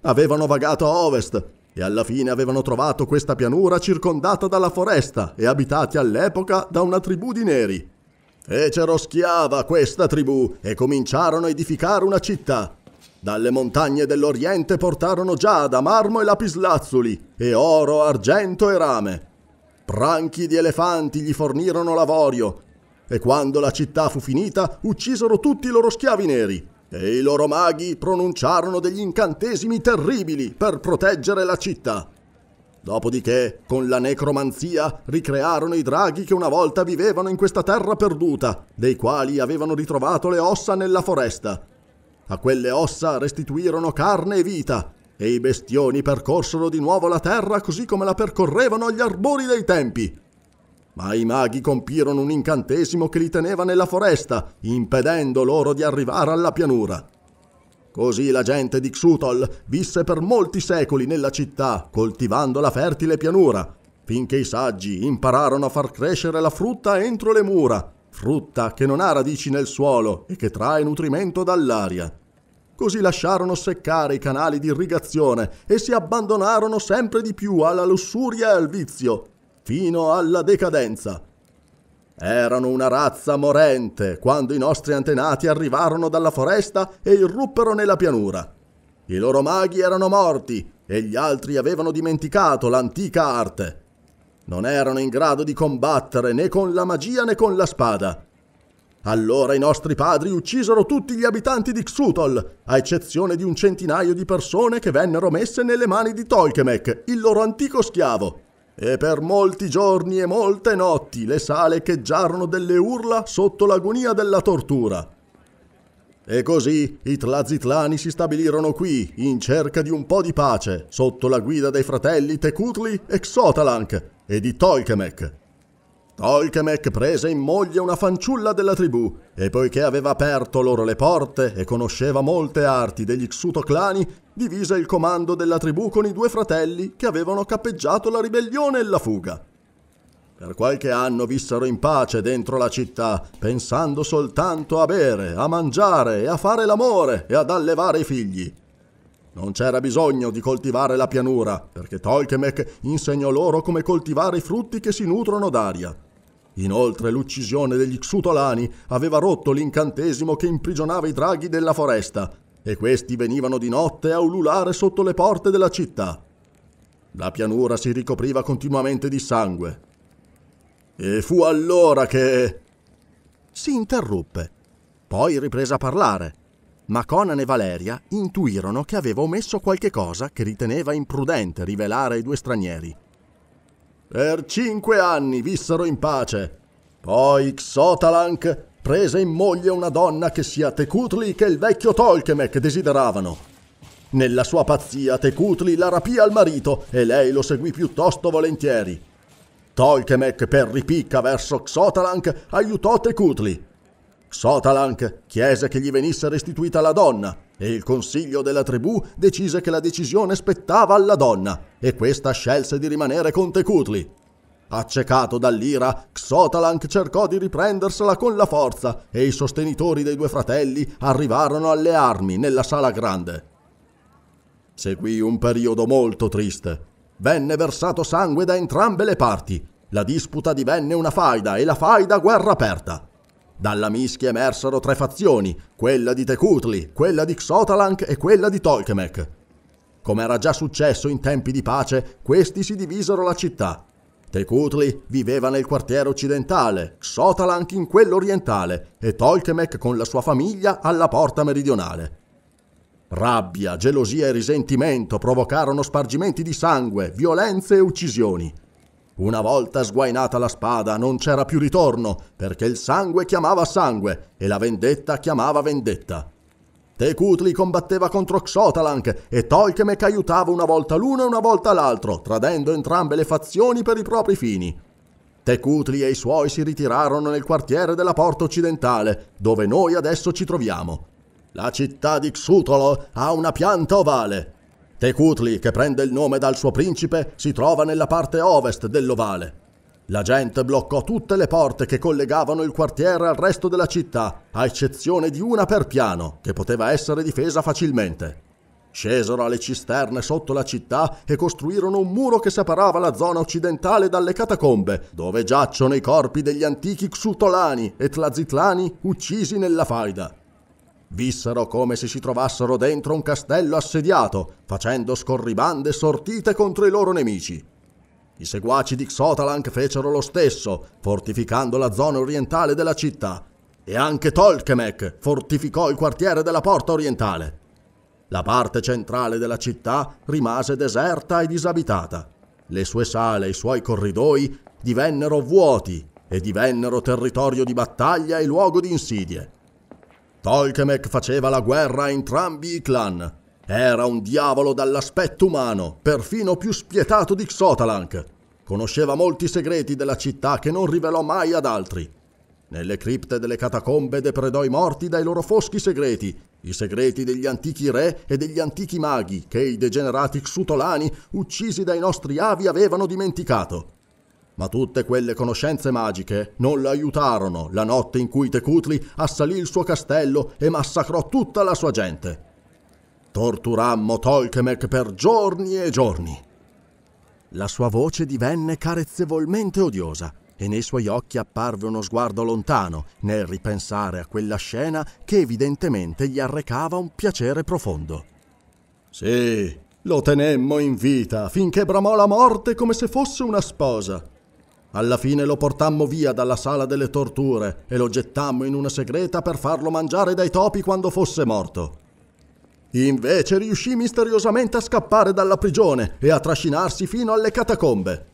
[SPEAKER 1] Avevano vagato a ovest e alla fine avevano trovato questa pianura circondata dalla foresta e abitati all'epoca da una tribù di neri. Fecero schiava questa tribù e cominciarono a edificare una città. Dalle montagne dell'Oriente portarono giada, marmo e lapislazzuli, e oro, argento e rame. Branchi di elefanti gli fornirono l'avorio e quando la città fu finita uccisero tutti i loro schiavi neri e i loro maghi pronunciarono degli incantesimi terribili per proteggere la città. Dopodiché, con la necromanzia, ricrearono i draghi che una volta vivevano in questa terra perduta, dei quali avevano ritrovato le ossa nella foresta. A quelle ossa restituirono carne e vita, e i bestioni percorsero di nuovo la terra così come la percorrevano agli arbori dei tempi, ma i maghi compirono un incantesimo che li teneva nella foresta, impedendo loro di arrivare alla pianura. Così la gente di Xutol visse per molti secoli nella città, coltivando la fertile pianura, finché i saggi impararono a far crescere la frutta entro le mura, frutta che non ha radici nel suolo e che trae nutrimento dall'aria. Così lasciarono seccare i canali di irrigazione e si abbandonarono sempre di più alla lussuria e al vizio, fino alla decadenza. Erano una razza morente quando i nostri antenati arrivarono dalla foresta e irruppero nella pianura. I loro maghi erano morti e gli altri avevano dimenticato l'antica arte. Non erano in grado di combattere né con la magia né con la spada. Allora i nostri padri uccisero
[SPEAKER 3] tutti gli abitanti di Xutol, a eccezione di un centinaio di persone che vennero messe nelle mani di Tolkemec, il loro antico schiavo e per molti giorni e molte notti le sale echeggiarono delle urla sotto l'agonia della tortura.
[SPEAKER 1] E così i tlazitlani si stabilirono qui, in cerca di un po' di pace, sotto la guida dei fratelli Tecutli e Xotalank e di Tolkemec. Tolkemec prese in moglie una fanciulla della tribù e poiché aveva aperto loro le porte e conosceva molte arti degli Xutoclani, divise il comando della tribù con i due fratelli che avevano cappeggiato la ribellione e la fuga. Per qualche anno vissero in pace dentro la città, pensando soltanto a bere, a mangiare e a fare l'amore e ad allevare i figli. Non c'era bisogno di coltivare la pianura, perché Tolkemec insegnò loro come coltivare i frutti che si nutrono d'aria. Inoltre l'uccisione degli Xutolani aveva rotto l'incantesimo che imprigionava i draghi della foresta e questi venivano di notte a ululare sotto le porte della città. La pianura si ricopriva continuamente di sangue. E fu allora che... Si interruppe. Poi riprese a parlare. Ma Conan e Valeria intuirono che aveva omesso qualche cosa che riteneva imprudente rivelare ai due stranieri per cinque anni vissero in pace. Poi Xotalank prese in moglie una donna che sia Tecutli che il vecchio Tolkemec desideravano. Nella sua pazzia Tecutli la rapì al marito e lei lo seguì piuttosto volentieri. Tolkemec per ripicca verso Xotalank aiutò Tecutli Xotalank chiese che gli venisse restituita la donna e il consiglio della tribù decise che la decisione spettava alla donna e questa scelse di rimanere con Tecutli. Accecato dall'ira, Xotalank cercò di riprendersela con la forza e i sostenitori dei due fratelli arrivarono alle armi nella sala grande. Seguì un periodo molto triste. Venne versato sangue da entrambe le parti. La disputa divenne una faida e la faida guerra aperta. Dalla mischia emersero tre fazioni, quella di Tecutli, quella di Xotalanc e quella di Tolkemec. Come era già successo in tempi di pace, questi si divisero la città. Tecutli viveva nel quartiere occidentale, Xotalanc in quello orientale e Tolkemec con la sua famiglia alla porta meridionale. Rabbia, gelosia e risentimento provocarono spargimenti di sangue, violenze e uccisioni. Una volta sguainata la spada non c'era più ritorno, perché il sangue chiamava sangue e la vendetta chiamava vendetta. Tecutli combatteva contro Xotalank e Tolkemek aiutava una volta l'uno e una volta l'altro, tradendo entrambe le fazioni per i propri fini. Tecutli e i suoi si ritirarono nel quartiere della porta occidentale, dove noi adesso ci troviamo. La città di Xutolo ha una pianta ovale, Tecutli, che prende il nome dal suo principe, si trova nella parte ovest dell'ovale. La gente bloccò tutte le porte che collegavano il quartiere al resto della città, a eccezione di una per piano, che poteva essere difesa facilmente. Scesero alle cisterne sotto la città e costruirono un muro che separava la zona occidentale dalle catacombe, dove giacciono i corpi degli antichi Xutolani e Tlazitlani uccisi nella faida. Vissero come se si trovassero dentro un castello assediato, facendo scorribande sortite contro i loro nemici. I seguaci di Xotalank fecero lo stesso, fortificando la zona orientale della città, e anche Tolkemek fortificò il quartiere della porta orientale. La parte centrale della città rimase deserta e disabitata. Le sue sale e i suoi corridoi divennero vuoti e divennero territorio di battaglia e luogo di insidie. Tolkemec faceva la guerra a entrambi i clan. Era un diavolo dall'aspetto umano, perfino più spietato di Xotalank. Conosceva molti segreti della città che non rivelò mai ad altri. Nelle cripte delle catacombe depredò i morti dai loro foschi segreti, i segreti degli antichi re e degli antichi maghi che i degenerati xutolani, uccisi dai nostri avi, avevano dimenticato ma tutte quelle conoscenze magiche non l'aiutarono la notte in cui Tecutli assalì il suo castello e massacrò tutta la sua gente. Torturammo Tolkemec per giorni e giorni. La sua voce divenne carezzevolmente odiosa e nei suoi occhi apparve uno sguardo lontano nel ripensare a quella scena che evidentemente gli arrecava un piacere profondo. Sì, lo tenemmo in vita finché bramò la morte come se fosse una sposa. Alla fine lo portammo via dalla sala delle torture e lo gettammo in una segreta per farlo mangiare dai topi quando fosse morto. Invece riuscì misteriosamente a scappare dalla prigione e a trascinarsi fino alle catacombe.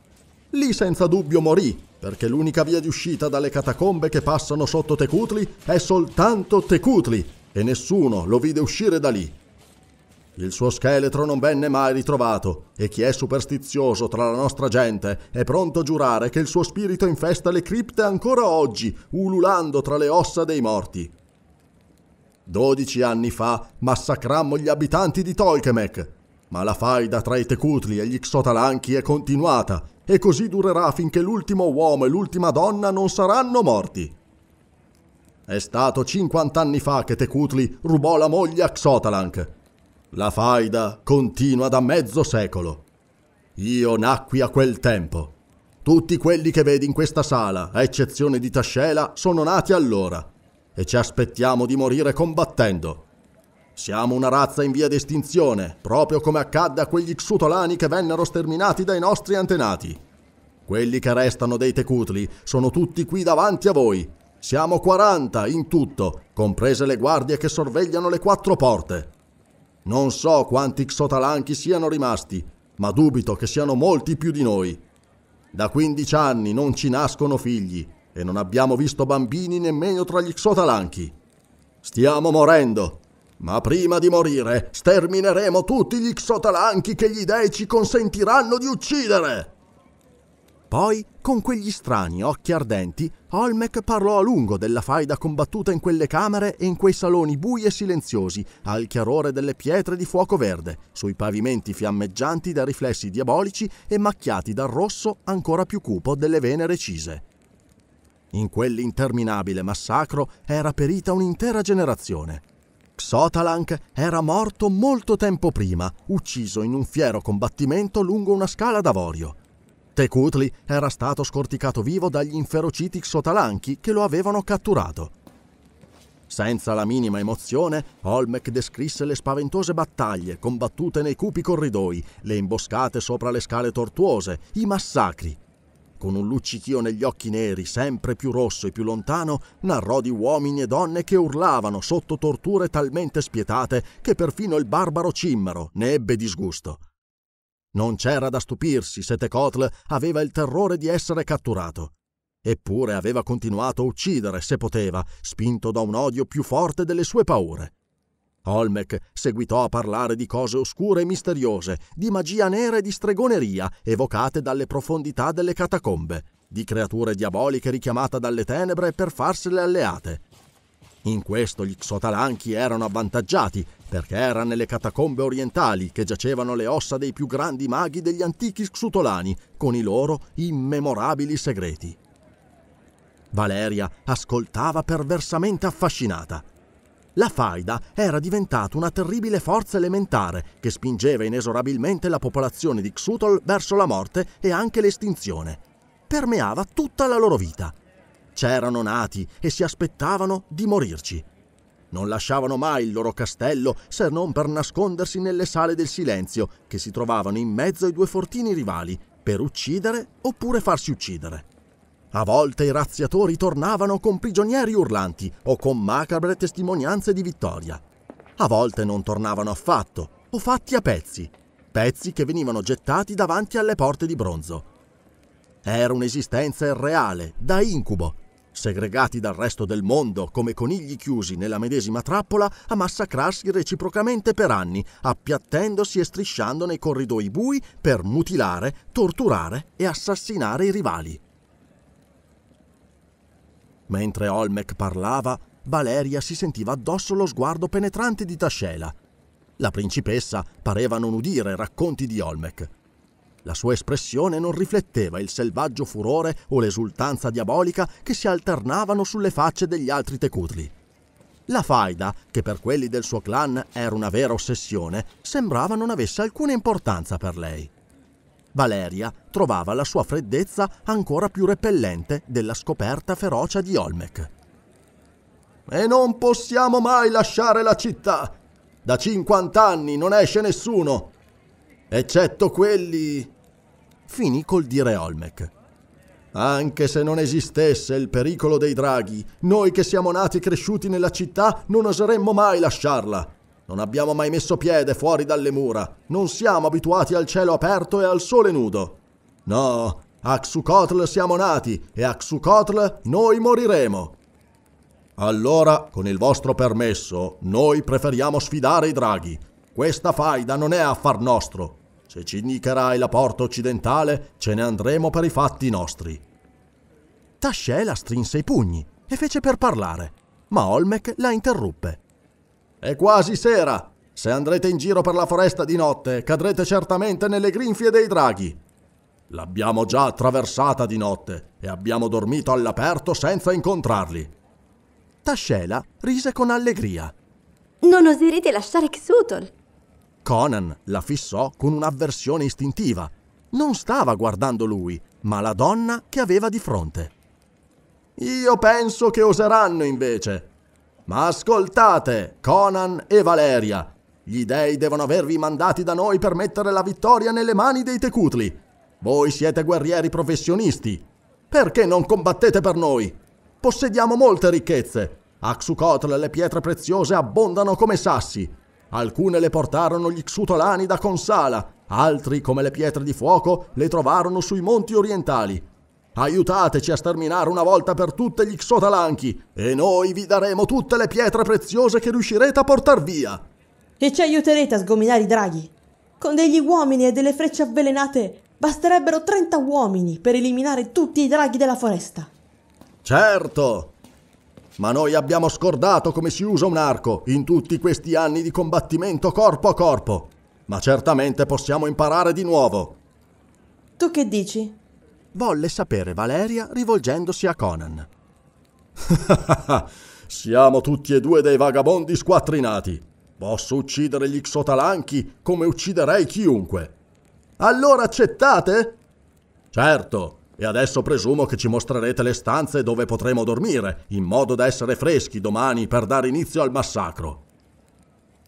[SPEAKER 1] Lì senza dubbio morì, perché l'unica via di uscita dalle catacombe che passano sotto Tecutli è soltanto Tecutli, e nessuno lo vide uscire da lì. Il suo scheletro non venne mai ritrovato e chi è superstizioso tra la nostra gente è pronto a giurare che il suo spirito infesta le cripte ancora oggi, ululando tra le ossa dei morti. Dodici anni fa massacrammo gli abitanti di Tolkemek, ma la faida tra i Tecutli e gli Xotalanchi è continuata e così durerà finché l'ultimo uomo e l'ultima donna non saranno morti. È stato 50 anni fa che Tecutli rubò la moglie a Xotalank la faida continua da mezzo secolo. Io nacqui a quel tempo. Tutti quelli che vedi in questa sala, a eccezione di Tascela, sono nati allora e ci aspettiamo di morire combattendo. Siamo una razza in via d'estinzione, proprio come accadde a quegli xutolani che vennero sterminati dai nostri antenati. Quelli che restano dei Tecutli sono tutti qui davanti a voi. Siamo 40 in tutto, comprese le guardie che sorvegliano le quattro porte. Non so quanti Xotalanchi siano rimasti, ma dubito che siano molti più di noi. Da 15 anni non ci nascono figli e non abbiamo visto bambini nemmeno tra gli Xotalanchi. Stiamo morendo, ma prima di morire stermineremo tutti gli Xotalanchi che gli dei
[SPEAKER 3] ci consentiranno di uccidere.
[SPEAKER 1] Poi, con quegli strani occhi ardenti, Olmec parlò a lungo della faida combattuta in quelle camere e in quei saloni bui e silenziosi, al chiarore delle pietre di fuoco verde, sui pavimenti fiammeggianti da riflessi diabolici e macchiati dal rosso ancora più cupo delle vene recise. In quell'interminabile massacro era perita un'intera generazione. Xotalank era morto molto tempo prima, ucciso in un fiero combattimento lungo una scala d'avorio. Tecutli era stato scorticato vivo dagli inferociti xotalanchi che lo avevano catturato. Senza la minima emozione, Olmec descrisse le spaventose battaglie combattute nei cupi corridoi, le imboscate sopra le scale tortuose, i massacri. Con un luccichio negli occhi neri, sempre più rosso e più lontano, narrò di uomini e donne che urlavano sotto torture talmente spietate che perfino il barbaro cimmero ne ebbe disgusto. Non c'era da stupirsi se Tecotl aveva il terrore di essere catturato. Eppure aveva continuato a uccidere se poteva, spinto da un odio più forte delle sue paure. Olmec seguitò a parlare di cose oscure e misteriose, di magia nera e di stregoneria evocate dalle profondità delle catacombe, di creature diaboliche richiamate dalle tenebre per farsele alleate, in questo gli Xotalanchi erano avvantaggiati, perché era nelle catacombe orientali che giacevano le ossa dei più grandi maghi degli antichi Xutolani, con i loro immemorabili segreti. Valeria ascoltava perversamente affascinata. La faida era diventata una terribile forza elementare che spingeva inesorabilmente la popolazione di Xutol verso la morte e anche l'estinzione. Permeava tutta la loro vita – c'erano nati e si aspettavano di morirci. Non lasciavano mai il loro castello se non per nascondersi nelle sale del silenzio che si trovavano in mezzo ai due fortini rivali per uccidere oppure farsi uccidere. A volte i razziatori tornavano con prigionieri urlanti o con macabre testimonianze di vittoria. A volte non tornavano affatto o fatti a pezzi, pezzi che venivano gettati davanti alle porte di bronzo. Era un'esistenza irreale, da incubo, segregati dal resto del mondo come conigli chiusi nella medesima trappola, a massacrarsi reciprocamente per anni, appiattendosi e strisciando nei corridoi bui per mutilare, torturare e assassinare i rivali. Mentre Olmec parlava, Valeria si sentiva addosso lo sguardo penetrante di Tascela. La principessa pareva non udire racconti di Olmec. La sua espressione non rifletteva il selvaggio furore o l'esultanza diabolica che si alternavano sulle facce degli altri tecutli. La faida, che per quelli del suo clan era una vera ossessione, sembrava non avesse alcuna importanza per lei. Valeria trovava la sua freddezza ancora più repellente della scoperta feroce di Olmec. E non possiamo mai lasciare la città! Da 50 anni non esce nessuno, eccetto quelli finì col dire Olmec. Anche se non esistesse il pericolo dei draghi, noi che siamo nati e cresciuti nella città non oseremmo mai lasciarla. Non abbiamo mai messo piede fuori dalle mura, non siamo abituati al cielo aperto e al sole nudo. No, a Xukotl siamo nati e a Xukotl noi moriremo. Allora, con il vostro permesso, noi preferiamo sfidare i draghi. Questa faida non è affar nostro, se ci indicherai la porta occidentale, ce ne andremo per i fatti nostri. Tascela strinse i pugni e fece per parlare, ma Olmec la interruppe. È quasi sera. Se andrete in giro per la foresta di notte, cadrete certamente nelle grinfie dei draghi. L'abbiamo già attraversata di notte e abbiamo dormito all'aperto senza incontrarli. Tascela rise con allegria. Non oserete lasciare Xutol. Conan la fissò con un'avversione istintiva. Non stava guardando lui, ma la donna che aveva di fronte. Io penso che oseranno invece. Ma ascoltate, Conan e Valeria, gli dei devono avervi mandati da noi per mettere la vittoria nelle mani dei Tecutli. Voi siete guerrieri professionisti. Perché non combattete per noi? Possediamo molte ricchezze. A Xukotl le pietre preziose abbondano come sassi Alcune le portarono gli Xutolani da Consala, altri, come le pietre di fuoco, le trovarono sui monti orientali. Aiutateci a sterminare una volta per tutte gli Xotalanchi e noi vi daremo tutte le pietre preziose che riuscirete a portar via. E ci aiuterete a sgominare i draghi. Con degli uomini e delle frecce
[SPEAKER 2] avvelenate basterebbero 30 uomini per eliminare tutti i draghi della foresta.
[SPEAKER 1] Certo, ma noi abbiamo scordato come si usa un arco in tutti questi anni di combattimento corpo a corpo. Ma certamente possiamo imparare di nuovo. Tu che dici? Volle sapere Valeria rivolgendosi a Conan. Siamo tutti e due dei vagabondi squattrinati. Posso uccidere gli Xotalanchi come ucciderei chiunque.
[SPEAKER 3] Allora accettate?
[SPEAKER 1] Certo, e adesso presumo che ci mostrerete le stanze dove potremo dormire, in modo da essere freschi domani per dare inizio al massacro.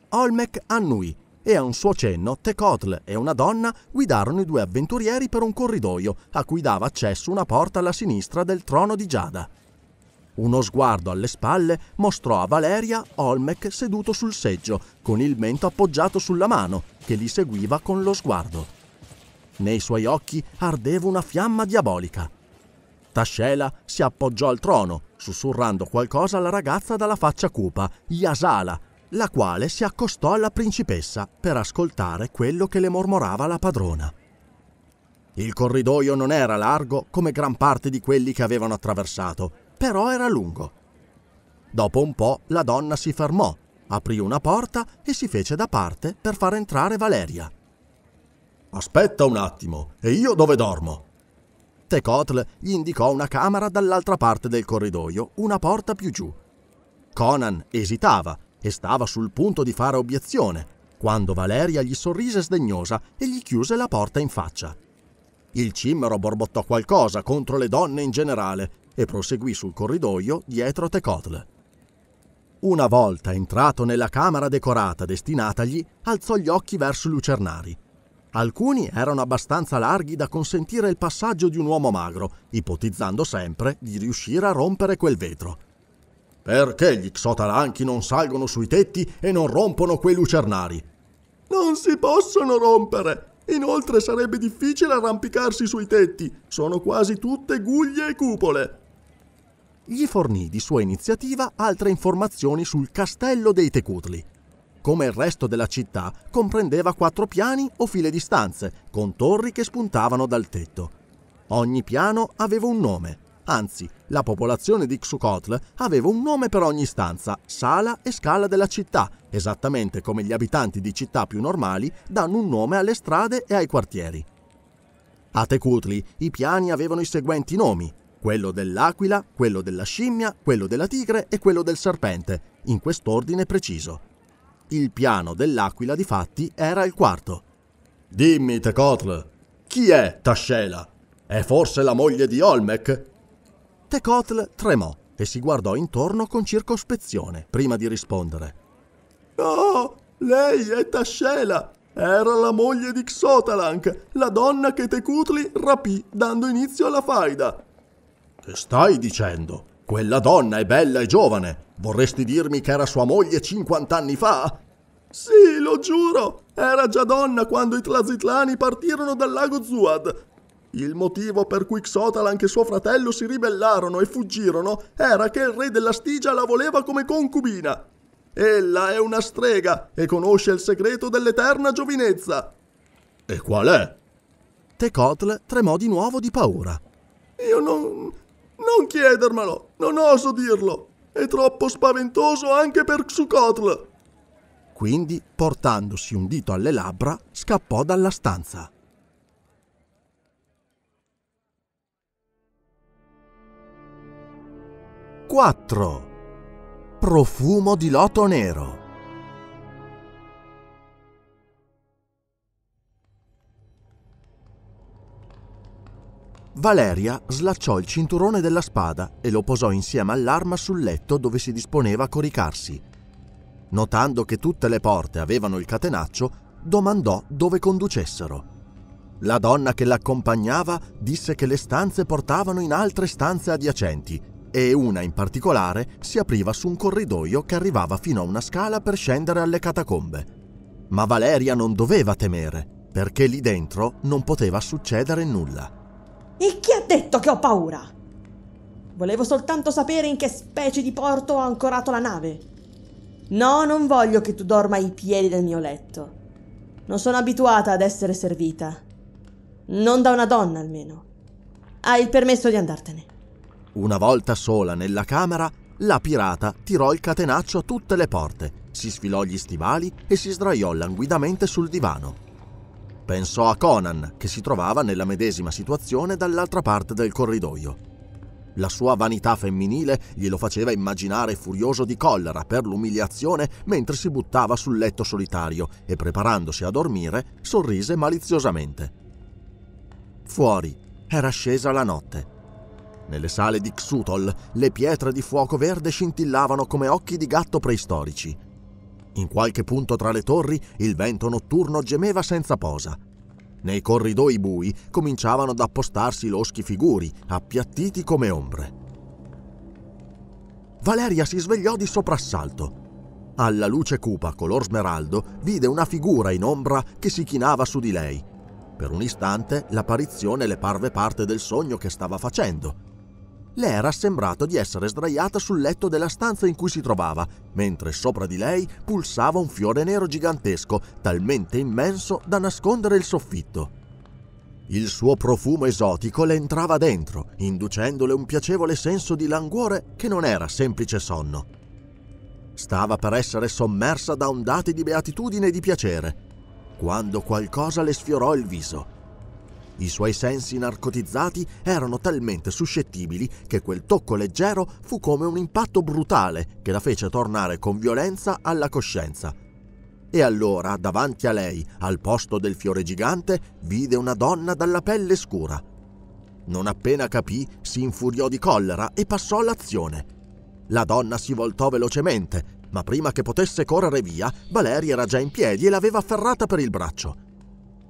[SPEAKER 1] Olmec annui e a un suo cenno Tecotl e una donna guidarono i due avventurieri per un corridoio a cui dava accesso una porta alla sinistra del trono di Giada. Uno sguardo alle spalle mostrò a Valeria Olmec seduto sul seggio, con il mento appoggiato sulla mano, che li seguiva con lo sguardo. Nei suoi occhi ardeva una fiamma diabolica. Tascela si appoggiò al trono, sussurrando qualcosa alla ragazza dalla faccia cupa, Yasala, la quale si accostò alla principessa per ascoltare quello che le mormorava la padrona. Il corridoio non era largo come gran parte di quelli che avevano attraversato, però era lungo. Dopo un po' la donna si fermò, aprì una porta e si fece da parte per far entrare Valeria. Aspetta un attimo, e io dove dormo? Tecotl gli indicò una camera dall'altra parte del corridoio, una porta più giù. Conan esitava e stava sul punto di fare obiezione, quando Valeria gli sorrise sdegnosa e gli chiuse la porta in faccia. Il cimmero borbottò qualcosa contro le donne in generale e proseguì sul corridoio dietro Tecotl. Una volta entrato nella camera decorata destinatagli, alzò gli occhi verso i lucernari Alcuni erano abbastanza larghi da consentire il passaggio di un uomo magro, ipotizzando sempre di riuscire a rompere quel vetro. Perché gli xotalanchi non salgono sui tetti e non rompono quei lucernari?
[SPEAKER 3] Non si possono rompere! Inoltre sarebbe difficile arrampicarsi sui tetti, sono quasi tutte guglie e cupole. Gli fornì di sua iniziativa altre informazioni sul castello dei Tecutli
[SPEAKER 1] come il resto della città, comprendeva quattro piani o file di stanze, con torri che spuntavano dal tetto. Ogni piano aveva un nome, anzi, la popolazione di Xukotl aveva un nome per ogni stanza, sala e scala della città, esattamente come gli abitanti di città più normali danno un nome alle strade e ai quartieri. A Tecutli i piani avevano i seguenti nomi, quello dell'aquila, quello della scimmia, quello della tigre e quello del serpente, in quest'ordine preciso. Il piano dell'Aquila difatti era il quarto. Dimmi, Tecotl, chi è Tascela? È forse la moglie di Olmec? Tecotl tremò e si guardò intorno con circospezione prima di rispondere.
[SPEAKER 3] No, oh, lei è Tascela! Era la moglie di Xotalank, la donna che Tecutli rapì dando inizio alla faida. Che stai
[SPEAKER 1] dicendo? Quella donna è bella e giovane, Vorresti dirmi che era sua moglie 50 anni
[SPEAKER 3] fa? Sì, lo giuro! Era già donna quando i Tlazitlani partirono dal lago Zuad. Il motivo per cui Xotalank e suo fratello si ribellarono e fuggirono era che il re della Stigia la voleva come concubina. Ella è una strega e conosce il segreto dell'eterna giovinezza.
[SPEAKER 1] E qual è? Tecotl
[SPEAKER 3] tremò di nuovo di paura. Io non. non chiedermelo, non oso dirlo. È troppo spaventoso anche per Xucotl.
[SPEAKER 1] Quindi, portandosi un dito alle labbra, scappò dalla stanza. Quattro. Profumo di loto nero. Valeria slacciò il cinturone della spada e lo posò insieme all'arma sul letto dove si disponeva a coricarsi. Notando che tutte le porte avevano il catenaccio, domandò dove conducessero. La donna che l'accompagnava disse che le stanze portavano in altre stanze adiacenti e una in particolare si apriva su un corridoio che arrivava fino a una scala per scendere alle catacombe. Ma Valeria non doveva temere, perché lì dentro non poteva succedere nulla.
[SPEAKER 2] E chi ha detto che ho paura? Volevo soltanto sapere in che specie di porto ho ancorato la nave. No, non voglio che tu dorma ai piedi del mio letto. Non sono abituata ad essere servita. Non da una donna, almeno. Hai il permesso di andartene.
[SPEAKER 1] Una volta sola nella camera, la pirata tirò il catenaccio a tutte le porte, si sfilò gli stivali e si sdraiò languidamente sul divano. Pensò a Conan, che si trovava nella medesima situazione dall'altra parte del corridoio. La sua vanità femminile glielo faceva immaginare furioso di collera per l'umiliazione mentre si buttava sul letto solitario e preparandosi a dormire sorrise maliziosamente. Fuori era scesa la notte. Nelle sale di Xutol le pietre di fuoco verde scintillavano come occhi di gatto preistorici. In qualche punto tra le torri il vento notturno gemeva senza posa. Nei corridoi bui cominciavano ad appostarsi loschi figuri, appiattiti come ombre. Valeria si svegliò di soprassalto. Alla luce cupa color smeraldo vide una figura in ombra che si chinava su di lei. Per un istante l'apparizione le parve parte del sogno che stava facendo, le era sembrato di essere sdraiata sul letto della stanza in cui si trovava, mentre sopra di lei pulsava un fiore nero gigantesco, talmente immenso da nascondere il soffitto. Il suo profumo esotico le entrava dentro, inducendole un piacevole senso di languore che non era semplice sonno. Stava per essere sommersa da ondate di beatitudine e di piacere, quando qualcosa le sfiorò il viso. I suoi sensi narcotizzati erano talmente suscettibili che quel tocco leggero fu come un impatto brutale che la fece tornare con violenza alla coscienza. E allora, davanti a lei, al posto del fiore gigante, vide una donna dalla pelle scura. Non appena capì, si infuriò di collera e passò all'azione. La donna si voltò velocemente, ma prima che potesse correre via, Valeria era già in piedi e l'aveva afferrata per il braccio.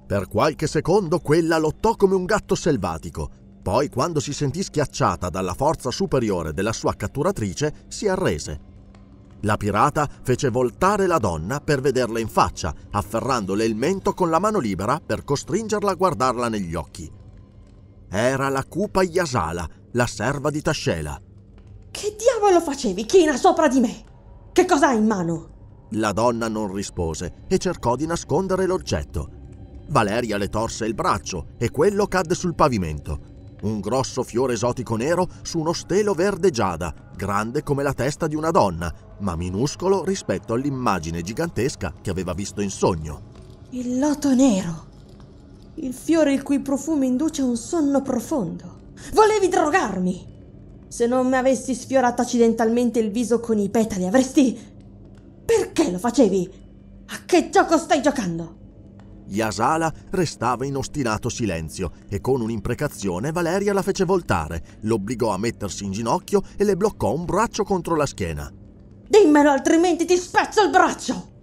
[SPEAKER 1] Per qualche secondo quella lottò come un gatto selvatico, poi quando si sentì schiacciata dalla forza superiore della sua catturatrice si arrese. La pirata fece voltare la donna per vederla in faccia, afferrandole il mento con la mano libera per costringerla a guardarla negli occhi. Era la cupa Yasala, la serva di Tascela. Che diavolo facevi,
[SPEAKER 2] china sopra di me? Che cosa hai in mano?
[SPEAKER 1] La donna non rispose e cercò di nascondere l'oggetto. Valeria le torse il braccio e quello cadde sul pavimento. Un grosso fiore esotico nero su uno stelo verde giada, grande come la testa di una donna, ma minuscolo rispetto all'immagine gigantesca che aveva visto in sogno.
[SPEAKER 2] Il loto nero. Il fiore il cui profumo induce un sonno profondo. Volevi drogarmi! Se non mi avessi sfiorato accidentalmente il viso con i petali avresti... Perché lo facevi? A che gioco stai giocando?
[SPEAKER 1] Yasala restava in ostinato silenzio e con un'imprecazione Valeria la fece voltare, l'obbligò a mettersi in ginocchio e le bloccò un braccio contro la schiena.
[SPEAKER 2] Dimmelo altrimenti ti spezzo il braccio!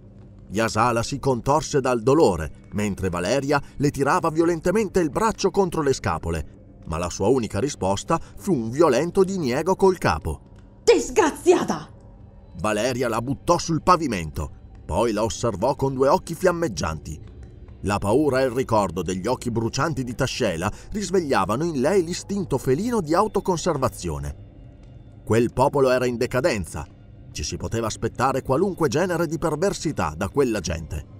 [SPEAKER 1] Yasala si contorse dal dolore, mentre Valeria le tirava violentemente il braccio contro le scapole, ma la sua unica risposta fu un violento diniego col capo. Disgraziata! Valeria la buttò sul pavimento, poi la osservò con due occhi fiammeggianti la paura e il ricordo degli occhi brucianti di Tascela risvegliavano in lei l'istinto felino di autoconservazione. Quel popolo era in decadenza. Ci si poteva aspettare qualunque genere di perversità da quella gente.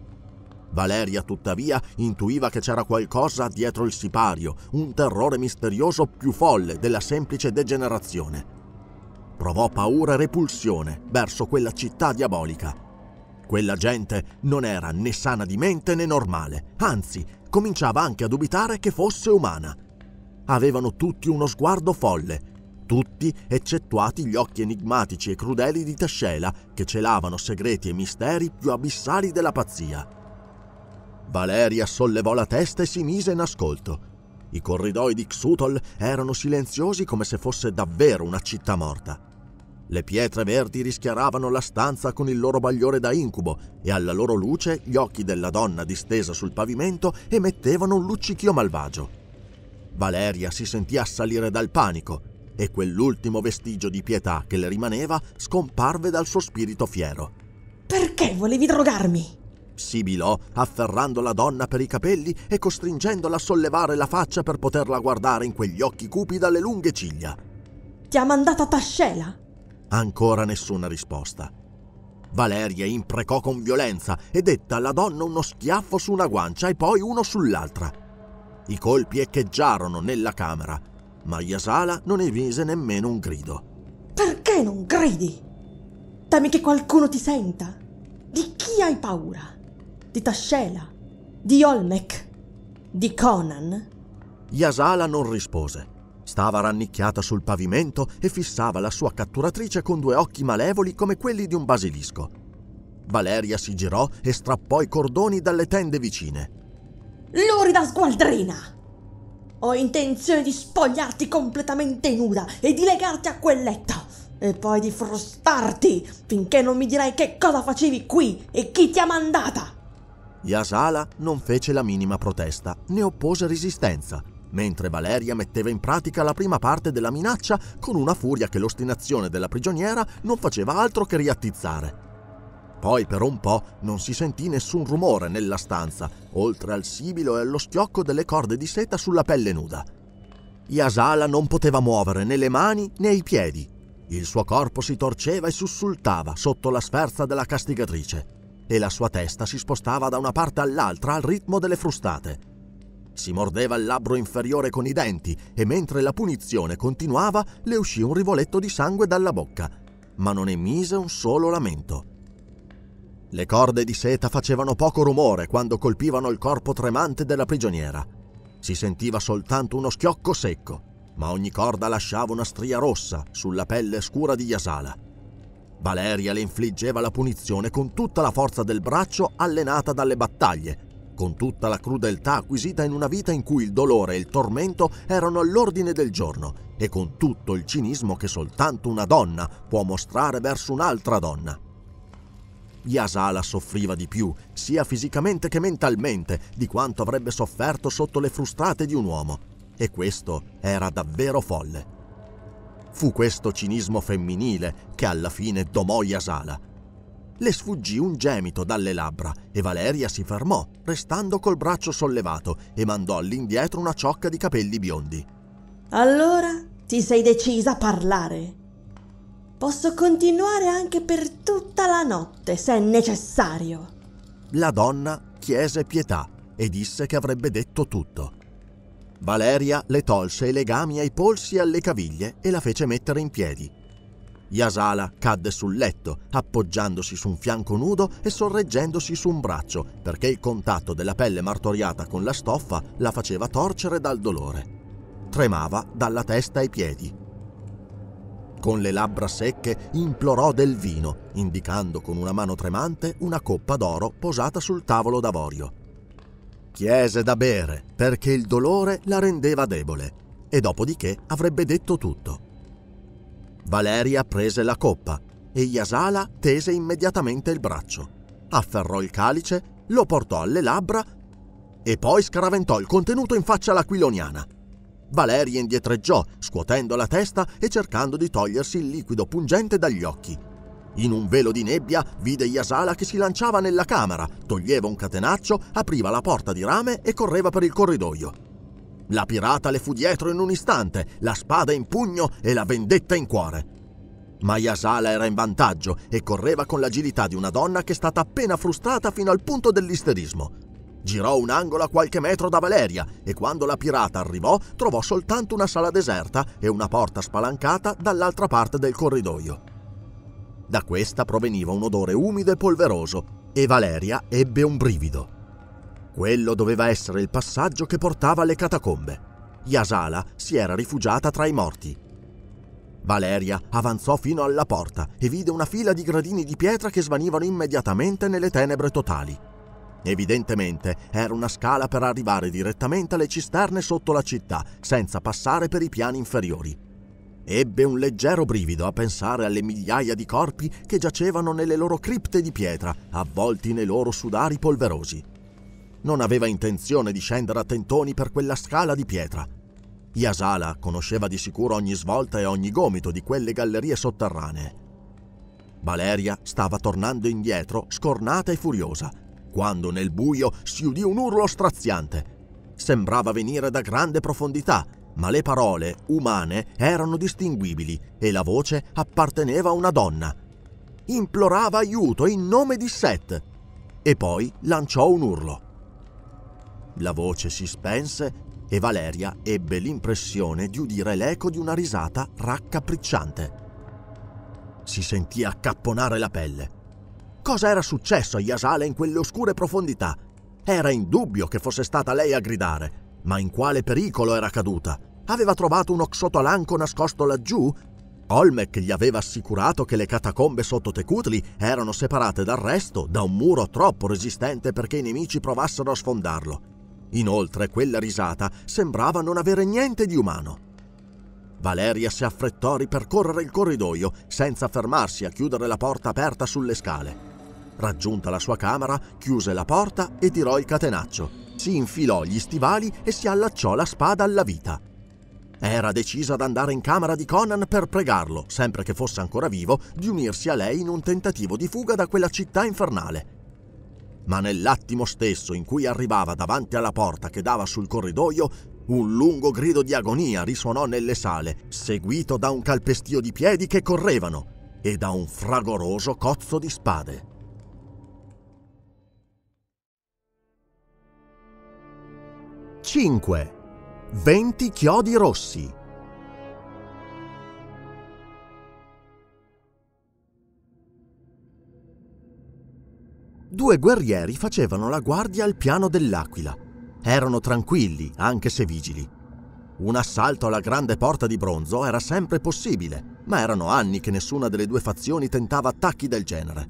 [SPEAKER 1] Valeria, tuttavia, intuiva che c'era qualcosa dietro il sipario, un terrore misterioso più folle della semplice degenerazione. Provò paura e repulsione verso quella città diabolica quella gente non era né sana di mente né normale, anzi, cominciava anche a dubitare che fosse umana. Avevano tutti uno sguardo folle, tutti eccettuati gli occhi enigmatici e crudeli di Tascela che celavano segreti e misteri più abissali della pazzia. Valeria sollevò la testa e si mise in ascolto. I corridoi di Xutol erano silenziosi come se fosse davvero una città morta. Le pietre verdi rischiaravano la stanza con il loro bagliore da incubo e alla loro luce gli occhi della donna distesa sul pavimento emettevano un luccichio malvagio. Valeria si sentì assalire dal panico e quell'ultimo vestigio di pietà che le rimaneva scomparve dal suo spirito fiero. Perché volevi drogarmi? sibilò, afferrando la donna per i capelli e costringendola a sollevare la faccia per poterla guardare in quegli occhi cupi dalle lunghe ciglia. Ti ha mandata
[SPEAKER 2] Tascela?
[SPEAKER 1] Ancora nessuna risposta. Valeria imprecò con violenza e detta alla donna uno schiaffo su una guancia e poi uno sull'altra. I colpi echeggiarono nella camera, ma Yasala non emise nemmeno un grido.
[SPEAKER 2] Perché non gridi? Temi che qualcuno ti senta? Di chi hai paura? Di Tascela? Di Olmec? Di Conan?
[SPEAKER 1] Yasala non rispose. Stava rannicchiata sul pavimento e fissava la sua catturatrice con due occhi malevoli come quelli di un basilisco. Valeria si girò e strappò i cordoni dalle tende vicine.
[SPEAKER 2] Lurida sgualdrina! Ho intenzione di spogliarti completamente nuda e di legarti a quel letto e poi di frustarti finché non mi dirai che cosa facevi qui e chi ti ha mandata.
[SPEAKER 1] Yasala non fece la minima protesta né oppose resistenza mentre Valeria metteva in pratica la prima parte della minaccia con una furia che l'ostinazione della prigioniera non faceva altro che riattizzare. Poi per un po' non si sentì nessun rumore nella stanza, oltre al sibilo e allo schiocco delle corde di seta sulla pelle nuda. Yasala non poteva muovere né le mani né i piedi. Il suo corpo si torceva e sussultava sotto la sferza della castigatrice e la sua testa si spostava da una parte all'altra al ritmo delle frustate. Si mordeva il labbro inferiore con i denti e mentre la punizione continuava le uscì un rivoletto di sangue dalla bocca, ma non emise un solo lamento. Le corde di seta facevano poco rumore quando colpivano il corpo tremante della prigioniera. Si sentiva soltanto uno schiocco secco, ma ogni corda lasciava una stria rossa sulla pelle scura di Yasala. Valeria le infliggeva la punizione con tutta la forza del braccio allenata dalle battaglie con tutta la crudeltà acquisita in una vita in cui il dolore e il tormento erano all'ordine del giorno e con tutto il cinismo che soltanto una donna può mostrare verso un'altra donna. Yasala soffriva di più, sia fisicamente che mentalmente, di quanto avrebbe sofferto sotto le frustrate di un uomo. E questo era davvero folle. Fu questo cinismo femminile che alla fine domò Yasala le sfuggì un gemito dalle labbra e Valeria si fermò, restando col braccio sollevato e mandò all'indietro una ciocca di capelli biondi.
[SPEAKER 2] Allora ti sei decisa a parlare. Posso continuare anche per tutta la notte, se è necessario.
[SPEAKER 1] La donna chiese pietà e disse che avrebbe detto tutto. Valeria le tolse i legami ai polsi e alle caviglie e la fece mettere in piedi. Yasala cadde sul letto, appoggiandosi su un fianco nudo e sorreggendosi su un braccio, perché il contatto della pelle martoriata con la stoffa la faceva torcere dal dolore. Tremava dalla testa ai piedi. Con le labbra secche implorò del vino, indicando con una mano tremante una coppa d'oro posata sul tavolo d'avorio. Chiese da bere perché il dolore la rendeva debole e dopodiché avrebbe detto tutto. Valeria prese la coppa e Yasala tese immediatamente il braccio. Afferrò il calice, lo portò alle labbra e poi scaraventò il contenuto in faccia all'aquiloniana. Valeria indietreggiò, scuotendo la testa e cercando di togliersi il liquido pungente dagli occhi. In un velo di nebbia vide Yasala che si lanciava nella camera, toglieva un catenaccio, apriva la porta di rame e correva per il corridoio. La pirata le fu dietro in un istante, la spada in pugno e la vendetta in cuore. Ma Yasala era in vantaggio e correva con l'agilità di una donna che è stata appena frustrata fino al punto dell'isterismo. Girò un angolo a qualche metro da Valeria e quando la pirata arrivò trovò soltanto una sala deserta e una porta spalancata dall'altra parte del corridoio. Da questa proveniva un odore umido e polveroso e Valeria ebbe un brivido. Quello doveva essere il passaggio che portava alle catacombe. Yasala si era rifugiata tra i morti. Valeria avanzò fino alla porta e vide una fila di gradini di pietra che svanivano immediatamente nelle tenebre totali. Evidentemente era una scala per arrivare direttamente alle cisterne sotto la città, senza passare per i piani inferiori. Ebbe un leggero brivido a pensare alle migliaia di corpi che giacevano nelle loro cripte di pietra, avvolti nei loro sudari polverosi non aveva intenzione di scendere a tentoni per quella scala di pietra. Yasala conosceva di sicuro ogni svolta e ogni gomito di quelle gallerie sotterranee. Valeria stava tornando indietro, scornata e furiosa, quando nel buio si udì un urlo straziante. Sembrava venire da grande profondità, ma le parole, umane, erano distinguibili e la voce apparteneva a una donna. Implorava aiuto in nome di Seth e poi lanciò un urlo. La voce si spense e Valeria ebbe l'impressione di udire l'eco di una risata raccapricciante. Si sentì accapponare la pelle. Cosa era successo a Yasale in quelle oscure profondità? Era indubbio che fosse stata lei a gridare, ma in quale pericolo era caduta? Aveva trovato un oxotolanco nascosto laggiù? Olmec gli aveva assicurato che le catacombe sotto Tecutli erano separate dal resto da un muro troppo resistente perché i nemici provassero a sfondarlo. Inoltre quella risata sembrava non avere niente di umano. Valeria si affrettò a ripercorrere il corridoio senza fermarsi a chiudere la porta aperta sulle scale. Raggiunta la sua camera, chiuse la porta e tirò il catenaccio. Si infilò gli stivali e si allacciò la spada alla vita. Era decisa ad andare in camera di Conan per pregarlo, sempre che fosse ancora vivo, di unirsi a lei in un tentativo di fuga da quella città infernale ma nell'attimo stesso in cui arrivava davanti alla porta che dava sul corridoio, un lungo grido di agonia risuonò nelle sale, seguito da un calpestio di piedi che correvano e da un fragoroso cozzo di spade. Cinque. 20 chiodi rossi. Due guerrieri facevano la guardia al piano dell'Aquila. Erano tranquilli, anche se vigili. Un assalto alla grande porta di bronzo era sempre possibile, ma erano anni che nessuna delle due fazioni tentava attacchi del genere.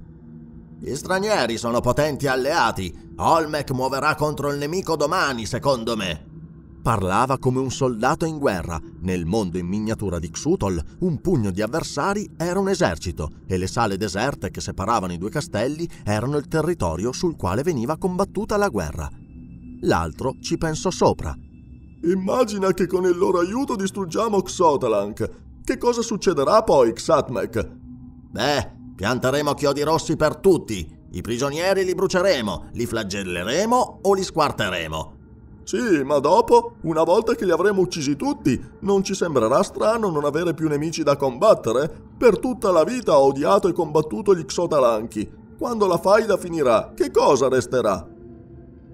[SPEAKER 1] Gli stranieri sono potenti alleati. Olmec muoverà contro il nemico domani, secondo me, parlava come un soldato in guerra. Nel mondo in miniatura di Xutol, un pugno di avversari era un esercito e le sale deserte che separavano i due castelli erano il territorio
[SPEAKER 3] sul quale veniva combattuta la guerra. L'altro ci pensò sopra. Immagina che con il loro aiuto distruggiamo Xotalank. Che cosa succederà poi, Xatmek? Beh, pianteremo chiodi rossi per tutti. I prigionieri li bruceremo, li flagelleremo o li squarteremo. Sì, ma dopo, una volta che li avremo uccisi tutti, non ci sembrerà strano non avere più nemici da combattere? Per tutta la vita ho odiato e combattuto gli Xotalanchi. Quando la faida finirà, che cosa resterà?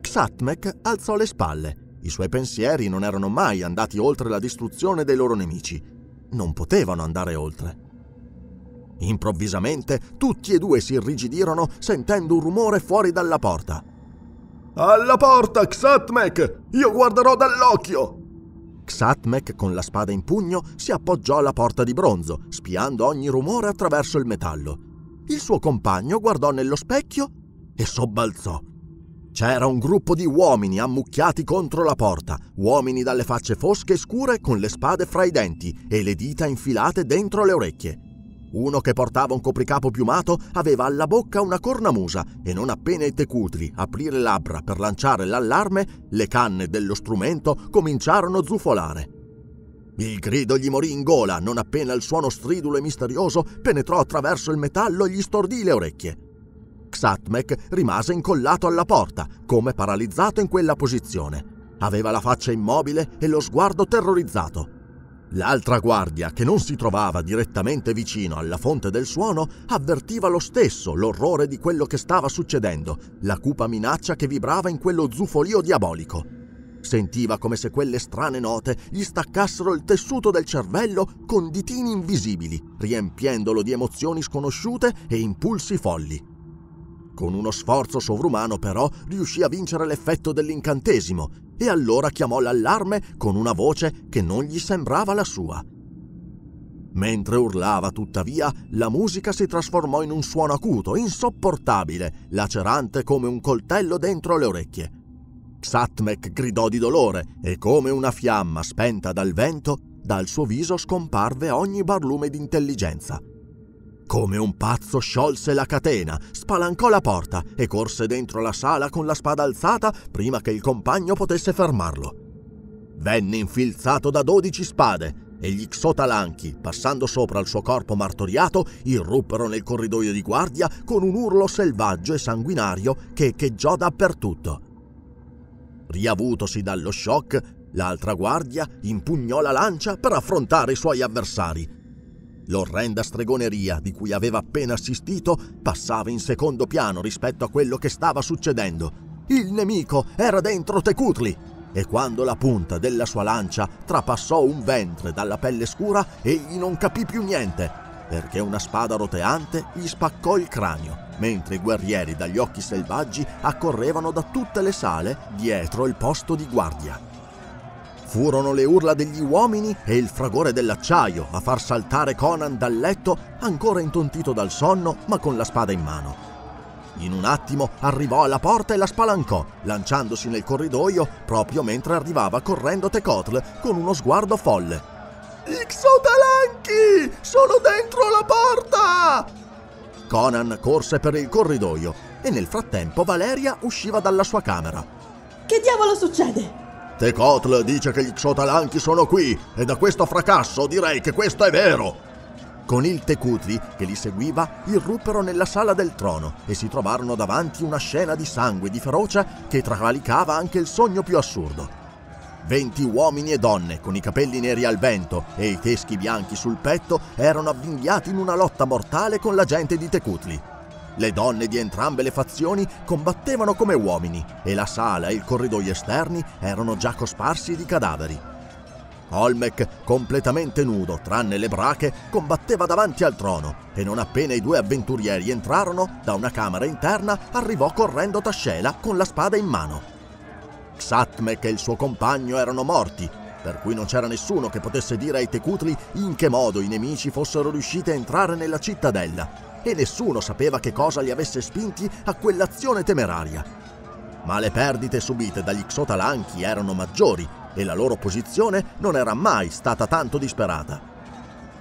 [SPEAKER 1] Xatmek alzò le spalle. I suoi pensieri non erano mai andati oltre la distruzione dei loro nemici. Non potevano andare oltre. Improvvisamente tutti e due si irrigidirono sentendo un rumore fuori dalla porta. Alla porta, Xatmek!
[SPEAKER 3] Io guarderò dall'occhio!
[SPEAKER 1] Xatmek, con la spada in pugno, si appoggiò alla porta di bronzo, spiando ogni rumore attraverso il metallo. Il suo compagno guardò nello specchio e sobbalzò. C'era un gruppo di uomini ammucchiati contro la porta, uomini dalle facce fosche e scure con le spade fra i denti e le dita infilate dentro le orecchie. Uno che portava un copricapo piumato aveva alla bocca una cornamusa e non appena i tecutri aprì le labbra per lanciare l'allarme, le canne dello strumento cominciarono a zufolare. Il grido gli morì in gola non appena il suono stridulo e misterioso penetrò attraverso il metallo e gli stordì le orecchie. Xatmek rimase incollato alla porta, come paralizzato in quella posizione. Aveva la faccia immobile e lo sguardo terrorizzato. L'altra guardia, che non si trovava direttamente vicino alla fonte del suono, avvertiva lo stesso l'orrore di quello che stava succedendo, la cupa minaccia che vibrava in quello zufolio diabolico. Sentiva come se quelle strane note gli staccassero il tessuto del cervello con ditini invisibili, riempiendolo di emozioni sconosciute e impulsi folli. Con uno sforzo sovrumano però riuscì a vincere l'effetto dell'incantesimo e allora chiamò l'allarme con una voce che non gli sembrava la sua. Mentre urlava, tuttavia, la musica si trasformò in un suono acuto, insopportabile, lacerante come un coltello dentro le orecchie. Xatmek gridò di dolore e come una fiamma spenta dal vento, dal suo viso scomparve ogni barlume d'intelligenza. intelligenza. Come un pazzo sciolse la catena, spalancò la porta e corse dentro la sala con la spada alzata prima che il compagno potesse fermarlo. Venne infilzato da dodici spade e gli Xotalanchi, passando sopra il suo corpo martoriato, irruppero nel corridoio di guardia con un urlo selvaggio e sanguinario che echeggiò dappertutto. Riavutosi dallo shock, l'altra guardia impugnò la lancia per affrontare i suoi avversari L'orrenda stregoneria di cui aveva appena assistito passava in secondo piano rispetto a quello che stava succedendo. Il nemico era dentro Tecutli e quando la punta della sua lancia trapassò un ventre dalla pelle scura, egli non capì più niente, perché una spada roteante gli spaccò il cranio, mentre i guerrieri dagli occhi selvaggi accorrevano da tutte le sale dietro il posto di guardia. Furono le urla degli uomini e il fragore dell'acciaio a far saltare Conan dal letto, ancora intontito dal sonno, ma con la spada in mano. In un attimo arrivò alla porta e la spalancò, lanciandosi nel corridoio proprio mentre arrivava correndo Tecotl con uno sguardo folle.
[SPEAKER 3] Ixotalanchi! Sono dentro la porta!
[SPEAKER 1] Conan corse per il corridoio e nel frattempo Valeria usciva dalla sua camera. Che diavolo succede? Tekotl dice che gli Xotalanchi sono qui e da questo fracasso direi che questo è vero. Con il Tecutri, che li seguiva, irruppero nella sala del trono e si trovarono davanti una scena di sangue e di ferocia che travalicava anche il sogno più assurdo. Venti uomini e donne, con i capelli neri al vento e i teschi bianchi sul petto, erano avvinghiati in una lotta mortale con la gente di Tecutli. Le donne di entrambe le fazioni combattevano come uomini e la sala e il corridoio esterni erano già cosparsi di cadaveri. Olmec, completamente nudo, tranne le brache, combatteva davanti al trono e non appena i due avventurieri entrarono, da una camera interna arrivò correndo Tascela con la spada in mano. Xatmec e il suo compagno erano morti, per cui non c'era nessuno che potesse dire ai Tecutli in che modo i nemici fossero riusciti a entrare nella cittadella e nessuno sapeva che cosa li avesse spinti a quell'azione temeraria. Ma le perdite subite dagli Xotalanchi erano maggiori e la loro posizione non era mai stata tanto disperata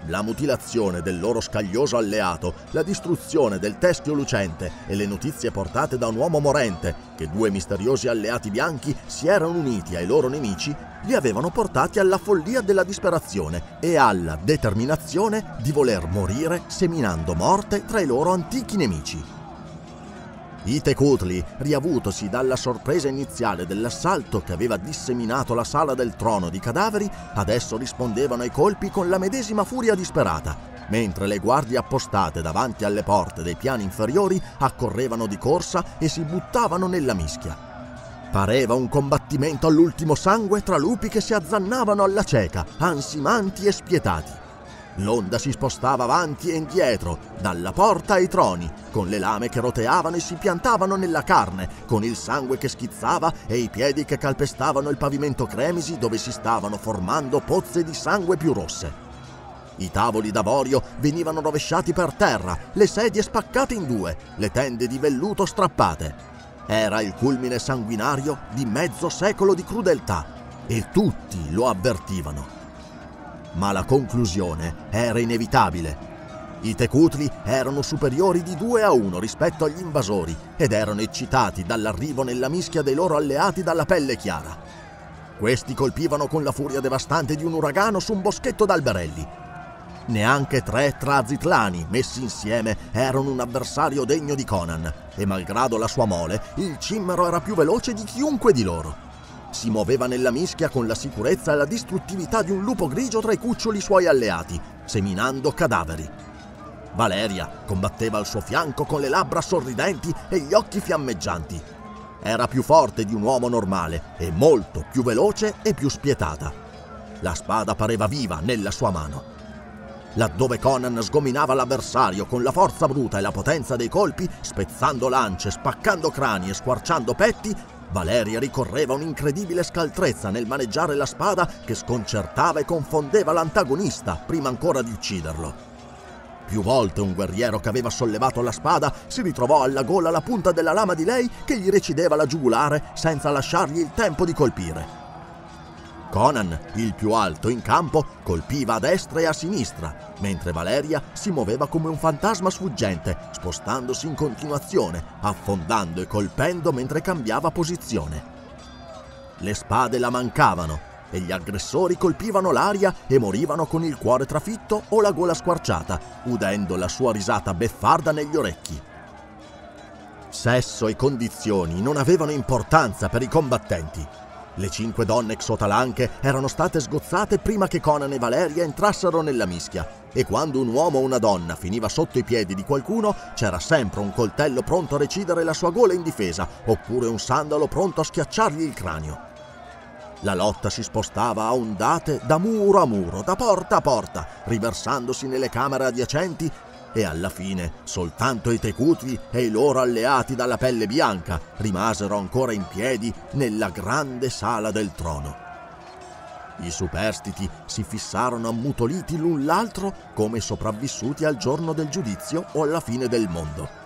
[SPEAKER 1] la mutilazione del loro scaglioso alleato, la distruzione del teschio lucente e le notizie portate da un uomo morente che due misteriosi alleati bianchi si erano uniti ai loro nemici, li avevano portati alla follia della disperazione e alla determinazione di voler morire seminando morte tra i loro antichi nemici. Ite Cutli, riavutosi dalla sorpresa iniziale dell'assalto che aveva disseminato la sala del trono di cadaveri, adesso rispondevano ai colpi con la medesima furia disperata, mentre le guardie appostate davanti alle porte dei piani inferiori accorrevano di corsa e si buttavano nella mischia. Pareva un combattimento all'ultimo sangue tra lupi che si azzannavano alla cieca, ansimanti e spietati. L'onda si spostava avanti e indietro, dalla porta ai troni, con le lame che roteavano e si piantavano nella carne, con il sangue che schizzava e i piedi che calpestavano il pavimento cremisi dove si stavano formando pozze di sangue più rosse. I tavoli d'avorio venivano rovesciati per terra, le sedie spaccate in due, le tende di velluto strappate. Era il culmine sanguinario di mezzo secolo di crudeltà e tutti lo avvertivano ma la conclusione era inevitabile. I Tecutli erano superiori di 2 a 1 rispetto agli invasori ed erano eccitati dall'arrivo nella mischia dei loro alleati dalla pelle chiara. Questi colpivano con la furia devastante di un uragano su un boschetto d'alberelli. Neanche tre trazitlani messi insieme erano un avversario degno di Conan e malgrado la sua mole, il cimmero era più veloce di chiunque di loro. Si muoveva nella mischia con la sicurezza e la distruttività di un lupo grigio tra i cuccioli suoi alleati, seminando cadaveri. Valeria combatteva al suo fianco con le labbra sorridenti e gli occhi fiammeggianti. Era più forte di un uomo normale e molto più veloce e più spietata. La spada pareva viva nella sua mano. Laddove Conan sgominava l'avversario con la forza bruta e la potenza dei colpi, spezzando lance, spaccando crani e squarciando petti, Valeria ricorreva un'incredibile scaltrezza nel maneggiare la spada che sconcertava e confondeva l'antagonista prima ancora di ucciderlo. Più volte un guerriero che aveva sollevato la spada si ritrovò alla gola la punta della lama di lei che gli recideva la giugulare senza lasciargli il tempo di colpire. Conan, il più alto in campo, colpiva a destra e a sinistra, mentre Valeria si muoveva come un fantasma sfuggente, spostandosi in continuazione, affondando e colpendo mentre cambiava posizione. Le spade la mancavano e gli aggressori colpivano l'aria e morivano con il cuore trafitto o la gola squarciata, udendo la sua risata beffarda negli orecchi. Sesso e condizioni non avevano importanza per i combattenti. Le cinque donne exotalanche erano state sgozzate prima che Conan e Valeria entrassero nella mischia e quando un uomo o una donna finiva sotto i piedi di qualcuno c'era sempre un coltello pronto a recidere la sua gola in difesa, oppure un sandalo pronto a schiacciargli il cranio. La lotta si spostava a ondate da muro a muro, da porta a porta, riversandosi nelle camere adiacenti e alla fine soltanto i Tecuti e i loro alleati dalla pelle bianca rimasero ancora in piedi nella grande sala del trono. I superstiti si fissarono ammutoliti l'un l'altro come sopravvissuti al giorno del giudizio o alla fine del mondo.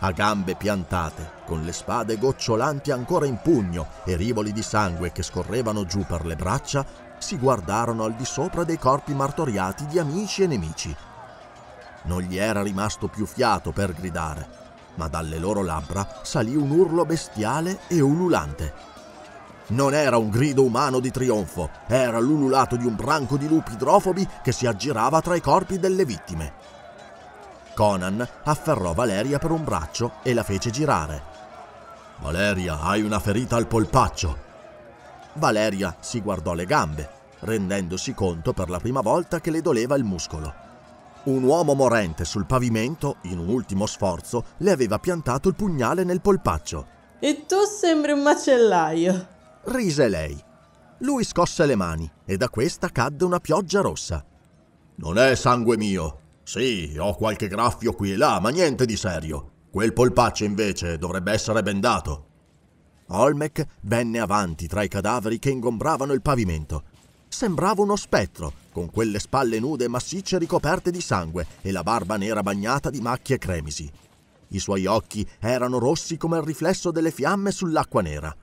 [SPEAKER 1] A gambe piantate, con le spade gocciolanti ancora in pugno e rivoli di sangue che scorrevano giù per le braccia, si guardarono al di sopra dei corpi martoriati di amici e nemici non gli era rimasto più fiato per gridare, ma dalle loro labbra salì un urlo bestiale e ululante. Non era un grido umano di trionfo, era l'ululato di un branco di lupi idrofobi che si aggirava tra i corpi delle vittime. Conan afferrò Valeria per un braccio e la fece girare. Valeria, hai una ferita al polpaccio. Valeria si guardò le gambe, rendendosi conto per la prima volta che le doleva il muscolo. Un uomo morente sul pavimento, in un ultimo sforzo, le aveva piantato il pugnale nel polpaccio. E tu sembri un macellaio. Rise lei. Lui scosse le mani e da questa cadde una pioggia rossa. Non è sangue mio. Sì, ho qualche graffio qui e là, ma niente di serio. Quel polpaccio invece dovrebbe essere bendato. Olmec venne avanti tra i cadaveri che ingombravano il pavimento. Sembrava uno spettro, con quelle spalle nude e massicce ricoperte di sangue e la barba nera bagnata di macchie cremisi. I suoi occhi erano rossi come il riflesso delle fiamme sull'acqua nera.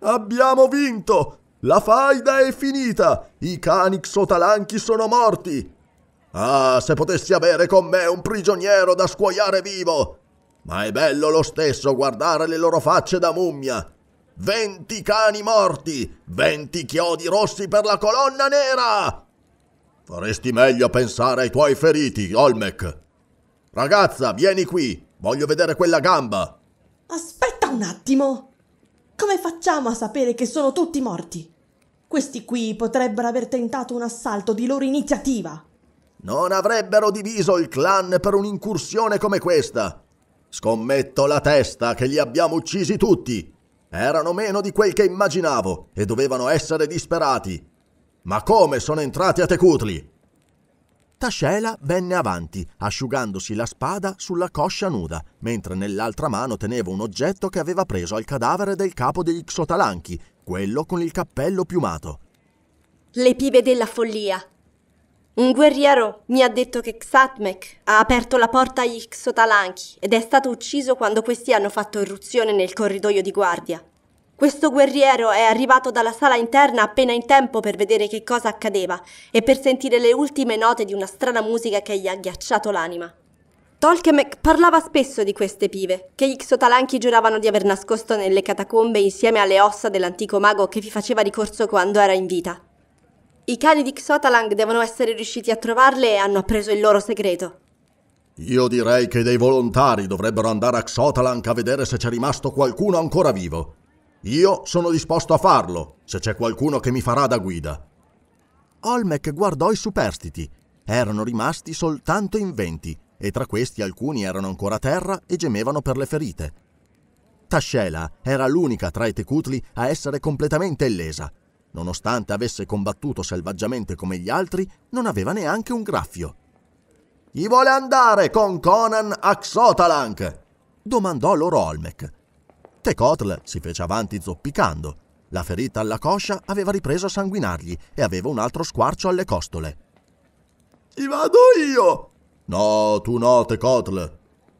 [SPEAKER 1] Abbiamo vinto! La faida
[SPEAKER 3] è finita! I cani xotalanchi sono morti! Ah, se potessi avere con me un prigioniero da scuoiare vivo! Ma è bello lo stesso
[SPEAKER 1] guardare le loro facce da mummia! Venti cani morti! Venti chiodi rossi per la colonna nera! Faresti meglio pensare ai tuoi feriti, Olmec. Ragazza, vieni qui. Voglio vedere quella gamba.
[SPEAKER 2] Aspetta un attimo. Come facciamo a sapere che sono tutti morti?
[SPEAKER 1] Questi qui potrebbero aver tentato un
[SPEAKER 2] assalto di loro iniziativa.
[SPEAKER 1] Non avrebbero diviso il clan per un'incursione come questa. Scommetto la testa che li abbiamo uccisi tutti. Erano meno di quel che immaginavo e dovevano essere disperati. Ma come sono entrati a Tecutli? Tascela venne avanti, asciugandosi la spada sulla coscia nuda, mentre nell'altra mano teneva un oggetto che aveva preso al cadavere del capo degli Xotalanchi, quello con il cappello piumato.
[SPEAKER 4] Le pive della follia, un guerriero mi ha detto che Xatmek ha aperto la porta agli Xotalanchi ed è stato ucciso quando questi hanno fatto irruzione nel corridoio di guardia. Questo guerriero è arrivato dalla sala interna appena in tempo per vedere che cosa accadeva e per sentire le ultime note di una strana musica che gli ha ghiacciato l'anima. Tolkemek parlava spesso di queste pive, che gli Xotalanchi giuravano di aver nascosto nelle catacombe insieme alle ossa dell'antico mago che vi faceva ricorso quando era in vita. I cani di Xotalang devono essere riusciti a trovarle e hanno appreso il loro segreto.
[SPEAKER 1] Io direi che dei volontari dovrebbero andare a Xotalang a vedere se c'è rimasto qualcuno ancora vivo. Io sono disposto a farlo, se c'è qualcuno che mi farà da guida. Olmec guardò i superstiti. Erano rimasti soltanto in venti, e tra questi alcuni erano ancora a terra e gemevano per le ferite. Tascela era l'unica tra i Tecutli a essere completamente illesa, Nonostante avesse combattuto selvaggiamente come gli altri, non aveva neanche un graffio. Chi vuole andare con Conan Axotalank? domandò loro Olmec. Tecotl si fece avanti zoppicando. La ferita alla coscia aveva ripreso a sanguinargli e aveva un altro squarcio alle costole. Ci vado io! No, tu no, Tecotl.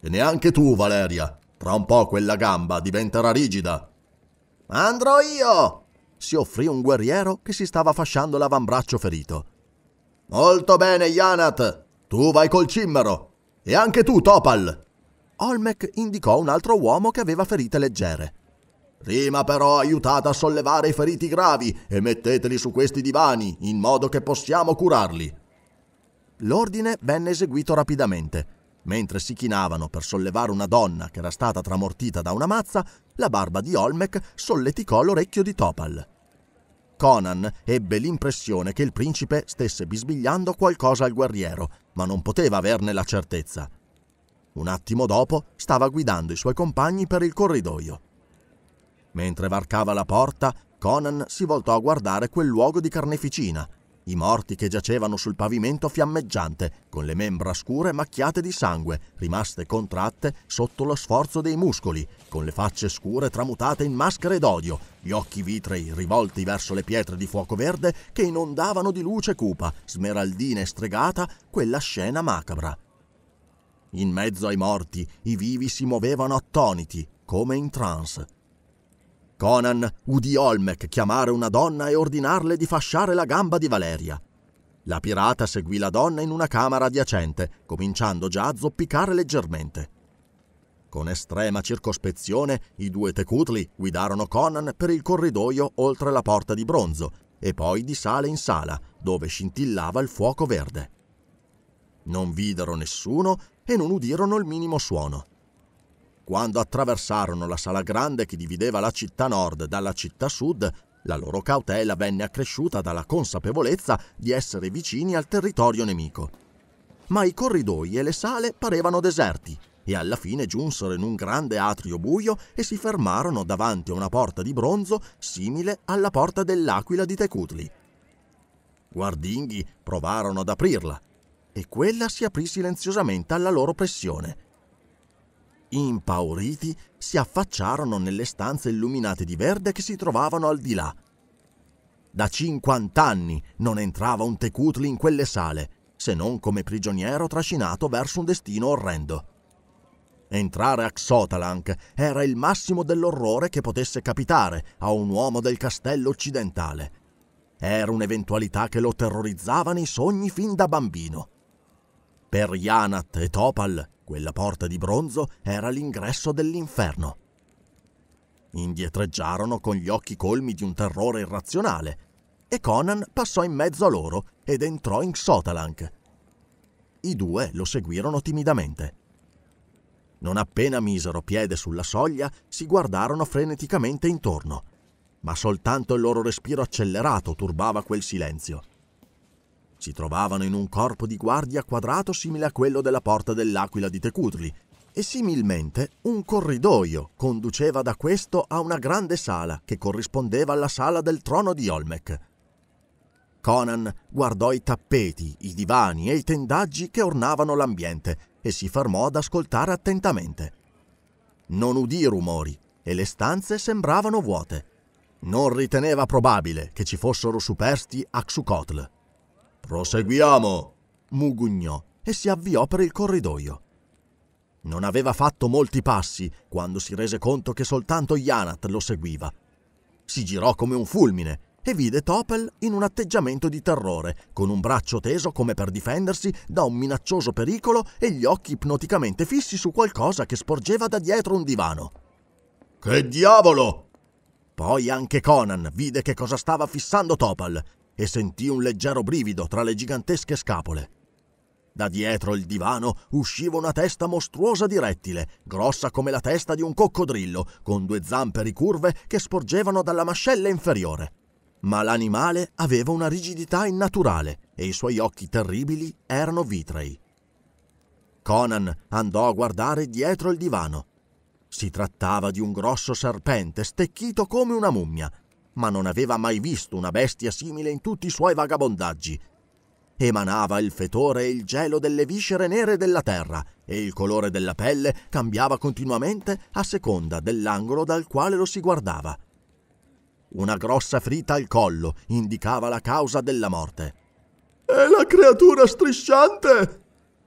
[SPEAKER 1] E neanche tu, Valeria. Tra un po' quella gamba diventerà rigida. Andrò io! si offrì un guerriero che si stava fasciando l'avambraccio ferito. Molto bene, Yanat! Tu vai col cimmero! E anche tu, Topal! Olmec indicò un altro uomo che aveva ferite leggere. Prima però aiutate a sollevare i feriti gravi e metteteli su questi divani, in modo che possiamo curarli. L'ordine venne eseguito rapidamente. Mentre si chinavano per sollevare una donna che era stata tramortita da una mazza, la barba di Olmec solleticò l'orecchio di Topal. Conan ebbe l'impressione che il principe stesse bisbigliando qualcosa al guerriero, ma non poteva averne la certezza. Un attimo dopo stava guidando i suoi compagni per il corridoio. Mentre varcava la porta, Conan si voltò a guardare quel luogo di carneficina i morti che giacevano sul pavimento fiammeggiante, con le membra scure macchiate di sangue, rimaste contratte sotto lo sforzo dei muscoli, con le facce scure tramutate in maschere d'odio, gli occhi vitrei rivolti verso le pietre di fuoco verde che inondavano di luce cupa, smeraldina e stregata, quella scena macabra. In mezzo ai morti i vivi si muovevano attoniti, come in trance Conan udì Olmec chiamare una donna e ordinarle di fasciare la gamba di Valeria. La pirata seguì la donna in una camera adiacente, cominciando già a zoppicare leggermente. Con estrema circospezione i due tecutli guidarono Conan per il corridoio oltre la porta di bronzo e poi di sala in sala, dove scintillava il fuoco verde. Non videro nessuno e non udirono il minimo suono. Quando attraversarono la sala grande che divideva la città nord dalla città sud, la loro cautela venne accresciuta dalla consapevolezza di essere vicini al territorio nemico. Ma i corridoi e le sale parevano deserti e alla fine giunsero in un grande atrio buio e si fermarono davanti a una porta di bronzo simile alla porta dell'Aquila di Tecutli. Guardinghi provarono ad aprirla e quella si aprì silenziosamente alla loro pressione Impauriti, si affacciarono nelle stanze illuminate di verde che si trovavano al di là. Da 50 anni non entrava un Tecutli in quelle sale, se non come prigioniero trascinato verso un destino orrendo. Entrare a Xotalanc era il massimo dell'orrore che potesse capitare a un uomo del castello occidentale. Era un'eventualità che lo terrorizzava nei sogni fin da bambino. Per Yanat e Topal quella porta di bronzo era l'ingresso dell'inferno. Indietreggiarono con gli occhi colmi di un terrore irrazionale e Conan passò in mezzo a loro ed entrò in Xotalank. I due lo seguirono timidamente. Non appena misero piede sulla soglia, si guardarono freneticamente intorno, ma soltanto il loro respiro accelerato turbava quel silenzio. Si trovavano in un corpo di guardia quadrato simile a quello della porta dell'Aquila di Tecutli e similmente un corridoio conduceva da questo a una grande sala che corrispondeva alla sala del trono di Olmec. Conan guardò i tappeti, i divani e i tendaggi che ornavano l'ambiente e si fermò ad ascoltare attentamente. Non udì rumori e le stanze sembravano vuote. Non riteneva probabile che ci fossero superstiti a Axucotl. Proseguiamo, mugugnò e si avviò per il corridoio. Non aveva fatto molti passi quando si rese conto che soltanto Janat lo seguiva. Si girò come un fulmine e vide Topel in un atteggiamento di terrore, con un braccio teso come per difendersi da un minaccioso pericolo e gli occhi ipnoticamente fissi su qualcosa che sporgeva da dietro un divano. Che diavolo! Poi anche Conan vide che cosa stava fissando Topal e sentì un leggero brivido tra le gigantesche scapole. Da dietro il divano usciva una testa mostruosa di rettile, grossa come la testa di un coccodrillo, con due zampe ricurve che sporgevano dalla mascella inferiore. Ma l'animale aveva una rigidità innaturale e i suoi occhi terribili erano vitrei. Conan andò a guardare dietro il divano. Si trattava di un grosso serpente stecchito come una mummia, ma non aveva mai visto una bestia simile in tutti i suoi vagabondaggi. Emanava il fetore e il gelo delle viscere nere della terra e il colore della pelle cambiava continuamente a seconda dell'angolo dal quale lo si guardava. Una grossa frita al collo indicava la causa della morte. È la creatura strisciante!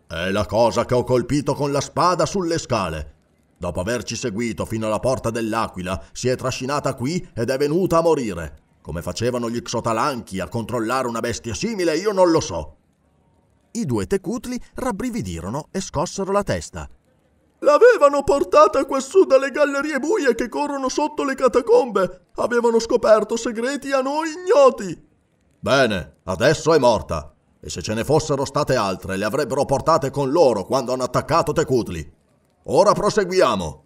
[SPEAKER 1] È la cosa che ho colpito con la spada sulle scale. Dopo averci seguito fino alla porta dell'Aquila, si è trascinata qui ed è venuta a morire. Come facevano gli Xotalanchi a controllare una bestia simile, io non lo so. I due tecutli rabbrividirono
[SPEAKER 3] e scossero la testa. L'avevano portata quassù dalle gallerie buie che corrono sotto le catacombe. Avevano scoperto segreti a noi ignoti.
[SPEAKER 1] Bene, adesso è morta. E se ce ne
[SPEAKER 3] fossero state altre, le avrebbero portate
[SPEAKER 1] con loro quando hanno attaccato Tecutli. Ora proseguiamo.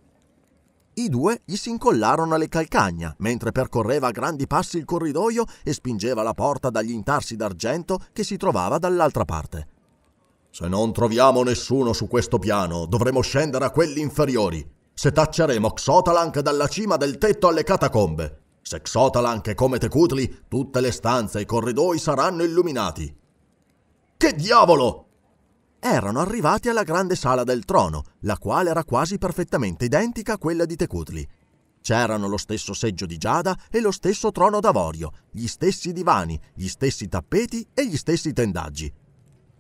[SPEAKER 1] I due gli si incollarono alle calcagna mentre percorreva a grandi passi il corridoio e spingeva la porta dagli intarsi d'argento che si trovava dall'altra parte. Se non troviamo nessuno su questo piano, dovremo scendere a quelli inferiori. Se tacceremo Xotalank dalla cima del tetto alle catacombe. Se Xotalank è come Tecutli, tutte le stanze e i corridoi saranno illuminati. Che diavolo! erano arrivati alla grande sala del trono, la quale era quasi perfettamente identica a quella di Tecutli. C'erano lo stesso seggio di giada e lo stesso trono d'avorio, gli stessi divani, gli stessi tappeti e gli stessi tendaggi.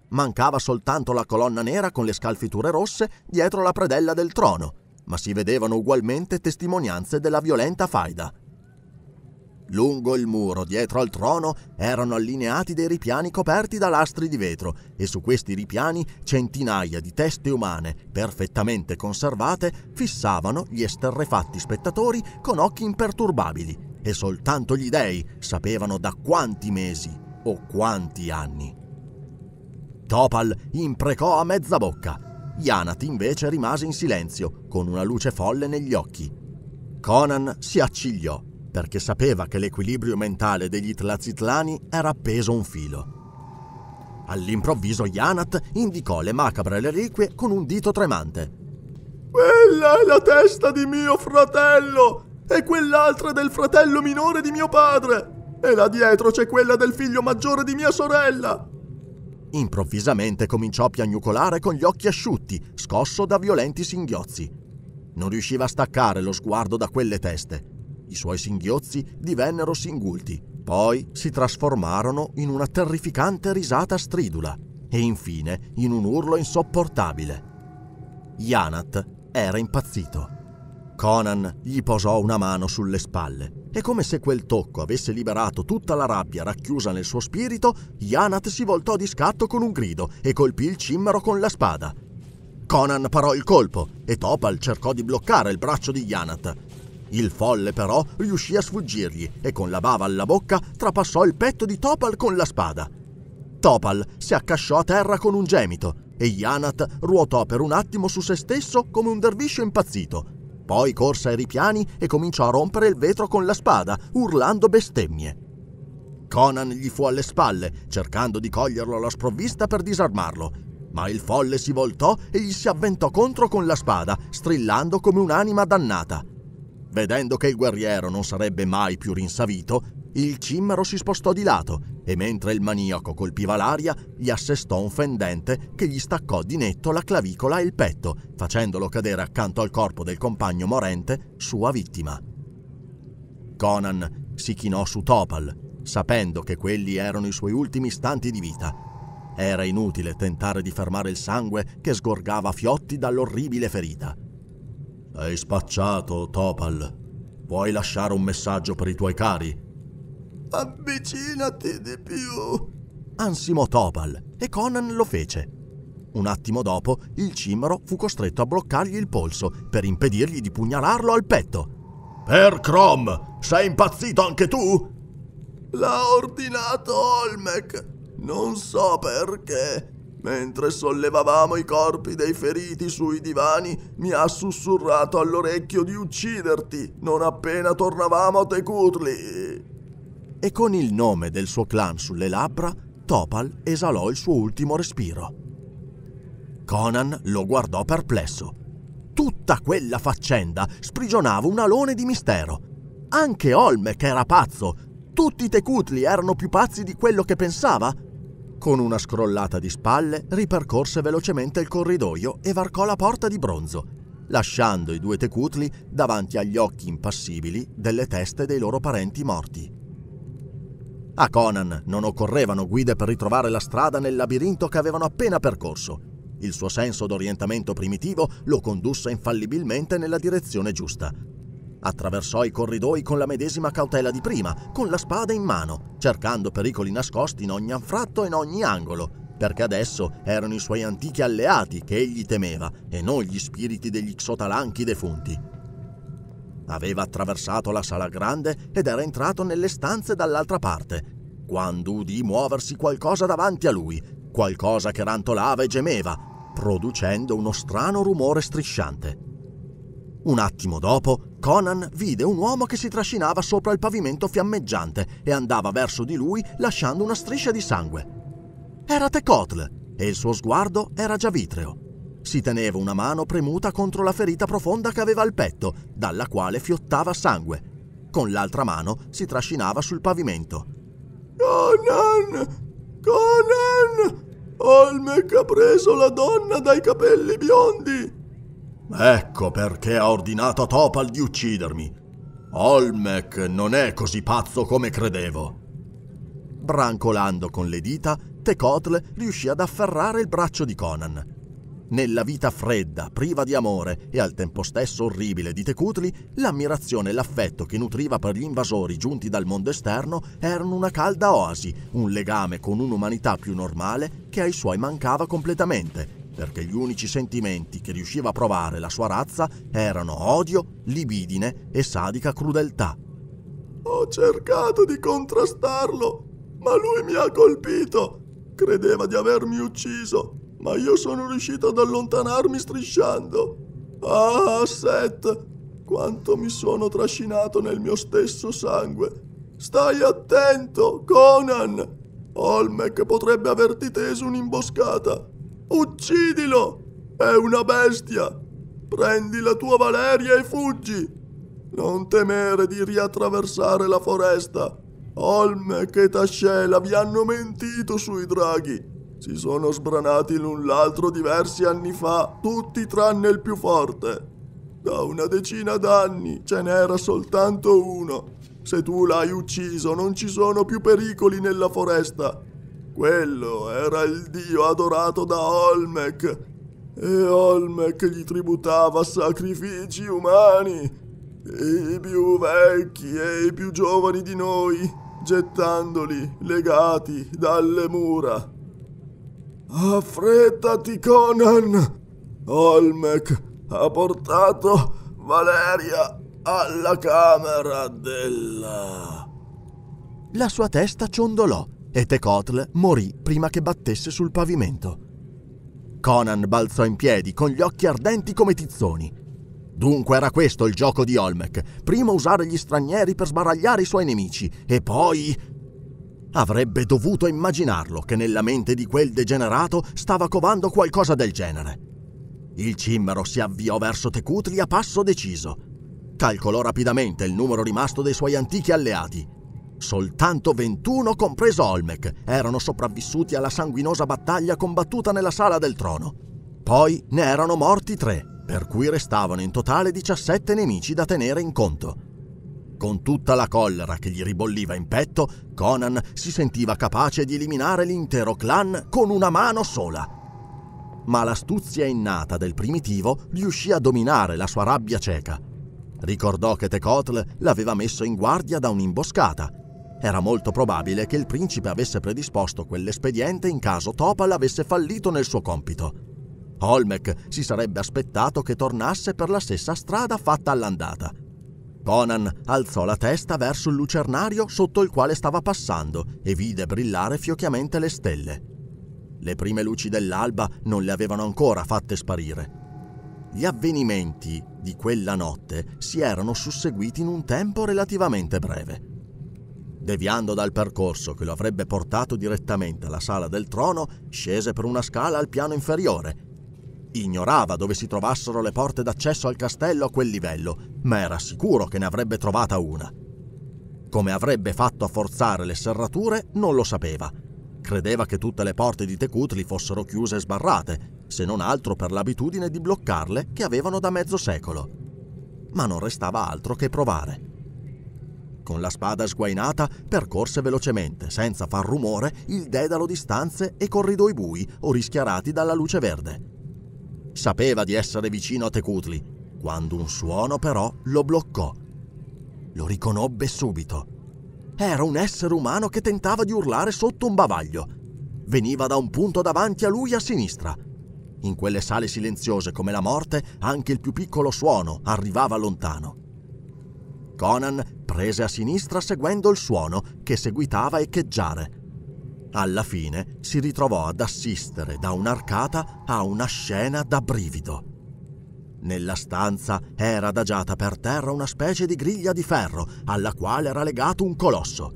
[SPEAKER 1] Mancava soltanto la colonna nera con le scalfiture rosse dietro la predella del trono, ma si vedevano ugualmente testimonianze della violenta faida. Lungo il muro, dietro al trono, erano allineati dei ripiani coperti da lastri di vetro e su questi ripiani centinaia di teste umane, perfettamente conservate, fissavano gli esterrefatti spettatori con occhi imperturbabili e soltanto gli dei sapevano da quanti mesi o quanti anni. Topal imprecò a mezza bocca. Janat invece rimase in silenzio, con una luce folle negli occhi. Conan si accigliò perché sapeva che l'equilibrio mentale degli Tlazitlani era appeso a un filo. All'improvviso Yanat indicò le macabre reliquie con un dito tremante.
[SPEAKER 3] Quella è la testa di mio fratello e quell'altra del fratello minore di mio padre e là dietro c'è quella del figlio maggiore di mia sorella.
[SPEAKER 1] Improvvisamente cominciò a piagnucolare con gli occhi asciutti, scosso da violenti singhiozzi. Non riusciva a staccare lo sguardo da quelle teste. I suoi singhiozzi divennero singulti, poi si trasformarono in una terrificante risata stridula e infine in un urlo insopportabile. Yanat era impazzito. Conan gli posò una mano sulle spalle e come se quel tocco avesse liberato tutta la rabbia racchiusa nel suo spirito, Yanat si voltò di scatto con un grido e colpì il cimmero con la spada. Conan parò il colpo e Topal cercò di bloccare il braccio di Yanat, il folle però riuscì a sfuggirgli e con la bava alla bocca trapassò il petto di Topal con la spada. Topal si accasciò a terra con un gemito e Yanat ruotò per un attimo su se stesso come un derviscio impazzito. Poi corse ai ripiani e cominciò a rompere il vetro con la spada, urlando bestemmie. Conan gli fu alle spalle, cercando di coglierlo alla sprovvista per disarmarlo, ma il folle si voltò e gli si avventò contro con la spada, strillando come un'anima dannata. Vedendo che il guerriero non sarebbe mai più rinsavito, il cimmero si spostò di lato e mentre il maniaco colpiva l'aria, gli assestò un fendente che gli staccò di netto la clavicola e il petto, facendolo cadere accanto al corpo del compagno morente, sua vittima. Conan si chinò su Topal, sapendo che quelli erano i suoi ultimi istanti di vita. Era inutile tentare di fermare il sangue che sgorgava fiotti dall'orribile ferita. Hai spacciato, Topal. Vuoi lasciare un messaggio per i tuoi cari? Avvicinati di più. Ansimò Topal e Conan lo fece. Un attimo dopo, il cimaro fu costretto a bloccargli il polso per impedirgli di pugnalarlo al petto.
[SPEAKER 3] Per Crom, sei impazzito anche tu? L'ha ordinato Olmec. Non so perché. Mentre sollevavamo i corpi dei feriti sui divani, mi ha sussurrato all'orecchio di ucciderti non appena tornavamo a Tecutli.
[SPEAKER 1] E con il nome del suo clan sulle labbra, Topal esalò il suo ultimo respiro. Conan lo guardò perplesso. Tutta quella faccenda sprigionava un alone di mistero. Anche Olmec era pazzo. Tutti i Tecutli erano più pazzi di quello che pensava con una scrollata di spalle ripercorse velocemente il corridoio e varcò la porta di bronzo, lasciando i due tecutli davanti agli occhi impassibili delle teste dei loro parenti morti. A Conan non occorrevano guide per ritrovare la strada nel labirinto che avevano appena percorso. Il suo senso d'orientamento primitivo lo condusse infallibilmente nella direzione giusta, Attraversò i corridoi con la medesima cautela di prima, con la spada in mano, cercando pericoli nascosti in ogni anfratto e in ogni angolo, perché adesso erano i suoi antichi alleati che egli temeva e non gli spiriti degli Xotalanchi defunti. Aveva attraversato la sala grande ed era entrato nelle stanze dall'altra parte, quando udì muoversi qualcosa davanti a lui, qualcosa che rantolava e gemeva, producendo uno strano rumore strisciante. Un attimo dopo, Conan vide un uomo che si trascinava sopra il pavimento fiammeggiante e andava verso di lui lasciando una striscia di sangue. Era Tecotl e il suo sguardo era già vitreo. Si teneva una mano premuta contro la ferita profonda che aveva al petto, dalla quale fiottava sangue. Con l'altra mano si trascinava sul pavimento.
[SPEAKER 3] Conan! Conan! Olmec ha preso la donna dai capelli biondi!
[SPEAKER 1] Ecco perché ha ordinato a Topal di uccidermi. Olmec non è così pazzo come credevo. Brancolando con le dita, Tecotl riuscì ad afferrare il braccio di Conan. Nella vita fredda, priva di amore e al tempo stesso orribile di Tecutli, l'ammirazione e l'affetto che nutriva per gli invasori giunti dal mondo esterno erano una calda oasi, un legame con un'umanità più normale che ai suoi mancava completamente perché gli unici sentimenti che riusciva a provare la sua razza erano odio, libidine e sadica crudeltà.
[SPEAKER 3] Ho cercato di contrastarlo, ma lui mi ha colpito. Credeva di avermi ucciso, ma io sono riuscito ad allontanarmi strisciando. Ah, Seth, quanto mi sono trascinato nel mio stesso sangue. Stai attento, Conan! Olmec potrebbe averti teso un'imboscata. Uccidilo! È una bestia! Prendi la tua Valeria e fuggi! Non temere di riattraversare la foresta. Olmec e Tascela vi hanno mentito sui draghi. Si sono sbranati l'un l'altro diversi anni fa, tutti tranne il più forte. Da una decina d'anni ce n'era soltanto uno. Se tu l'hai ucciso non ci sono più pericoli nella foresta quello era il dio adorato da Olmec e Olmec gli tributava sacrifici umani. I più vecchi e i più giovani di noi, gettandoli legati dalle mura. Affrettati, Conan! Olmec ha portato Valeria alla camera della...
[SPEAKER 1] La sua testa ciondolò e Tecotl morì prima che battesse sul pavimento. Conan balzò in piedi con gli occhi ardenti come tizzoni. Dunque era questo il gioco di Olmec, prima usare gli stranieri per sbaragliare i suoi nemici e poi... Avrebbe dovuto immaginarlo che nella mente di quel degenerato stava covando qualcosa del genere. Il cimmero si avviò verso Tecutli a passo deciso. Calcolò rapidamente il numero rimasto dei suoi antichi alleati Soltanto 21, compreso Olmec, erano sopravvissuti alla sanguinosa battaglia combattuta nella sala del trono. Poi ne erano morti 3, per cui restavano in totale 17 nemici da tenere in conto. Con tutta la collera che gli ribolliva in petto, Conan si sentiva capace di eliminare l'intero clan con una mano sola. Ma l'astuzia innata del primitivo riuscì a dominare la sua rabbia cieca. Ricordò che Tecotl l'aveva messo in guardia da un'imboscata era molto probabile che il principe avesse predisposto quell'espediente in caso Topal avesse fallito nel suo compito. Olmec si sarebbe aspettato che tornasse per la stessa strada fatta all'andata. Conan alzò la testa verso il lucernario sotto il quale stava passando e vide brillare fiochiamente le stelle. Le prime luci dell'alba non le avevano ancora fatte sparire. Gli avvenimenti di quella notte si erano susseguiti in un tempo relativamente breve. Deviando dal percorso che lo avrebbe portato direttamente alla sala del trono, scese per una scala al piano inferiore. Ignorava dove si trovassero le porte d'accesso al castello a quel livello, ma era sicuro che ne avrebbe trovata una. Come avrebbe fatto a forzare le serrature non lo sapeva. Credeva che tutte le porte di Tecutli fossero chiuse e sbarrate, se non altro per l'abitudine di bloccarle che avevano da mezzo secolo. Ma non restava altro che provare con la spada sguainata, percorse velocemente, senza far rumore, il dedalo di stanze e corridoi bui o rischiarati dalla luce verde. Sapeva di essere vicino a Tecutli, quando un suono però lo bloccò. Lo riconobbe subito. Era un essere umano che tentava di urlare sotto un bavaglio. Veniva da un punto davanti a lui a sinistra. In quelle sale silenziose come la morte, anche il più piccolo suono arrivava lontano. Conan prese a sinistra seguendo il suono che seguitava a echeggiare. Alla fine si ritrovò ad assistere da un'arcata a una scena da brivido. Nella stanza era adagiata per terra una specie di griglia di ferro alla quale era legato un colosso.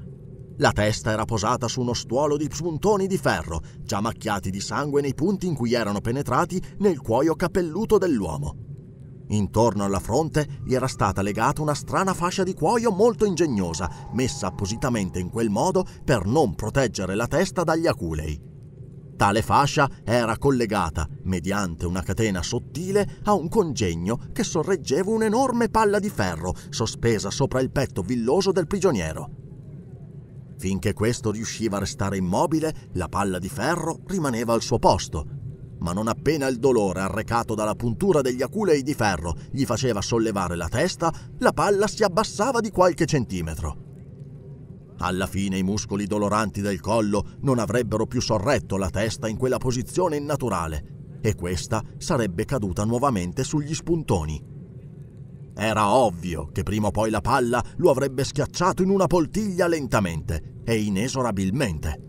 [SPEAKER 1] La testa era posata su uno stuolo di spuntoni di ferro, già macchiati di sangue nei punti in cui erano penetrati nel cuoio capelluto dell'uomo. Intorno alla fronte gli era stata legata una strana fascia di cuoio molto ingegnosa, messa appositamente in quel modo per non proteggere la testa dagli aculei. Tale fascia era collegata, mediante una catena sottile, a un congegno che sorreggeva un'enorme palla di ferro sospesa sopra il petto villoso del prigioniero. Finché questo riusciva a restare immobile, la palla di ferro rimaneva al suo posto, ma non appena il dolore arrecato dalla puntura degli aculei di ferro gli faceva sollevare la testa, la palla si abbassava di qualche centimetro. Alla fine i muscoli doloranti del collo non avrebbero più sorretto la testa in quella posizione innaturale e questa sarebbe caduta nuovamente sugli spuntoni. Era ovvio che prima o poi la palla lo avrebbe schiacciato in una poltiglia lentamente e inesorabilmente.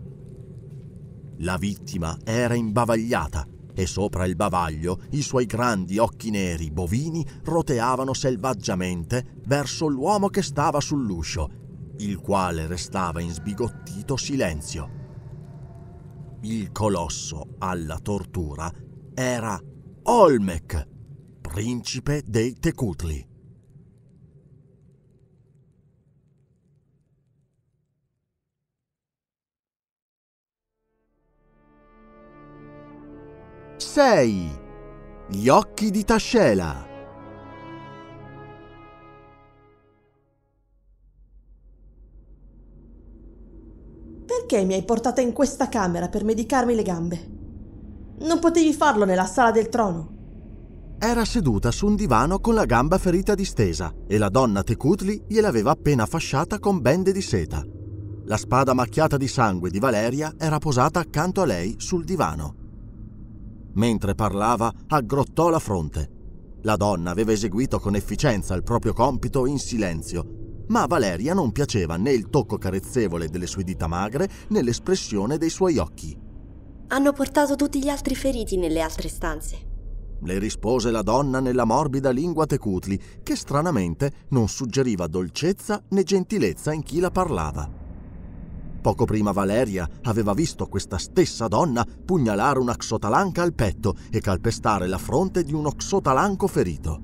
[SPEAKER 1] La vittima era imbavagliata e sopra il bavaglio i suoi grandi occhi neri bovini roteavano selvaggiamente verso l'uomo che stava sull'uscio, il quale restava in sbigottito silenzio. Il colosso alla tortura era Olmec, principe dei Tecutli. 6. Gli occhi di Tascela.
[SPEAKER 2] Perché mi hai portata in questa camera per medicarmi le gambe? Non potevi farlo nella sala del
[SPEAKER 1] trono. Era seduta su un divano con la gamba ferita distesa e la donna Tecutli gliel'aveva appena fasciata con bende di seta. La spada macchiata di sangue di Valeria era posata accanto a lei sul divano mentre parlava, aggrottò la fronte. La donna aveva eseguito con efficienza il proprio compito in silenzio, ma a Valeria non piaceva né il tocco carezzevole delle sue dita magre né l'espressione dei suoi occhi.
[SPEAKER 4] Hanno portato tutti gli altri feriti nelle altre stanze.
[SPEAKER 1] Le rispose la donna nella morbida lingua Tecutli, che stranamente non suggeriva dolcezza né gentilezza in chi la parlava. Poco prima Valeria aveva visto questa stessa donna pugnalare una xotalanca al petto e calpestare la fronte di uno xotalanco ferito.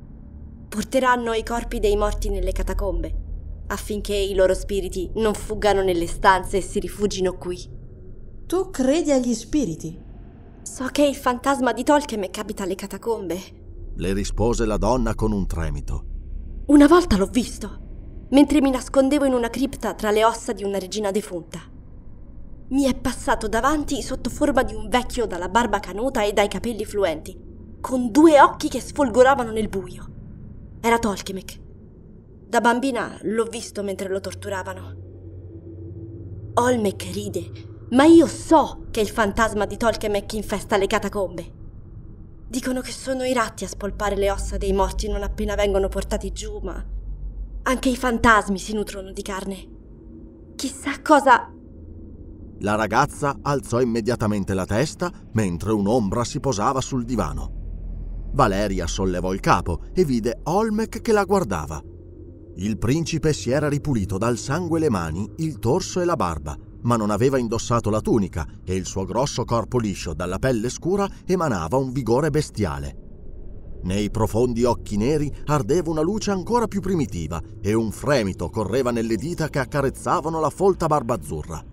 [SPEAKER 4] Porteranno i corpi dei morti nelle catacombe, affinché i loro spiriti non fuggano nelle stanze e si rifugino qui. Tu credi agli spiriti? So che il fantasma di Tolkien capita alle catacombe.
[SPEAKER 1] Le rispose la donna con un tremito.
[SPEAKER 4] Una volta l'ho visto, mentre mi nascondevo in una cripta tra le ossa di una regina defunta mi è passato davanti sotto forma di un vecchio dalla barba canuta e dai capelli fluenti, con due occhi che sfolgoravano nel buio. Era Tolkimek. Da bambina l'ho visto mentre lo torturavano. Olmec ride, ma io so che il fantasma di Tolkimek infesta le catacombe. Dicono che sono i ratti a spolpare le ossa dei morti non appena vengono portati giù, ma anche i fantasmi si nutrono di carne. Chissà cosa
[SPEAKER 1] la ragazza alzò immediatamente la testa mentre un'ombra si posava sul divano. Valeria sollevò il capo e vide Olmec che la guardava. Il principe si era ripulito dal sangue le mani, il torso e la barba, ma non aveva indossato la tunica e il suo grosso corpo liscio dalla pelle scura emanava un vigore bestiale. Nei profondi occhi neri ardeva una luce ancora più primitiva e un fremito correva nelle dita che accarezzavano la folta barba azzurra.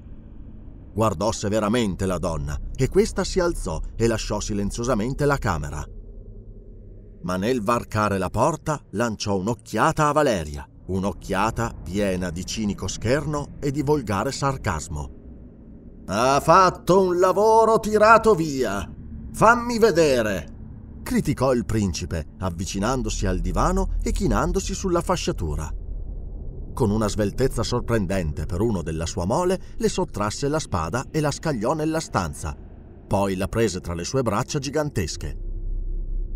[SPEAKER 1] Guardò severamente la donna e questa si alzò e lasciò silenziosamente la camera. Ma nel varcare la porta lanciò un'occhiata a Valeria, un'occhiata piena di cinico scherno e di volgare sarcasmo. Ha fatto un lavoro tirato via! Fammi vedere! criticò il principe, avvicinandosi al divano e chinandosi sulla fasciatura con una sveltezza sorprendente per uno della sua mole, le sottrasse la spada e la scagliò nella stanza. Poi la prese tra le sue braccia gigantesche.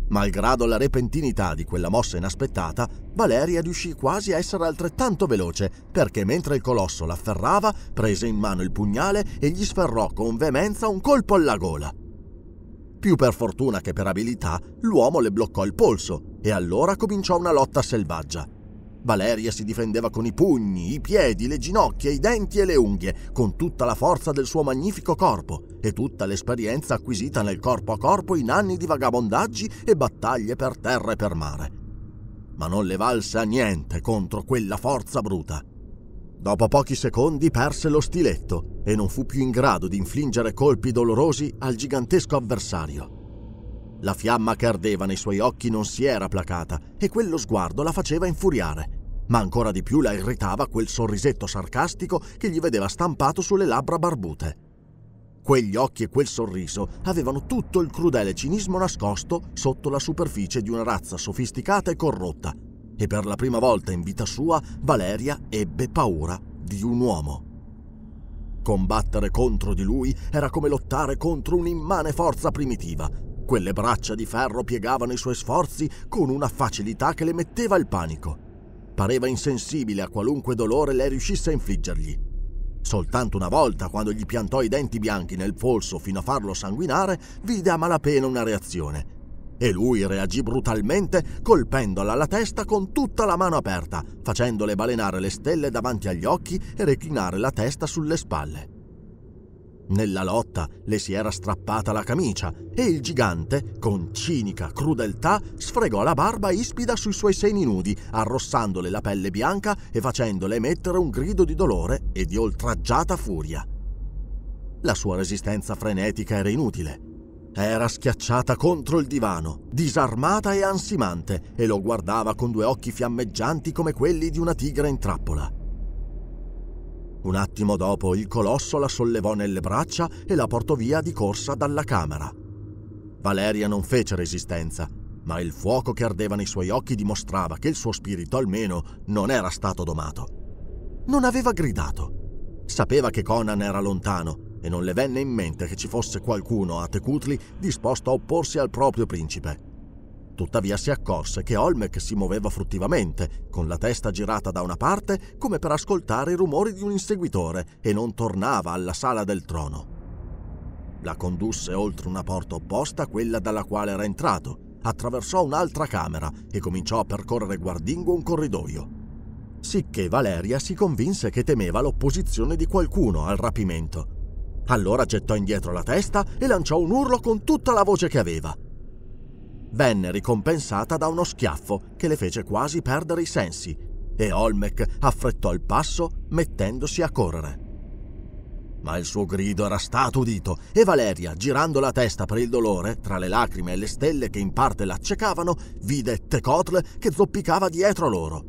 [SPEAKER 1] Malgrado la repentinità di quella mossa inaspettata, Valeria riuscì quasi a essere altrettanto veloce, perché mentre il colosso l'afferrava, prese in mano il pugnale e gli sferrò con veemenza un colpo alla gola. Più per fortuna che per abilità, l'uomo le bloccò il polso e allora cominciò una lotta selvaggia. Valeria si difendeva con i pugni, i piedi, le ginocchia, i denti e le unghie, con tutta la forza del suo magnifico corpo e tutta l'esperienza acquisita nel corpo a corpo in anni di vagabondaggi e battaglie per terra e per mare. Ma non le valse a niente contro quella forza bruta. Dopo pochi secondi perse lo stiletto e non fu più in grado di infliggere colpi dolorosi al gigantesco avversario. La fiamma che ardeva nei suoi occhi non si era placata e quello sguardo la faceva infuriare. Ma ancora di più la irritava quel sorrisetto sarcastico che gli vedeva stampato sulle labbra barbute. Quegli occhi e quel sorriso avevano tutto il crudele cinismo nascosto sotto la superficie di una razza sofisticata e corrotta, e per la prima volta in vita sua Valeria ebbe paura di un uomo. Combattere contro di lui era come lottare contro un'immane forza primitiva, quelle braccia di ferro piegavano i suoi sforzi con una facilità che le metteva il panico. Pareva insensibile a qualunque dolore lei riuscisse a infliggergli. Soltanto una volta, quando gli piantò i denti bianchi nel polso fino a farlo sanguinare, vide a malapena una reazione. E lui reagì brutalmente colpendola alla testa con tutta la mano aperta, facendole balenare le stelle davanti agli occhi e reclinare la testa sulle spalle. Nella lotta le si era strappata la camicia e il gigante, con cinica crudeltà, sfregò la barba ispida sui suoi seni nudi, arrossandole la pelle bianca e facendole emettere un grido di dolore e di oltraggiata furia. La sua resistenza frenetica era inutile. Era schiacciata contro il divano, disarmata e ansimante, e lo guardava con due occhi fiammeggianti come quelli di una tigre in trappola. Un attimo dopo il colosso la sollevò nelle braccia e la portò via di corsa dalla camera. Valeria non fece resistenza, ma il fuoco che ardeva nei suoi occhi dimostrava che il suo spirito almeno non era stato domato. Non aveva gridato. Sapeva che Conan era lontano e non le venne in mente che ci fosse qualcuno a Tecutli disposto a opporsi al proprio principe. Tuttavia si accorse che Olmec si muoveva furtivamente, con la testa girata da una parte come per ascoltare i rumori di un inseguitore e non tornava alla sala del trono. La condusse oltre una porta opposta a quella dalla quale era entrato, attraversò un'altra camera e cominciò a percorrere guardingo un corridoio. Sicché Valeria si convinse che temeva l'opposizione di qualcuno al rapimento. Allora gettò indietro la testa e lanciò un urlo con tutta la voce che aveva venne ricompensata da uno schiaffo che le fece quasi perdere i sensi e Olmec affrettò il passo mettendosi a correre. Ma il suo grido era stato udito e Valeria, girando la testa per il dolore, tra le lacrime e le stelle che in parte l'accecavano, vide Tecotl che zoppicava dietro loro.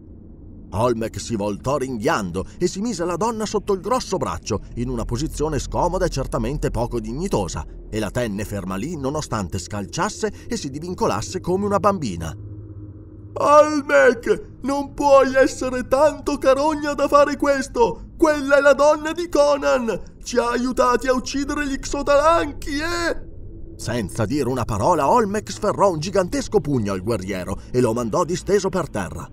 [SPEAKER 1] Olmec si voltò ringhiando e si mise la donna sotto il grosso braccio, in una posizione scomoda e certamente poco dignitosa, e la tenne ferma lì nonostante scalciasse e si divincolasse
[SPEAKER 3] come una bambina. Olmec, non puoi essere tanto carogna da fare questo! Quella è la donna di Conan! Ci ha aiutati a uccidere gli Xotalanchi, eh!
[SPEAKER 1] Senza dire una parola, Olmec sferrò un gigantesco pugno al guerriero e lo mandò disteso per terra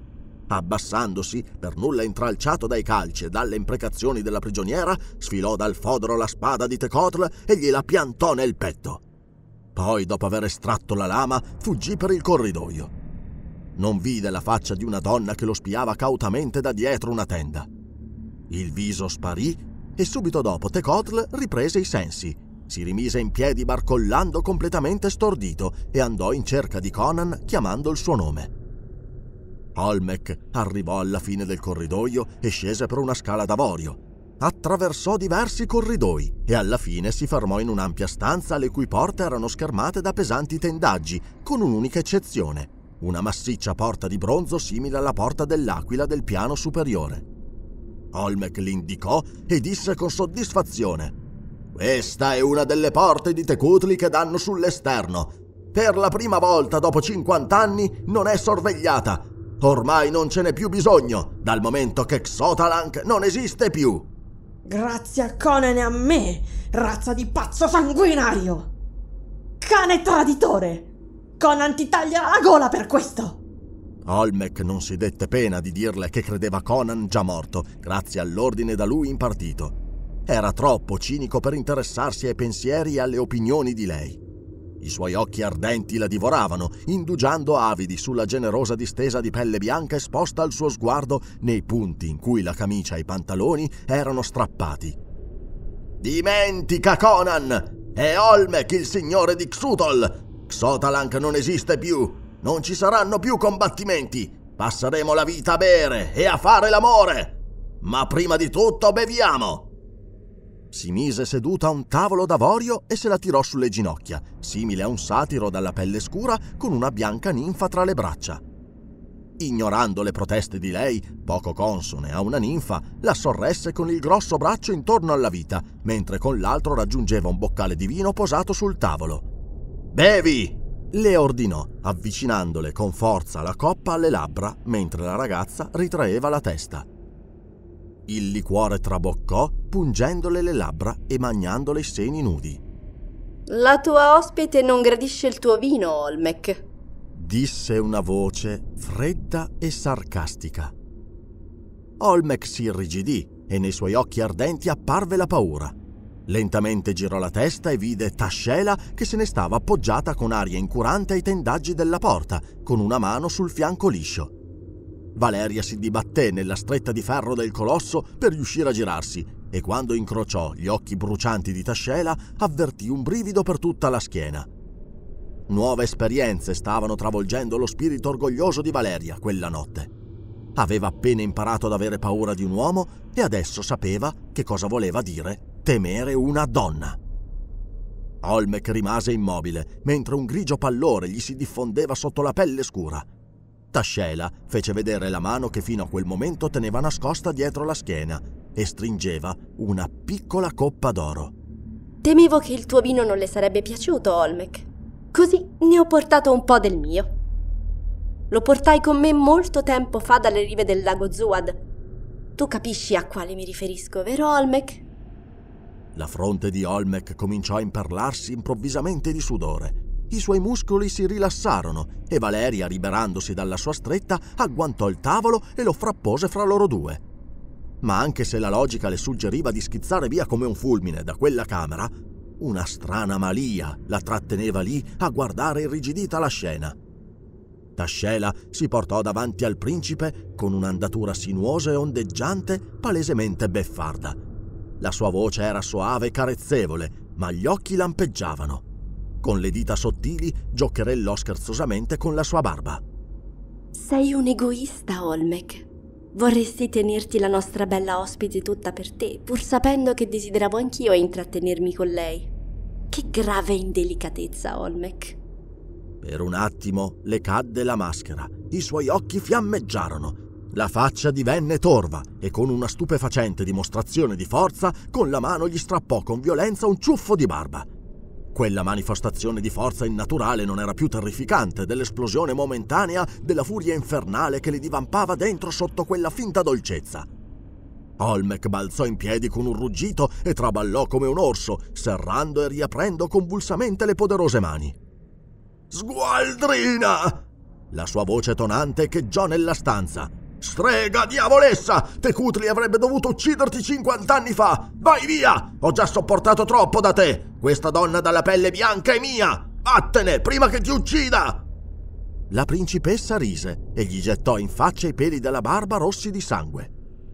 [SPEAKER 1] abbassandosi, per nulla intralciato dai calci e dalle imprecazioni della prigioniera, sfilò dal fodero la spada di Tecotl e gliela piantò nel petto. Poi, dopo aver estratto la lama, fuggì per il corridoio. Non vide la faccia di una donna che lo spiava cautamente da dietro una tenda. Il viso sparì e subito dopo Tecotl riprese i sensi, si rimise in piedi barcollando completamente stordito e andò in cerca di Conan chiamando il suo nome. Olmec arrivò alla fine del corridoio e scese per una scala d'avorio. Attraversò diversi corridoi e alla fine si fermò in un'ampia stanza le cui porte erano schermate da pesanti tendaggi, con un'unica eccezione, una massiccia porta di bronzo simile alla porta dell'aquila del piano superiore. Olmec l'indicò e disse con soddisfazione «Questa è una delle porte di Tecutli che danno sull'esterno. Per la prima volta dopo 50 anni non è sorvegliata Ormai non ce n'è più bisogno, dal momento che Xotalank non esiste più.
[SPEAKER 2] Grazie a Conan e a me, razza di pazzo sanguinario! Cane traditore! Conan ti taglia la gola per questo!
[SPEAKER 1] Olmec non si dette pena di dirle che credeva Conan già morto, grazie all'ordine da lui impartito. Era troppo cinico per interessarsi ai pensieri e alle opinioni di lei. I suoi occhi ardenti la divoravano, indugiando avidi sulla generosa distesa di pelle bianca esposta al suo sguardo nei punti in cui la camicia e i pantaloni erano strappati. Dimentica Conan! È Olmec il signore di Xutol! Xotalank non esiste più! Non ci saranno più combattimenti! Passeremo la vita a bere e a fare l'amore! Ma prima di tutto beviamo! Si mise seduta a un tavolo d'avorio e se la tirò sulle ginocchia, simile a un satiro dalla pelle scura con una bianca ninfa tra le braccia. Ignorando le proteste di lei, poco consone a una ninfa, la sorresse con il grosso braccio intorno alla vita, mentre con l'altro raggiungeva un boccale di vino posato sul tavolo. Bevi! le ordinò, avvicinandole con forza la coppa alle labbra mentre la ragazza ritraeva la testa. Il liquore traboccò, pungendole le labbra e magnandole i seni nudi.
[SPEAKER 4] La tua ospite non gradisce il tuo vino, Olmec,
[SPEAKER 1] disse una voce fredda e sarcastica. Olmec si irrigidì e nei suoi occhi ardenti apparve la paura. Lentamente girò la testa e vide Tascela che se ne stava appoggiata con aria incurante ai tendaggi della porta, con una mano sul fianco liscio. Valeria si dibatté nella stretta di ferro del colosso per riuscire a girarsi e quando incrociò gli occhi brucianti di Tascela avvertì un brivido per tutta la schiena. Nuove esperienze stavano travolgendo lo spirito orgoglioso di Valeria quella notte. Aveva appena imparato ad avere paura di un uomo e adesso sapeva che cosa voleva dire temere una donna. Olmec rimase immobile mentre un grigio pallore gli si diffondeva sotto la pelle scura. Tascela fece vedere la mano che fino a quel momento teneva nascosta dietro la schiena e stringeva una piccola coppa d'oro.
[SPEAKER 4] Temevo che il tuo vino non le sarebbe piaciuto, Olmec. Così ne ho portato un po' del mio. Lo portai con me molto tempo fa dalle rive del lago Zuad. Tu capisci a quale mi riferisco, vero Olmec?
[SPEAKER 1] La fronte di Olmec cominciò a imperlarsi improvvisamente di sudore i suoi muscoli si rilassarono e Valeria, liberandosi dalla sua stretta, agguantò il tavolo e lo frappose fra loro due. Ma anche se la logica le suggeriva di schizzare via come un fulmine da quella camera, una strana malia la tratteneva lì a guardare irrigidita la scena. Tascela si portò davanti al principe con un'andatura sinuosa e ondeggiante, palesemente beffarda. La sua voce era soave e carezzevole, ma gli occhi lampeggiavano. Con le dita sottili giocherellò scherzosamente con la sua barba.
[SPEAKER 4] Sei un egoista, Olmec. Vorresti tenerti la nostra bella ospite tutta per te, pur sapendo che desideravo anch'io intrattenermi con lei. Che grave indelicatezza, Olmec.
[SPEAKER 1] Per un attimo le cadde la maschera, i suoi occhi fiammeggiarono, la faccia divenne torva e con una stupefacente dimostrazione di forza, con la mano gli strappò con violenza un ciuffo di barba. Quella manifestazione di forza innaturale non era più terrificante dell'esplosione momentanea della furia infernale che le divampava dentro sotto quella finta dolcezza. Olmec balzò in piedi con un ruggito e traballò come un orso, serrando e riaprendo convulsamente le poderose mani. Sgualdrina! La sua voce tonante echeggiò nella stanza. Strega diavolessa! Tecutli avrebbe dovuto ucciderti 50 anni fa! Vai via! Ho già sopportato troppo da te! Questa donna dalla pelle bianca è mia! Vattene, prima che ti uccida! La principessa rise e gli gettò in faccia i peli della barba rossi di sangue.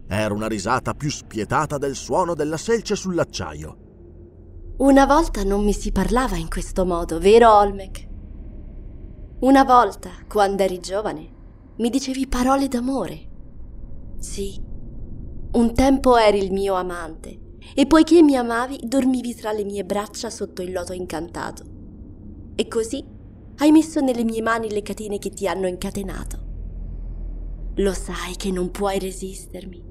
[SPEAKER 1] Era una risata più spietata del suono della selce sull'acciaio.
[SPEAKER 4] Una volta non mi si parlava in questo modo, vero Olmec? Una volta, quando eri giovane, mi dicevi parole d'amore. Sì, un tempo eri il mio amante e poiché mi amavi dormivi tra le mie braccia sotto il loto incantato. E così hai messo nelle mie mani le catene che ti hanno incatenato. Lo sai che non puoi resistermi.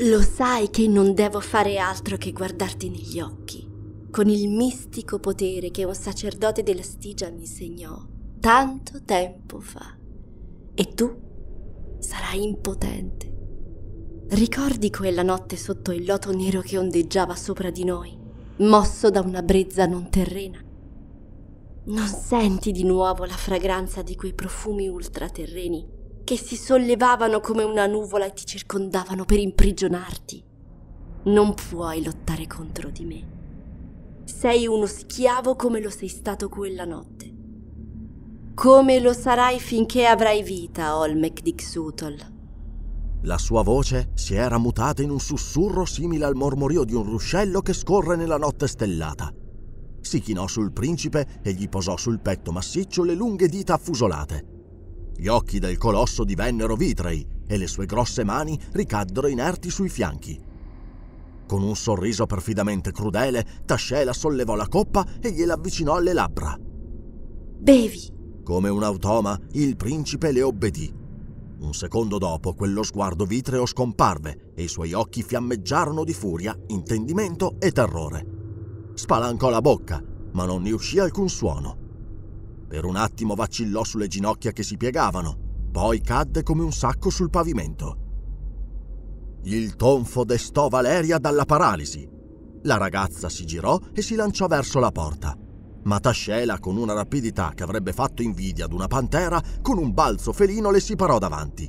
[SPEAKER 4] Lo sai che non devo fare altro che guardarti negli occhi, con il mistico potere che un sacerdote della Stigia mi insegnò tanto tempo fa e tu sarai impotente. Ricordi quella notte sotto il loto nero che ondeggiava sopra di noi, mosso da una brezza non terrena? Non senti di nuovo la fragranza di quei profumi ultraterreni che si sollevavano come una nuvola e ti circondavano per imprigionarti? Non puoi lottare contro di me. Sei uno schiavo come lo sei stato quella notte. Come lo sarai finché avrai vita, Olmec di Xutol.
[SPEAKER 1] La sua voce si era mutata in un sussurro simile al mormorio di un ruscello che scorre nella notte stellata. Si chinò sul principe e gli posò sul petto massiccio le lunghe dita affusolate. Gli occhi del colosso divennero vitrei e le sue grosse mani ricaddero inerti sui fianchi. Con un sorriso perfidamente crudele, Tascela sollevò la coppa e gliela avvicinò alle labbra. Bevi, come un automa, il principe le obbedì. Un secondo dopo quello sguardo vitreo scomparve e i suoi occhi fiammeggiarono di furia, intendimento e terrore. Spalancò la bocca, ma non ne uscì alcun suono. Per un attimo vacillò sulle ginocchia che si piegavano, poi cadde come un sacco sul pavimento. Il tonfo destò Valeria dalla paralisi. La ragazza si girò e si lanciò verso la porta ma Tascela, con una rapidità che avrebbe fatto invidia ad una pantera, con un balzo felino le si parò davanti.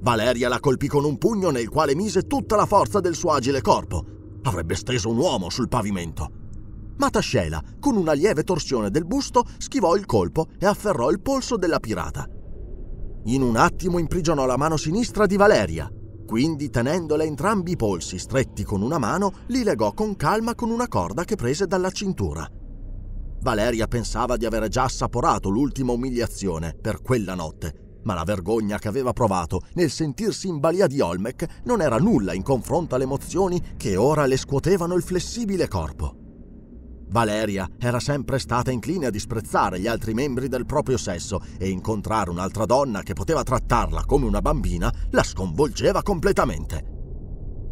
[SPEAKER 1] Valeria la colpì con un pugno nel quale mise tutta la forza del suo agile corpo. Avrebbe steso un uomo sul pavimento. Ma Tascela, con una lieve torsione del busto, schivò il colpo e afferrò il polso della pirata. In un attimo imprigionò la mano sinistra di Valeria, quindi tenendole entrambi i polsi stretti con una mano, li legò con calma con una corda che prese dalla cintura. Valeria pensava di aver già assaporato l'ultima umiliazione per quella notte, ma la vergogna che aveva provato nel sentirsi in balia di Olmec non era nulla in confronto alle emozioni che ora le scuotevano il flessibile corpo. Valeria era sempre stata incline a disprezzare gli altri membri del proprio sesso e incontrare un'altra donna che poteva trattarla come una bambina la sconvolgeva completamente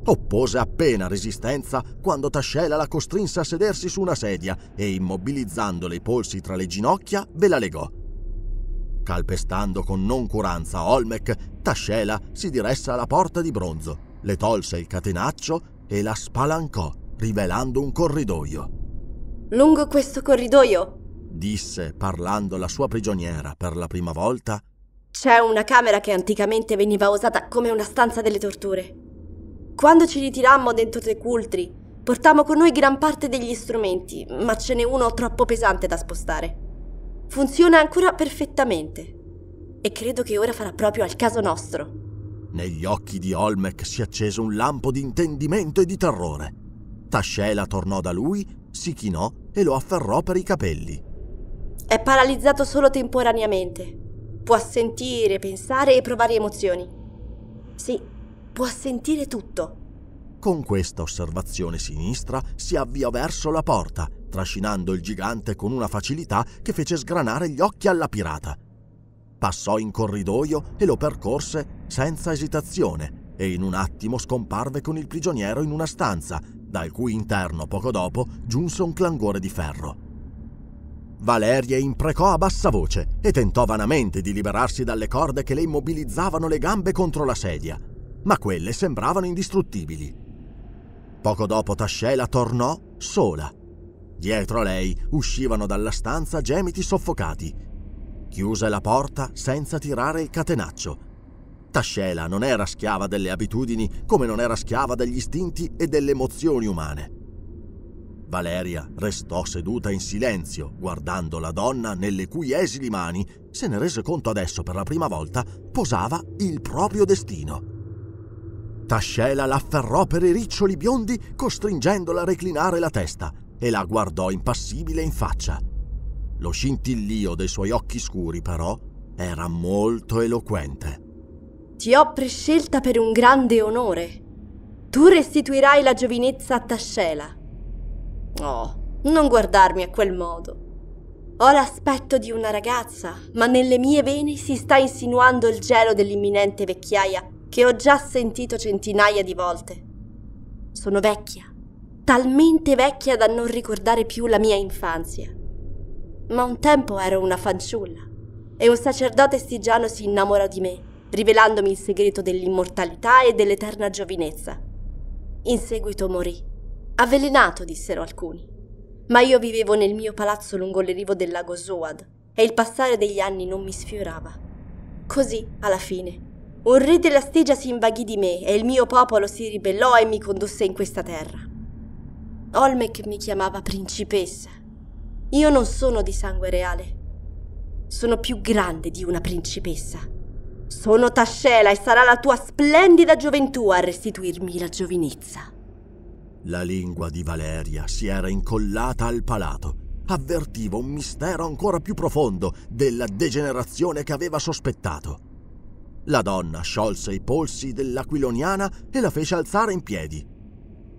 [SPEAKER 1] oppose appena resistenza quando Tascela la costrinse a sedersi su una sedia e, immobilizzandole i polsi tra le ginocchia, ve la legò. Calpestando con noncuranza Olmec, Tascela si diresse alla porta di bronzo, le tolse il catenaccio e la spalancò, rivelando un corridoio.
[SPEAKER 4] Lungo questo corridoio,
[SPEAKER 1] disse, parlando alla sua prigioniera per la prima volta,
[SPEAKER 4] c'è una camera che anticamente veniva usata come una stanza delle torture. Quando ci ritirammo dentro Tecultri, portammo con noi gran parte degli strumenti, ma ce n'è uno troppo pesante da spostare. Funziona ancora perfettamente e credo che ora farà proprio al caso nostro.
[SPEAKER 1] Negli occhi di Olmec si accese un lampo di intendimento e di terrore. Tascela tornò da lui, si chinò e lo afferrò per i capelli.
[SPEAKER 4] È paralizzato solo temporaneamente. Può sentire, pensare e provare emozioni. Sì, può sentire
[SPEAKER 1] tutto. Con questa osservazione sinistra si avviò verso la porta, trascinando il gigante con una facilità che fece sgranare gli occhi alla pirata. Passò in corridoio e lo percorse senza esitazione e in un attimo scomparve con il prigioniero in una stanza, dal cui interno poco dopo giunse un clangore di ferro. Valeria imprecò a bassa voce e tentò vanamente di liberarsi dalle corde che le immobilizzavano le gambe contro la sedia ma quelle sembravano indistruttibili. Poco dopo Tascela tornò sola. Dietro a lei uscivano dalla stanza gemiti soffocati. Chiuse la porta senza tirare il catenaccio. Tascela non era schiava delle abitudini come non era schiava degli istinti e delle emozioni umane. Valeria restò seduta in silenzio, guardando la donna nelle cui esili mani, se ne rese conto adesso per la prima volta, posava il proprio destino. Tascela l'afferrò per i riccioli biondi costringendola a reclinare la testa e la guardò impassibile in faccia. Lo scintillio dei suoi occhi scuri, però, era molto eloquente.
[SPEAKER 4] Ti ho prescelta per un grande onore. Tu restituirai la giovinezza a Tascela. Oh, non guardarmi a quel modo. Ho l'aspetto di una ragazza, ma nelle mie vene si sta insinuando il gelo dell'imminente vecchiaia che ho già sentito centinaia di volte. Sono vecchia, talmente vecchia da non ricordare più la mia infanzia. Ma un tempo ero una fanciulla e un sacerdote stigiano si innamorò di me, rivelandomi il segreto dell'immortalità e dell'eterna giovinezza. In seguito morì. Avvelenato, dissero alcuni. Ma io vivevo nel mio palazzo lungo le rivo del lago Zuad e il passare degli anni non mi sfiorava. Così, alla fine, un re della stigia si invaghì di me e il mio popolo si ribellò e mi condusse in questa terra. Olmec mi chiamava principessa. Io non sono di sangue reale. Sono più grande di una principessa. Sono Tascela e sarà la tua splendida gioventù a restituirmi la giovinezza.
[SPEAKER 1] La lingua di Valeria si era incollata al palato. Avvertiva un mistero ancora più profondo della degenerazione che aveva sospettato. La donna sciolse i polsi dell'aquiloniana e la fece alzare in piedi.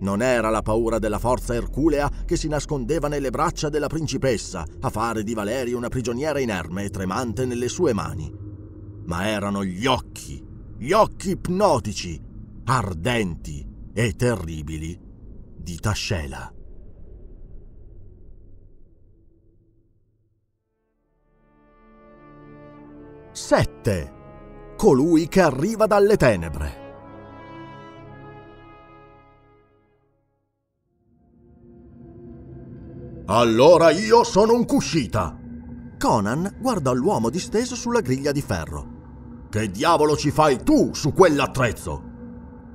[SPEAKER 1] Non era la paura della forza erculea che si nascondeva nelle braccia della principessa a fare di Valeria una prigioniera inerme e tremante nelle sue mani, ma erano gli occhi, gli occhi ipnotici, ardenti e terribili di Tascela. Sette colui che arriva dalle tenebre. Allora io sono un cuscita! Conan guardò l'uomo disteso sulla griglia di ferro. Che diavolo ci fai tu su quell'attrezzo?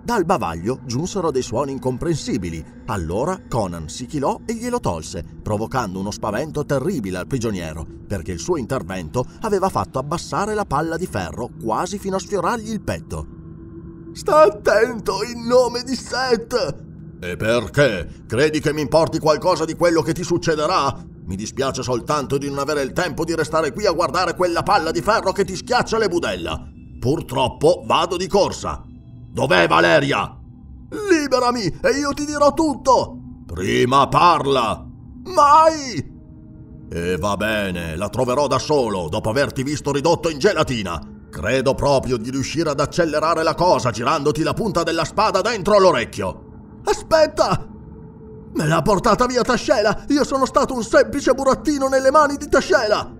[SPEAKER 1] Dal bavaglio giunsero dei suoni incomprensibili. Allora Conan si chilò e glielo tolse, provocando uno spavento terribile al prigioniero, perché il suo intervento aveva fatto abbassare la palla di ferro quasi fino a sfiorargli il petto. Sta attento
[SPEAKER 3] in nome di Seth!
[SPEAKER 1] E perché? Credi che mi importi qualcosa di quello che ti succederà? Mi dispiace soltanto di non avere il tempo di restare qui a guardare quella palla di ferro che ti schiaccia le budella. Purtroppo vado di corsa, Dov'è Valeria?
[SPEAKER 3] Liberami e io ti dirò tutto!
[SPEAKER 1] Prima parla!
[SPEAKER 3] Mai!
[SPEAKER 1] E va bene, la troverò da solo dopo averti visto ridotto in gelatina. Credo proprio di riuscire ad accelerare la cosa girandoti la punta della spada dentro l'orecchio.
[SPEAKER 3] Aspetta! Me l'ha portata via Tascela! Io sono stato un semplice burattino nelle mani di Tascela!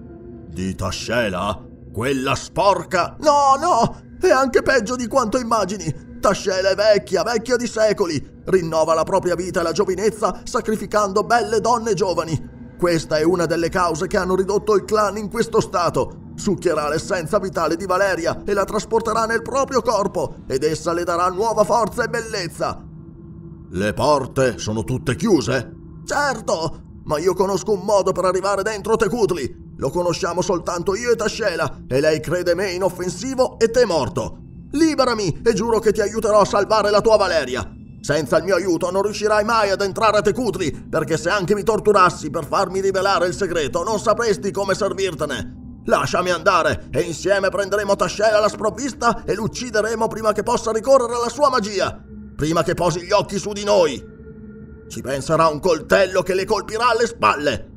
[SPEAKER 1] Di Tascela? Quella sporca?
[SPEAKER 3] No, no! E anche peggio di quanto immagini! Tascela è vecchia,
[SPEAKER 1] vecchia di secoli, rinnova la propria vita e la giovinezza sacrificando belle donne giovani. Questa è una delle cause che hanno ridotto il clan in questo stato. Succhierà l'essenza vitale di Valeria e la trasporterà nel proprio corpo, ed essa le darà nuova forza e bellezza. Le porte sono tutte chiuse? Certo, ma io conosco un modo per arrivare dentro Tecutli. Lo conosciamo soltanto io e Tascela e lei crede me inoffensivo e te morto. Liberami e giuro che ti aiuterò a salvare la tua Valeria. Senza il mio aiuto non riuscirai mai ad entrare a Tecutri, perché se anche mi torturassi per farmi rivelare il segreto non sapresti come servirtene. Lasciami andare e insieme prenderemo Tascela alla sprovvista e l'uccideremo prima che possa ricorrere alla sua magia, prima che posi gli occhi su di noi. Ci penserà un coltello che le colpirà alle spalle.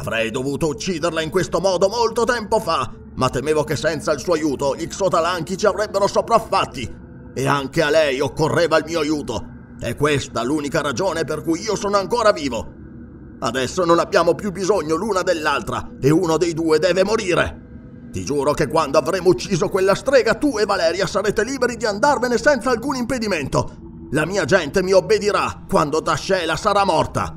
[SPEAKER 1] Avrei dovuto ucciderla in questo modo molto tempo fa, ma temevo che senza il suo aiuto gli Xotalanchi ci avrebbero sopraffatti. E anche a lei occorreva il mio aiuto. È questa l'unica ragione per cui io sono ancora vivo. Adesso non abbiamo più bisogno l'una dell'altra e uno dei due deve morire. Ti giuro che quando avremo ucciso quella strega tu e Valeria sarete liberi di andarvene senza alcun impedimento. La mia gente mi obbedirà quando Tascela sarà morta.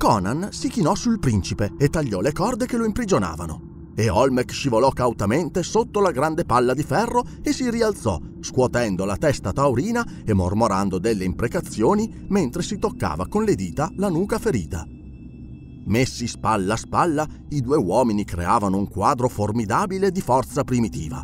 [SPEAKER 1] Conan si chinò sul principe e tagliò le corde che lo imprigionavano. E Olmec scivolò cautamente sotto la grande palla di ferro e si rialzò, scuotendo la testa taurina e mormorando delle imprecazioni mentre si toccava con le dita la nuca ferita. Messi spalla a spalla, i due uomini creavano un quadro formidabile di forza primitiva.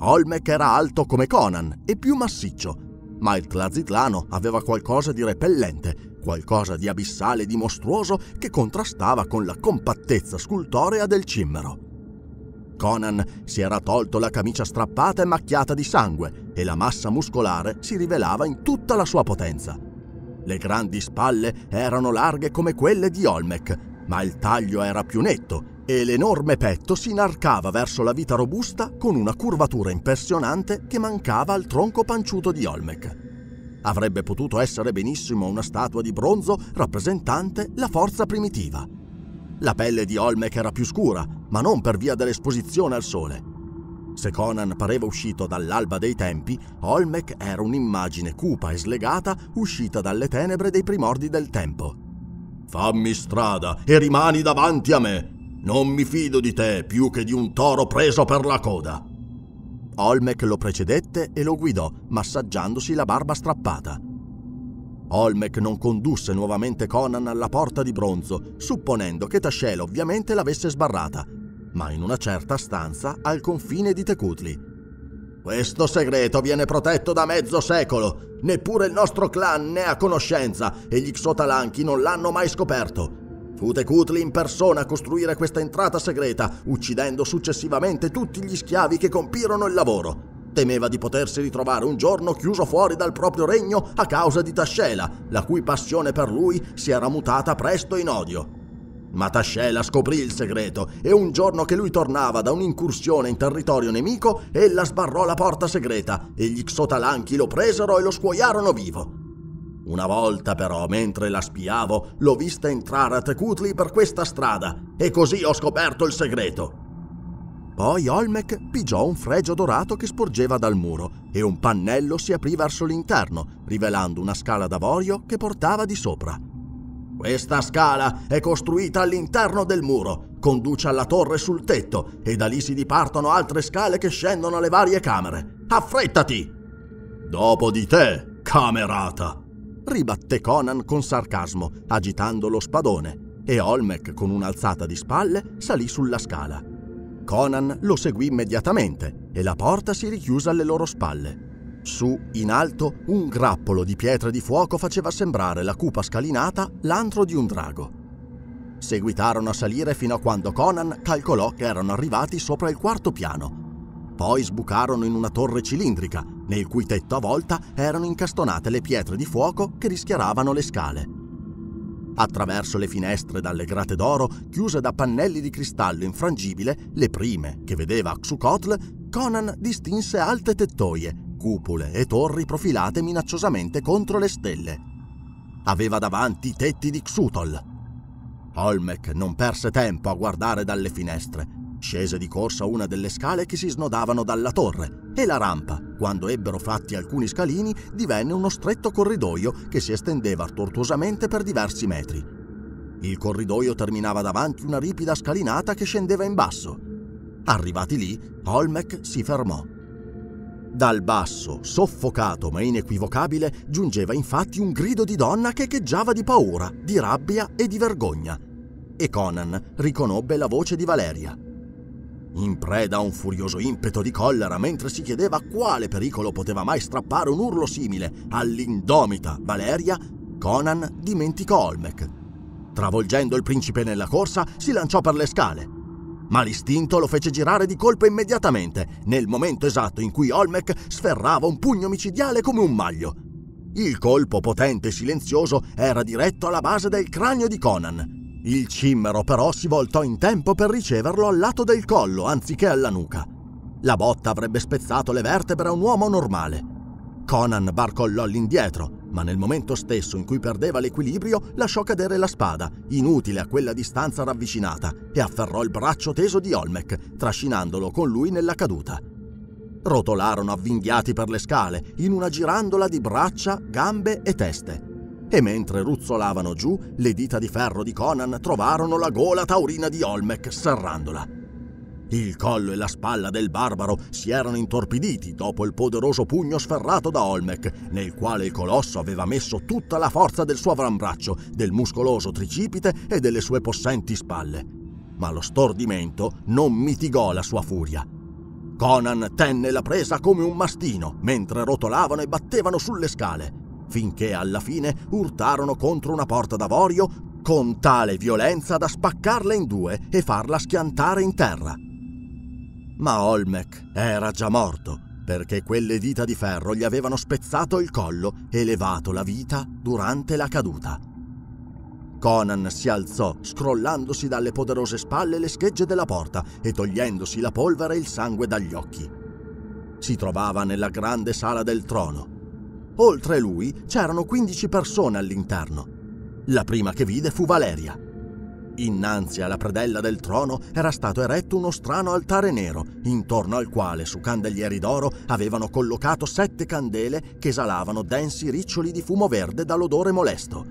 [SPEAKER 1] Olmec era alto come Conan e più massiccio, ma il Tlazitlano aveva qualcosa di repellente qualcosa di abissale e di mostruoso che contrastava con la compattezza scultorea del cimmero. Conan si era tolto la camicia strappata e macchiata di sangue e la massa muscolare si rivelava in tutta la sua potenza. Le grandi spalle erano larghe come quelle di Olmec, ma il taglio era più netto e l'enorme petto si inarcava verso la vita robusta con una curvatura impressionante che mancava al tronco panciuto di Olmec. Avrebbe potuto essere benissimo una statua di bronzo rappresentante la forza primitiva. La pelle di Olmec era più scura, ma non per via dell'esposizione al sole. Se Conan pareva uscito dall'alba dei tempi, Olmec era un'immagine cupa e slegata uscita dalle tenebre dei primordi del tempo. Fammi strada e rimani davanti a me. Non mi fido di te più che di un toro preso per la coda. Olmec lo precedette e lo guidò, massaggiandosi la barba strappata. Olmec non condusse nuovamente Conan alla porta di bronzo, supponendo che Tascel ovviamente l'avesse sbarrata, ma in una certa stanza al confine di Tecutli. Questo segreto viene protetto da mezzo secolo. Neppure il nostro clan ne ha conoscenza e gli Xotalanchi non l'hanno mai scoperto. Cute Cutli in persona a costruire questa entrata segreta, uccidendo successivamente tutti gli schiavi che compirono il lavoro. Temeva di potersi ritrovare un giorno chiuso fuori dal proprio regno a causa di Tascela, la cui passione per lui si era mutata presto in odio. Ma Tascela scoprì il segreto e un giorno che lui tornava da un'incursione in territorio nemico, ella sbarrò la porta segreta e gli Xotalanchi lo presero e lo scuoiarono vivo. Una volta però, mentre la spiavo, l'ho vista entrare a Tecutli per questa strada e così ho scoperto il segreto. Poi Olmec pigiò un fregio dorato che sporgeva dal muro e un pannello si aprì verso l'interno, rivelando una scala d'avorio che portava di sopra. Questa scala è costruita all'interno del muro, conduce alla torre sul tetto e da lì si dipartono altre scale che scendono alle varie camere. Affrettati! Dopo di te, camerata! ribatté Conan con sarcasmo, agitando lo spadone, e Olmec, con un'alzata di spalle, salì sulla scala. Conan lo seguì immediatamente e la porta si richiuse alle loro spalle. Su, in alto, un grappolo di pietre di fuoco faceva sembrare la cupa scalinata l'antro di un drago. Seguitarono a salire fino a quando Conan calcolò che erano arrivati sopra il quarto piano. Poi sbucarono in una torre cilindrica, nel cui tetto a volta erano incastonate le pietre di fuoco che rischiaravano le scale. Attraverso le finestre dalle grate d'oro, chiuse da pannelli di cristallo infrangibile, le prime che vedeva a Xukotl, Conan distinse alte tettoie, cupole e torri profilate minacciosamente contro le stelle. Aveva davanti i tetti di Xutol. Olmec non perse tempo a guardare dalle finestre. Scese di corsa una delle scale che si snodavano dalla torre e la rampa, quando ebbero fatti alcuni scalini, divenne uno stretto corridoio che si estendeva tortuosamente per diversi metri. Il corridoio terminava davanti una ripida scalinata che scendeva in basso. Arrivati lì, Olmec si fermò. Dal basso, soffocato ma inequivocabile, giungeva infatti un grido di donna che echeggiava di paura, di rabbia e di vergogna. E Conan riconobbe la voce di Valeria in preda a un furioso impeto di collera mentre si chiedeva quale pericolo poteva mai strappare un urlo simile all'indomita Valeria, Conan dimenticò Olmec. Travolgendo il principe nella corsa, si lanciò per le scale. Ma l'istinto lo fece girare di colpo immediatamente, nel momento esatto in cui Olmec sferrava un pugno micidiale come un maglio. Il colpo potente e silenzioso era diretto alla base del cranio di Conan. Il cimmero però si voltò in tempo per riceverlo al lato del collo anziché alla nuca. La botta avrebbe spezzato le vertebre a un uomo normale. Conan barcollò all'indietro, ma nel momento stesso in cui perdeva l'equilibrio lasciò cadere la spada, inutile a quella distanza ravvicinata, e afferrò il braccio teso di Olmec, trascinandolo con lui nella caduta. Rotolarono avvinghiati per le scale, in una girandola di braccia, gambe e teste e mentre ruzzolavano giù, le dita di ferro di Conan trovarono la gola taurina di Olmec serrandola. Il collo e la spalla del barbaro si erano intorpiditi dopo il poderoso pugno sferrato da Olmec, nel quale il colosso aveva messo tutta la forza del suo avambraccio, del muscoloso tricipite e delle sue possenti spalle. Ma lo stordimento non mitigò la sua furia. Conan tenne la presa come un mastino mentre rotolavano e battevano sulle scale finché alla fine urtarono contro una porta d'avorio con tale violenza da spaccarla in due e farla schiantare in terra. Ma Olmec era già morto perché quelle dita di ferro gli avevano spezzato il collo e levato la vita durante la caduta. Conan si alzò, scrollandosi dalle poderose spalle le schegge della porta e togliendosi la polvere e il sangue dagli occhi. Si trovava nella grande sala del trono, Oltre lui c'erano 15 persone all'interno. La prima che vide fu Valeria. Innanzi alla predella del trono era stato eretto uno strano altare nero, intorno al quale su candelieri d'oro avevano collocato sette candele che esalavano densi riccioli di fumo verde dall'odore molesto.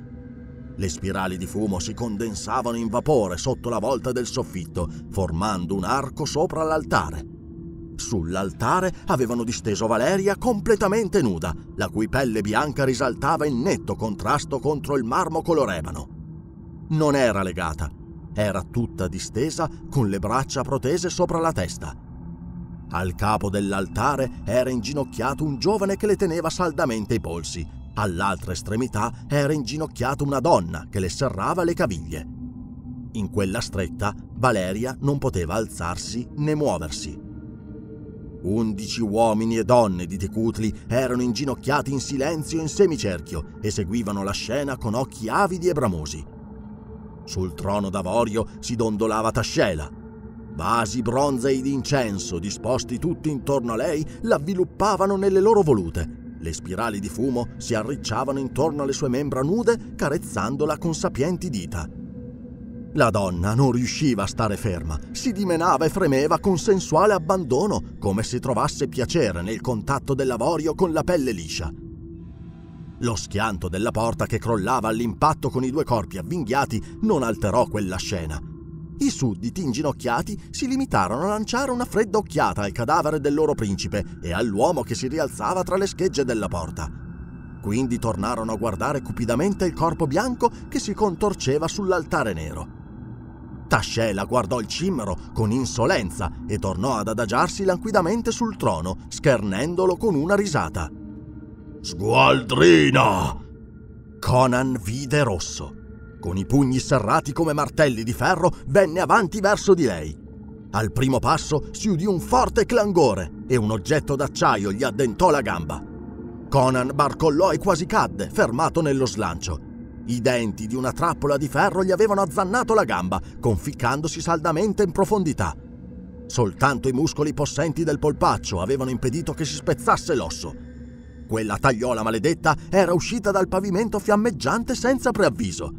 [SPEAKER 1] Le spirali di fumo si condensavano in vapore sotto la volta del soffitto, formando un arco sopra l'altare. Sull'altare avevano disteso Valeria completamente nuda, la cui pelle bianca risaltava in netto contrasto contro il marmo color ebano. Non era legata, era tutta distesa con le braccia protese sopra la testa. Al capo dell'altare era inginocchiato un giovane che le teneva saldamente i polsi. All'altra estremità era inginocchiata una donna che le serrava le caviglie. In quella stretta Valeria non poteva alzarsi né muoversi. Undici uomini e donne di Tecutli erano inginocchiati in silenzio in semicerchio e seguivano la scena con occhi avidi e bramosi. Sul trono d'avorio si dondolava Tascela. Vasi bronzei di incenso, disposti tutti intorno a lei, l'avviluppavano nelle loro volute. Le spirali di fumo si arricciavano intorno alle sue membra nude, carezzandola con sapienti dita. La donna non riusciva a stare ferma, si dimenava e fremeva con sensuale abbandono, come se trovasse piacere nel contatto dell'avorio con la pelle liscia. Lo schianto della porta che crollava all'impatto con i due corpi avvinghiati non alterò quella scena. I sudditi, inginocchiati, si limitarono a lanciare una fredda occhiata al cadavere del loro principe e all'uomo che si rialzava tra le schegge della porta. Quindi tornarono a guardare cupidamente il corpo bianco che si contorceva sull'altare nero. Tascela guardò il cimmero con insolenza e tornò ad adagiarsi languidamente sul trono, schernendolo con una risata. Sgualdrina! Conan vide rosso. Con i pugni serrati come martelli di ferro, venne avanti verso di lei. Al primo passo si udì un forte clangore e un oggetto d'acciaio gli addentò la gamba. Conan barcollò e quasi cadde, fermato nello slancio. I denti di una trappola di ferro gli avevano azzannato la gamba, conficcandosi saldamente in profondità. Soltanto i muscoli possenti del polpaccio avevano impedito che si spezzasse l'osso. Quella tagliola maledetta era uscita dal pavimento fiammeggiante senza preavviso.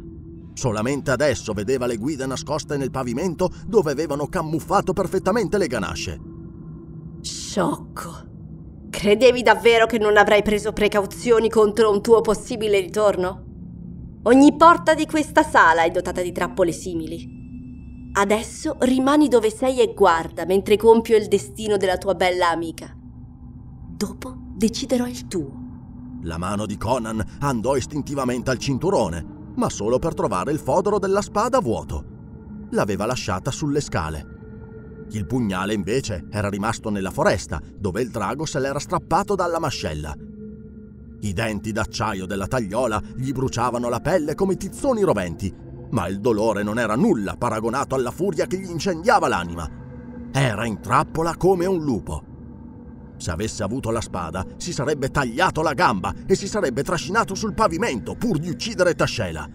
[SPEAKER 1] Solamente adesso vedeva le guide nascoste nel pavimento dove avevano camuffato perfettamente le ganasce. Sciocco.
[SPEAKER 4] Credevi davvero che non avrei preso precauzioni contro un tuo possibile ritorno? Ogni porta di questa sala è dotata di trappole simili. Adesso rimani dove sei e guarda mentre compio il destino della tua bella amica.
[SPEAKER 1] Dopo deciderò il tuo. La mano di Conan andò istintivamente al cinturone, ma solo per trovare il fodero della spada vuoto. L'aveva lasciata sulle scale. Il pugnale invece era rimasto nella foresta, dove il drago se l'era strappato dalla mascella i denti d'acciaio della tagliola gli bruciavano la pelle come tizzoni roventi, ma il dolore non era nulla paragonato alla furia che gli incendiava l'anima. Era in trappola come un lupo. Se avesse avuto la spada, si sarebbe tagliato la gamba e si sarebbe trascinato sul pavimento pur di uccidere Tascela.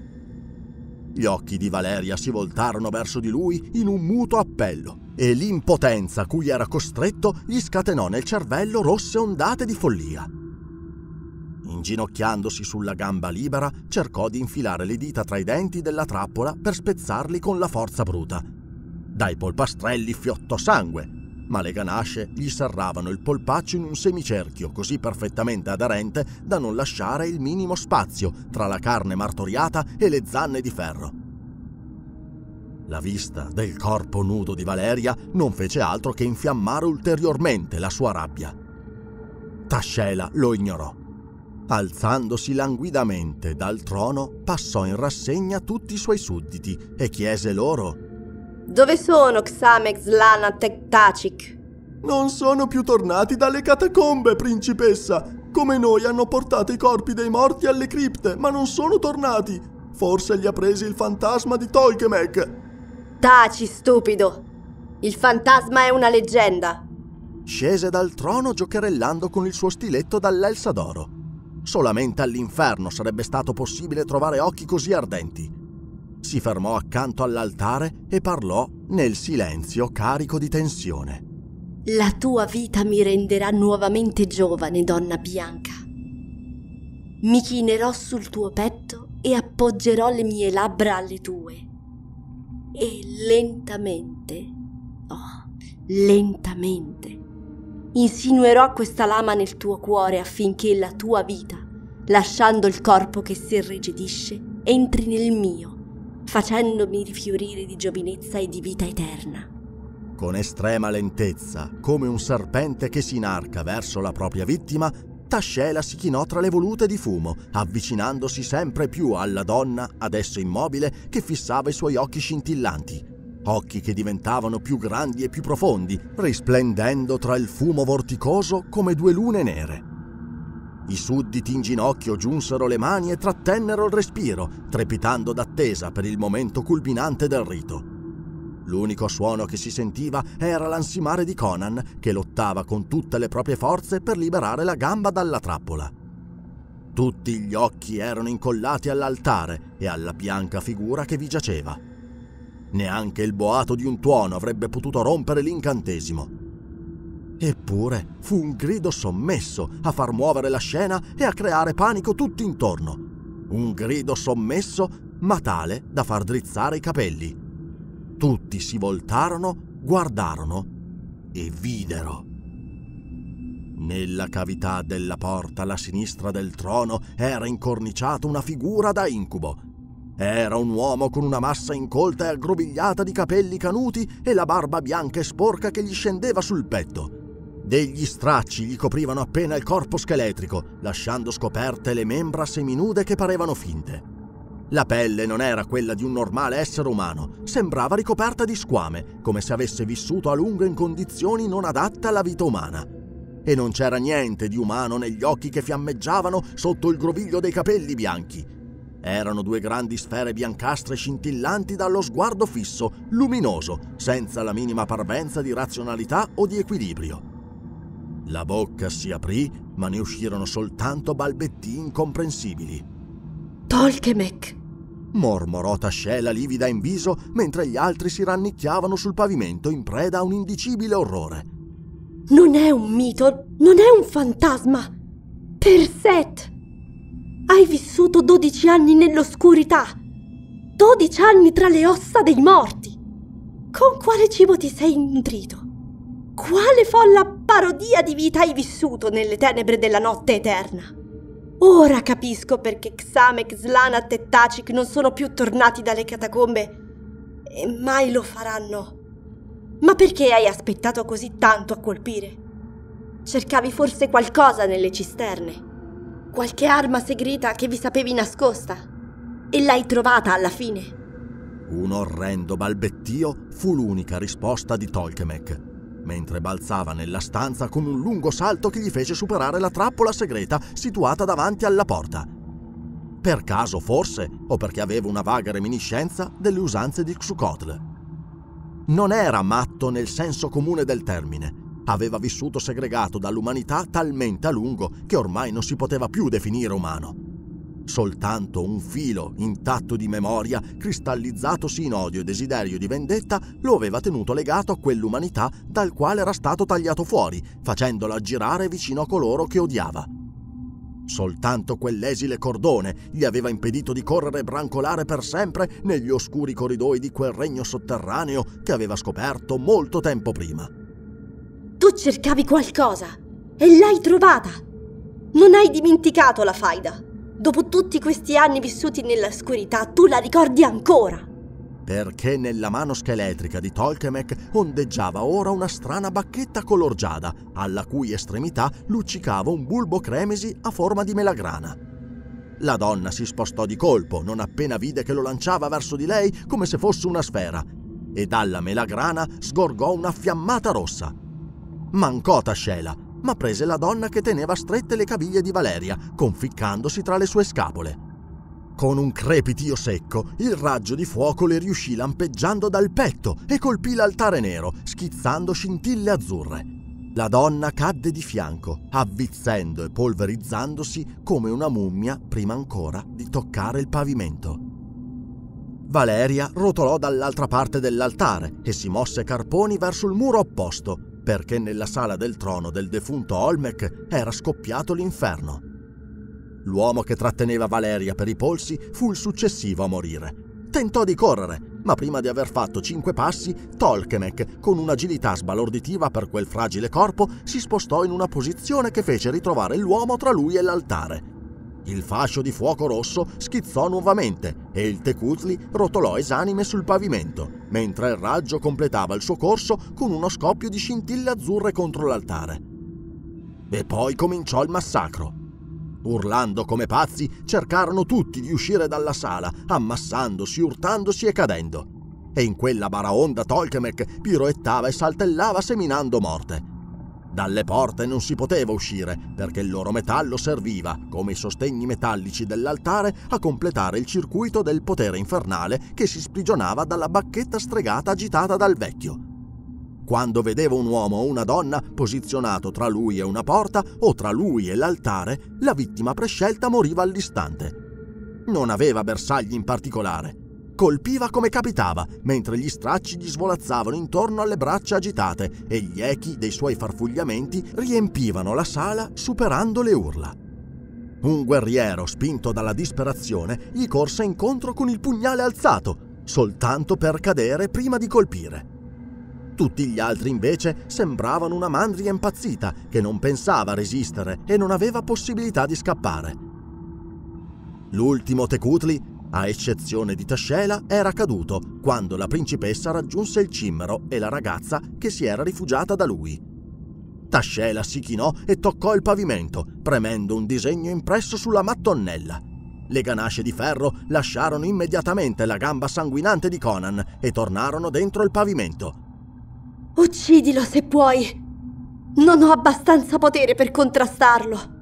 [SPEAKER 1] Gli occhi di Valeria si voltarono verso di lui in un muto appello e l'impotenza a cui era costretto gli scatenò nel cervello rosse ondate di follia. Inginocchiandosi sulla gamba libera, cercò di infilare le dita tra i denti della trappola per spezzarli con la forza bruta. Dai polpastrelli fiottò sangue, ma le ganasce gli serravano il polpaccio in un semicerchio così perfettamente aderente da non lasciare il minimo spazio tra la carne martoriata e le zanne di ferro. La vista del corpo nudo di Valeria non fece altro che infiammare ulteriormente la sua rabbia. Tascela lo ignorò alzandosi languidamente dal trono, passò in rassegna tutti i suoi sudditi e chiese loro:
[SPEAKER 4] Dove sono Xamex Lana Tectacic?
[SPEAKER 3] Non sono più tornati dalle catacombe, principessa! Come noi hanno portato i corpi dei morti alle cripte, ma non sono tornati! Forse li ha presi il fantasma di Tolkemec!
[SPEAKER 4] Taci, stupido! Il fantasma è una leggenda!
[SPEAKER 1] Scese dal trono giocherellando con il suo stiletto dall'elsa d'oro Solamente all'inferno sarebbe stato possibile trovare occhi così ardenti. Si fermò accanto all'altare e parlò nel silenzio carico di tensione.
[SPEAKER 4] La tua vita mi renderà nuovamente giovane, donna bianca. Mi chinerò sul tuo petto e appoggerò le mie labbra alle tue. E lentamente, oh, lentamente, Insinuerò questa lama nel tuo cuore affinché la tua vita, lasciando il corpo che si irrigidisce, entri nel mio, facendomi rifiorire di giovinezza e di vita eterna.
[SPEAKER 1] Con estrema lentezza, come un serpente che si inarca verso la propria vittima, Tascela si chinò tra le volute di fumo, avvicinandosi sempre più alla donna, adesso immobile, che fissava i suoi occhi scintillanti occhi che diventavano più grandi e più profondi, risplendendo tra il fumo vorticoso come due lune nere. I sudditi in ginocchio giunsero le mani e trattennero il respiro, trepitando d'attesa per il momento culminante del rito. L'unico suono che si sentiva era l'ansimare di Conan, che lottava con tutte le proprie forze per liberare la gamba dalla trappola. Tutti gli occhi erano incollati all'altare e alla bianca figura che vi giaceva. Neanche il boato di un tuono avrebbe potuto rompere l'incantesimo. Eppure fu un grido sommesso a far muovere la scena e a creare panico tutto intorno. Un grido sommesso ma tale da far drizzare i capelli. Tutti si voltarono, guardarono e videro. Nella cavità della porta alla sinistra del trono era incorniciata una figura da incubo era un uomo con una massa incolta e aggrovigliata di capelli canuti e la barba bianca e sporca che gli scendeva sul petto. Degli stracci gli coprivano appena il corpo scheletrico, lasciando scoperte le membra seminude che parevano finte. La pelle non era quella di un normale essere umano, sembrava ricoperta di squame, come se avesse vissuto a lungo in condizioni non adatte alla vita umana. E non c'era niente di umano negli occhi che fiammeggiavano sotto il groviglio dei capelli bianchi, erano due grandi sfere biancastre scintillanti dallo sguardo fisso, luminoso, senza la minima parvenza di razionalità o di equilibrio. La bocca si aprì, ma ne uscirono soltanto balbetti incomprensibili. Tolkemek! mormorò Tascella livida in viso mentre gli altri si rannicchiavano sul pavimento in preda a un indicibile orrore. Non è un mito, non è un fantasma! Perset!
[SPEAKER 4] Hai vissuto 12 anni nell'oscurità! 12 anni tra le ossa dei morti! Con quale cibo ti sei nutrito? Quale folla parodia di vita hai vissuto nelle tenebre della notte eterna? Ora capisco perché Xamek, Slanat e Tacik non sono più tornati dalle catacombe e mai lo faranno. Ma perché hai aspettato così tanto a colpire? Cercavi forse qualcosa nelle cisterne? Qualche arma segreta che vi sapevi nascosta. E l'hai trovata alla fine.
[SPEAKER 1] Un orrendo balbettio fu l'unica risposta di Tolkemek, mentre balzava nella stanza con un lungo salto che gli fece superare la trappola segreta situata davanti alla porta. Per caso forse, o perché aveva una vaga reminiscenza delle usanze di Xukotl. Non era matto nel senso comune del termine, aveva vissuto segregato dall'umanità talmente a lungo che ormai non si poteva più definire umano. Soltanto un filo intatto di memoria, cristallizzatosi in odio e desiderio di vendetta, lo aveva tenuto legato a quell'umanità dal quale era stato tagliato fuori, facendolo aggirare vicino a coloro che odiava. Soltanto quell'esile cordone gli aveva impedito di correre e brancolare per sempre negli oscuri corridoi di quel regno sotterraneo che aveva scoperto molto tempo prima. Tu
[SPEAKER 4] cercavi qualcosa e l'hai trovata. Non hai dimenticato la faida. Dopo tutti questi anni vissuti nell'oscurità, tu la ricordi ancora.
[SPEAKER 1] Perché nella mano scheletrica di Tolkemek ondeggiava ora una strana bacchetta color giada, alla cui estremità luccicava un bulbo cremesi a forma di melagrana. La donna si spostò di colpo, non appena vide che lo lanciava verso di lei come se fosse una sfera, e dalla melagrana sgorgò una fiammata rossa mancò Tascela, ma prese la donna che teneva strette le caviglie di Valeria, conficcandosi tra le sue scapole. Con un crepitio secco, il raggio di fuoco le riuscì lampeggiando dal petto e colpì l'altare nero, schizzando scintille azzurre. La donna cadde di fianco, avvizzendo e polverizzandosi come una mummia prima ancora di toccare il pavimento. Valeria rotolò dall'altra parte dell'altare e si mosse carponi verso il muro opposto, perché nella sala del trono del defunto Olmec era scoppiato l'inferno. L'uomo che tratteneva Valeria per i polsi fu il successivo a morire. Tentò di correre, ma prima di aver fatto cinque passi, Tolkemek, con un'agilità sbalorditiva per quel fragile corpo, si spostò in una posizione che fece ritrovare l'uomo tra lui e l'altare. Il fascio di fuoco rosso schizzò nuovamente e il Tecutli rotolò esanime sul pavimento, mentre il raggio completava il suo corso con uno scoppio di scintille azzurre contro l'altare. E poi cominciò il massacro. Urlando come pazzi, cercarono tutti di uscire dalla sala, ammassandosi, urtandosi e cadendo. E in quella baraonda Tolkemek piroettava e saltellava seminando morte. Dalle porte non si poteva uscire perché il loro metallo serviva, come i sostegni metallici dell'altare, a completare il circuito del potere infernale che si sprigionava dalla bacchetta stregata agitata dal vecchio. Quando vedeva un uomo o una donna posizionato tra lui e una porta o tra lui e l'altare, la vittima prescelta moriva all'istante. Non aveva bersagli in particolare, colpiva come capitava, mentre gli stracci gli svolazzavano intorno alle braccia agitate e gli echi dei suoi farfugliamenti riempivano la sala superando le urla. Un guerriero, spinto dalla disperazione, gli corse incontro con il pugnale alzato, soltanto per cadere prima di colpire. Tutti gli altri invece sembravano una mandria impazzita che non pensava a resistere e non aveva possibilità di scappare. L'ultimo Tecutli a eccezione di Tascela, era caduto quando la principessa raggiunse il cimero e la ragazza che si era rifugiata da lui. Tascela si chinò e toccò il pavimento, premendo un disegno impresso sulla mattonnella. Le ganasce di ferro lasciarono immediatamente la gamba sanguinante di Conan e tornarono dentro il pavimento. Uccidilo se puoi!
[SPEAKER 4] Non ho abbastanza potere per contrastarlo!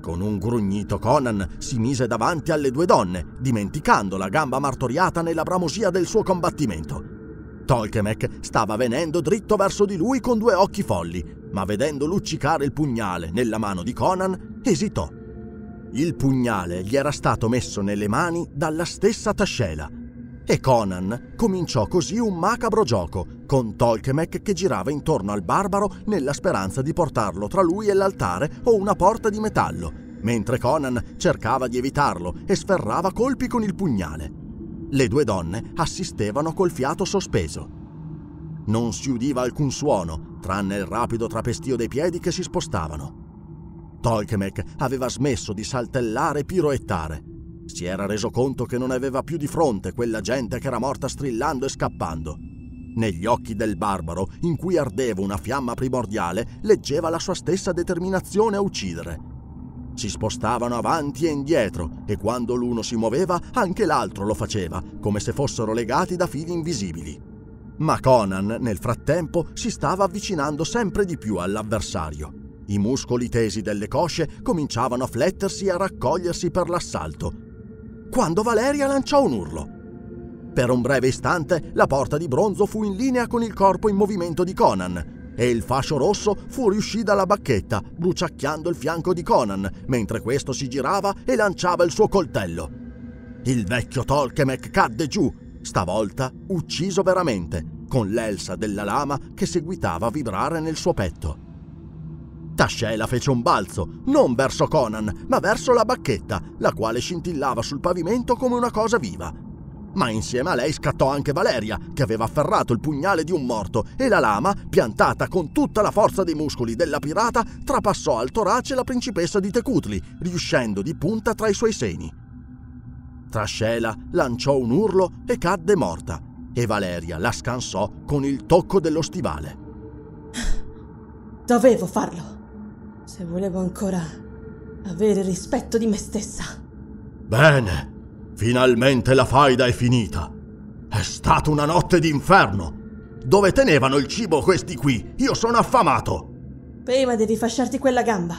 [SPEAKER 1] Con un grugnito Conan si mise davanti alle due donne, dimenticando la gamba martoriata nella bramosia del suo combattimento. Tolkemek stava venendo dritto verso di lui con due occhi folli, ma vedendo luccicare il pugnale nella mano di Conan, esitò. Il pugnale gli era stato messo nelle mani dalla stessa Tascela, e Conan cominciò così un macabro gioco, con Tolkemec che girava intorno al barbaro nella speranza di portarlo tra lui e l'altare o una porta di metallo, mentre Conan cercava di evitarlo e sferrava colpi con il pugnale. Le due donne assistevano col fiato sospeso. Non si udiva alcun suono, tranne il rapido trapestio dei piedi che si spostavano. Tolkemec aveva smesso di saltellare e piroettare. Si era reso conto che non aveva più di fronte quella gente che era morta strillando e scappando. Negli occhi del barbaro, in cui ardeva una fiamma primordiale, leggeva la sua stessa determinazione a uccidere. Si spostavano avanti e indietro e quando l'uno si muoveva anche l'altro lo faceva, come se fossero legati da fili invisibili. Ma Conan, nel frattempo, si stava avvicinando sempre di più all'avversario. I muscoli tesi delle cosce cominciavano a flettersi e a raccogliersi per l'assalto, quando Valeria lanciò un urlo. Per un breve istante la porta di bronzo fu in linea con il corpo in movimento di Conan e il fascio rosso fu fuoriuscì dalla bacchetta, bruciacchiando il fianco di Conan, mentre questo si girava e lanciava il suo coltello. Il vecchio Tolkemec cadde giù, stavolta ucciso veramente, con l'elsa della lama che seguitava a vibrare nel suo petto. Tascela fece un balzo, non verso Conan, ma verso la bacchetta, la quale scintillava sul pavimento come una cosa viva. Ma insieme a lei scattò anche Valeria, che aveva afferrato il pugnale di un morto, e la lama, piantata con tutta la forza dei muscoli della pirata, trapassò al torace la principessa di Tecutli, riuscendo di punta tra i suoi seni. Trascela lanciò un urlo e cadde morta, e Valeria la scansò con il tocco dello stivale. Dovevo
[SPEAKER 2] farlo se volevo ancora avere rispetto di me stessa.
[SPEAKER 1] Bene, finalmente la faida è finita. È stata una notte d'inferno. Dove tenevano il cibo questi qui? Io sono affamato. Prima devi fasciarti quella gamba.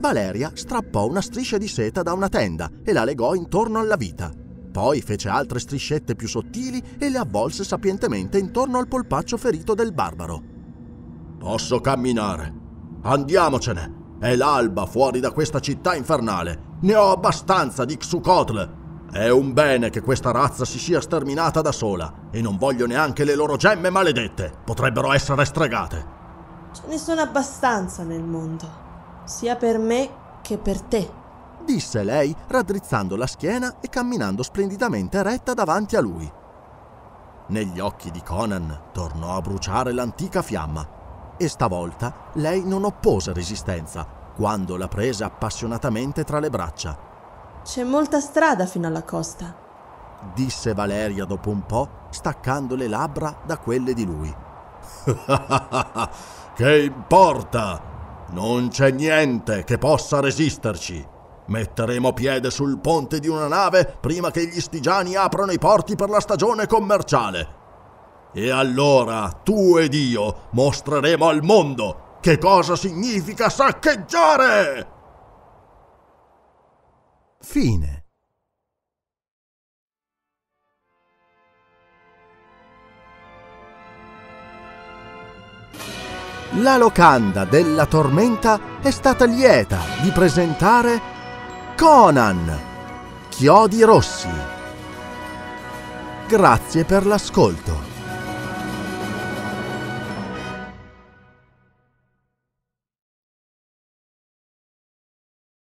[SPEAKER 1] Valeria strappò una striscia di seta da una tenda e la legò intorno alla vita. Poi fece altre striscette più sottili e le avvolse sapientemente intorno al polpaccio ferito del barbaro. Posso camminare, Andiamocene! È l'alba fuori da questa città infernale. Ne ho abbastanza di Xukotl. È un bene che questa razza si sia sterminata da sola e non voglio neanche le loro gemme maledette. Potrebbero essere stregate.
[SPEAKER 2] Ce ne sono abbastanza nel mondo, sia per me che per te.
[SPEAKER 1] Disse lei, raddrizzando la schiena e camminando splendidamente retta davanti a lui. Negli occhi di Conan tornò a bruciare l'antica fiamma e stavolta lei non oppose resistenza quando la prese appassionatamente tra le braccia. C'è molta strada fino alla costa, disse Valeria dopo un po', staccando le labbra da quelle di lui. che importa? Non c'è niente che possa resisterci. Metteremo piede sul ponte di una nave prima che gli stigiani aprano i porti per la stagione commerciale. E allora tu ed io mostreremo al mondo che cosa
[SPEAKER 3] significa saccheggiare!
[SPEAKER 1] Fine. La locanda della tormenta è stata lieta di presentare Conan, Chiodi Rossi. Grazie per l'ascolto.